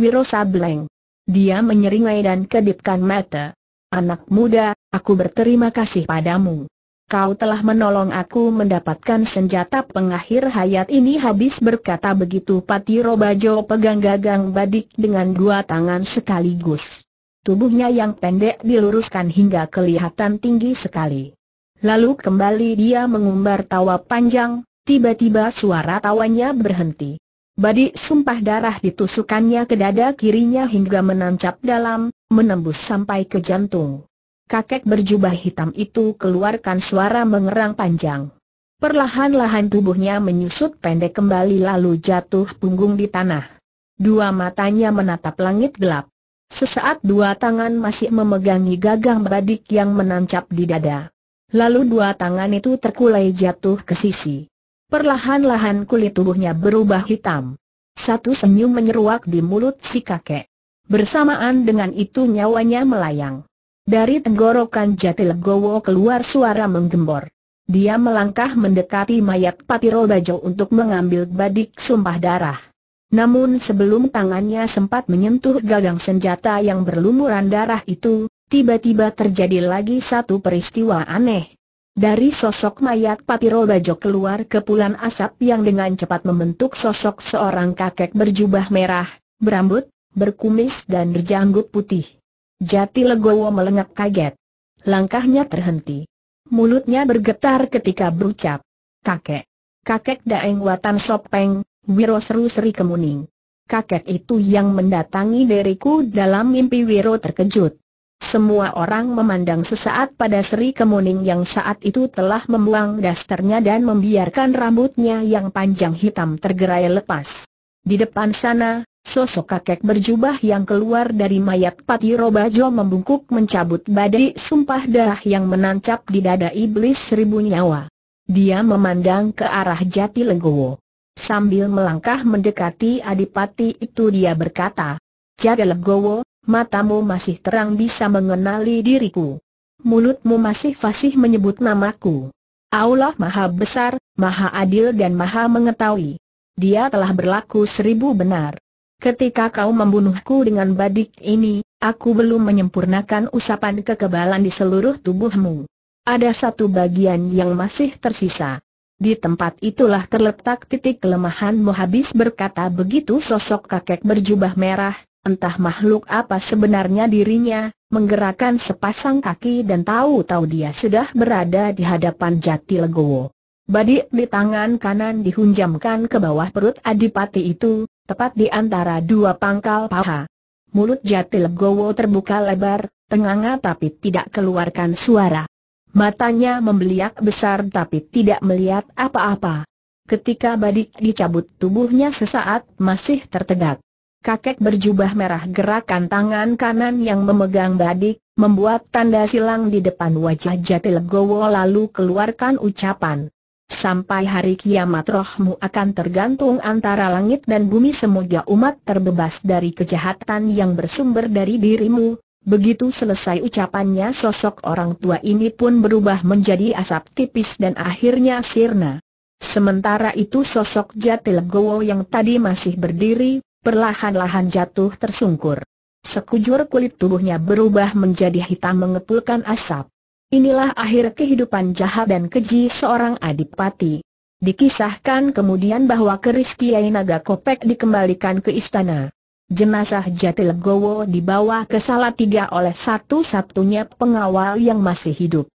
Speaker 1: Wiro Sableng. Dia menyeringai dan kedipkan mata. Anak muda, aku berterima kasih padamu kau telah menolong aku mendapatkan senjata pengakhir hayat ini habis berkata begitu Pati Robajo pegang gagang badik dengan dua tangan sekaligus. Tubuhnya yang pendek diluruskan hingga kelihatan tinggi sekali. Lalu kembali dia mengumbar tawa panjang, tiba-tiba suara tawanya berhenti. Badik sumpah darah ditusukannya ke dada kirinya hingga menancap dalam, menembus sampai ke jantung kakek berjubah hitam itu keluarkan suara mengerang panjang. Perlahan-lahan tubuhnya menyusut pendek kembali lalu jatuh punggung di tanah. Dua matanya menatap langit gelap. Sesaat dua tangan masih memegangi gagang badik yang menancap di dada. Lalu dua tangan itu terkulai jatuh ke sisi. Perlahan-lahan kulit tubuhnya berubah hitam. Satu senyum menyeruak di mulut si kakek. Bersamaan dengan itu nyawanya melayang. Dari tenggorokan legowo keluar suara menggembor. Dia melangkah mendekati mayat Patiro Bajo untuk mengambil badik sumpah darah. Namun sebelum tangannya sempat menyentuh gagang senjata yang berlumuran darah itu, tiba-tiba terjadi lagi satu peristiwa aneh. Dari sosok mayat Patiro Bajo keluar kepulan asap yang dengan cepat membentuk sosok seorang kakek berjubah merah, berambut, berkumis dan berjanggut putih. Jati Legowo melengak kaget. Langkahnya terhenti. Mulutnya bergetar ketika berucap. Kakek. Kakek Daeng Watan Sopeng, Wiro Seru Sri Kemuning. Kakek itu yang mendatangi diriku dalam mimpi Wiro terkejut. Semua orang memandang sesaat pada Sri Kemuning yang saat itu telah membuang dasternya dan membiarkan rambutnya yang panjang hitam tergerai lepas. Di depan sana, Sosok kakek berjubah yang keluar dari mayat Pati Robajo membungkuk mencabut badai sumpah dah yang menancap di dada iblis seribu nyawa. Dia memandang ke arah Jati Legowo. Sambil melangkah mendekati adipati itu dia berkata, Jati Legowo, matamu masih terang bisa mengenali diriku. Mulutmu masih fasih menyebut namaku. Allah Maha Besar, Maha Adil dan Maha Mengetahui. Dia telah berlaku seribu benar. Ketika kau membunuhku dengan badik ini, aku belum menyempurnakan usapan kekebalan di seluruh tubuhmu. Ada satu bagian yang masih tersisa. Di tempat itulah terletak titik kelemahanmu habis berkata begitu sosok kakek berjubah merah, entah makhluk apa sebenarnya dirinya, menggerakkan sepasang kaki dan tahu-tahu dia sudah berada di hadapan jati legowo. Badik di tangan kanan dihunjamkan ke bawah perut adipati itu, tepat di antara dua pangkal paha. Mulut jati legowo terbuka lebar, tenganga tapi tidak keluarkan suara. Matanya membeliak besar tapi tidak melihat apa-apa. Ketika badik dicabut tubuhnya sesaat masih tertegak. Kakek berjubah merah gerakan tangan kanan yang memegang badik, membuat tanda silang di depan wajah Jati Legowo lalu keluarkan ucapan. Sampai hari kiamat rohmu akan tergantung antara langit dan bumi semoga umat terbebas dari kejahatan yang bersumber dari dirimu. Begitu selesai ucapannya sosok orang tua ini pun berubah menjadi asap tipis dan akhirnya sirna. Sementara itu sosok jatil gowo yang tadi masih berdiri, perlahan-lahan jatuh tersungkur. Sekujur kulit tubuhnya berubah menjadi hitam mengepulkan asap. Inilah akhir kehidupan jahat dan keji seorang adipati. Dikisahkan kemudian bahwa keris Kiai Naga Kopek dikembalikan ke istana. Jenazah Jatilegowo dibawa ke Salatiga oleh satu-satunya pengawal yang masih hidup.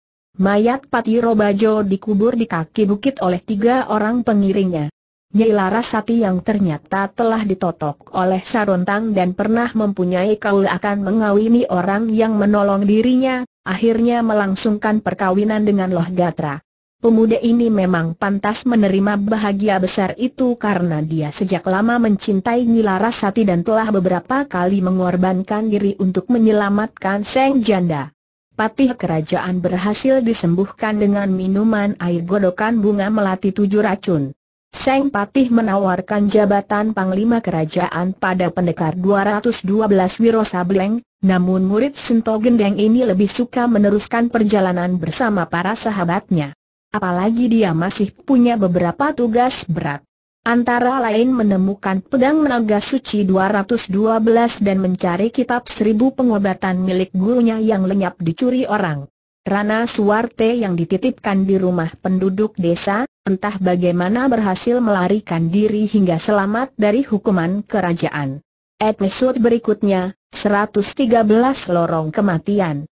Speaker 1: Mayat Pati Robajo dikubur di kaki bukit oleh tiga orang pengiringnya. Nyai Larasati yang ternyata telah ditotok oleh Sarontang dan pernah mempunyai kaul akan mengawini orang yang menolong dirinya, akhirnya melangsungkan perkawinan dengan Loh Gatra. Pemuda ini memang pantas menerima bahagia besar itu karena dia sejak lama mencintai Nyi Larasati dan telah beberapa kali mengorbankan diri untuk menyelamatkan Seng Janda. Patih kerajaan berhasil disembuhkan dengan minuman air godokan bunga melati tujuh racun. Seng Patih menawarkan jabatan Panglima Kerajaan pada pendekar 212 Wiro Sableng, namun murid Sinto Gendeng ini lebih suka meneruskan perjalanan bersama para sahabatnya. Apalagi dia masih punya beberapa tugas berat. Antara lain menemukan pedang menaga suci 212 dan mencari kitab seribu pengobatan milik gurunya yang lenyap dicuri orang. Rana Suwarte yang dititipkan di rumah penduduk desa, entah bagaimana berhasil melarikan diri hingga selamat dari hukuman kerajaan. Episode berikutnya, 113 Lorong Kematian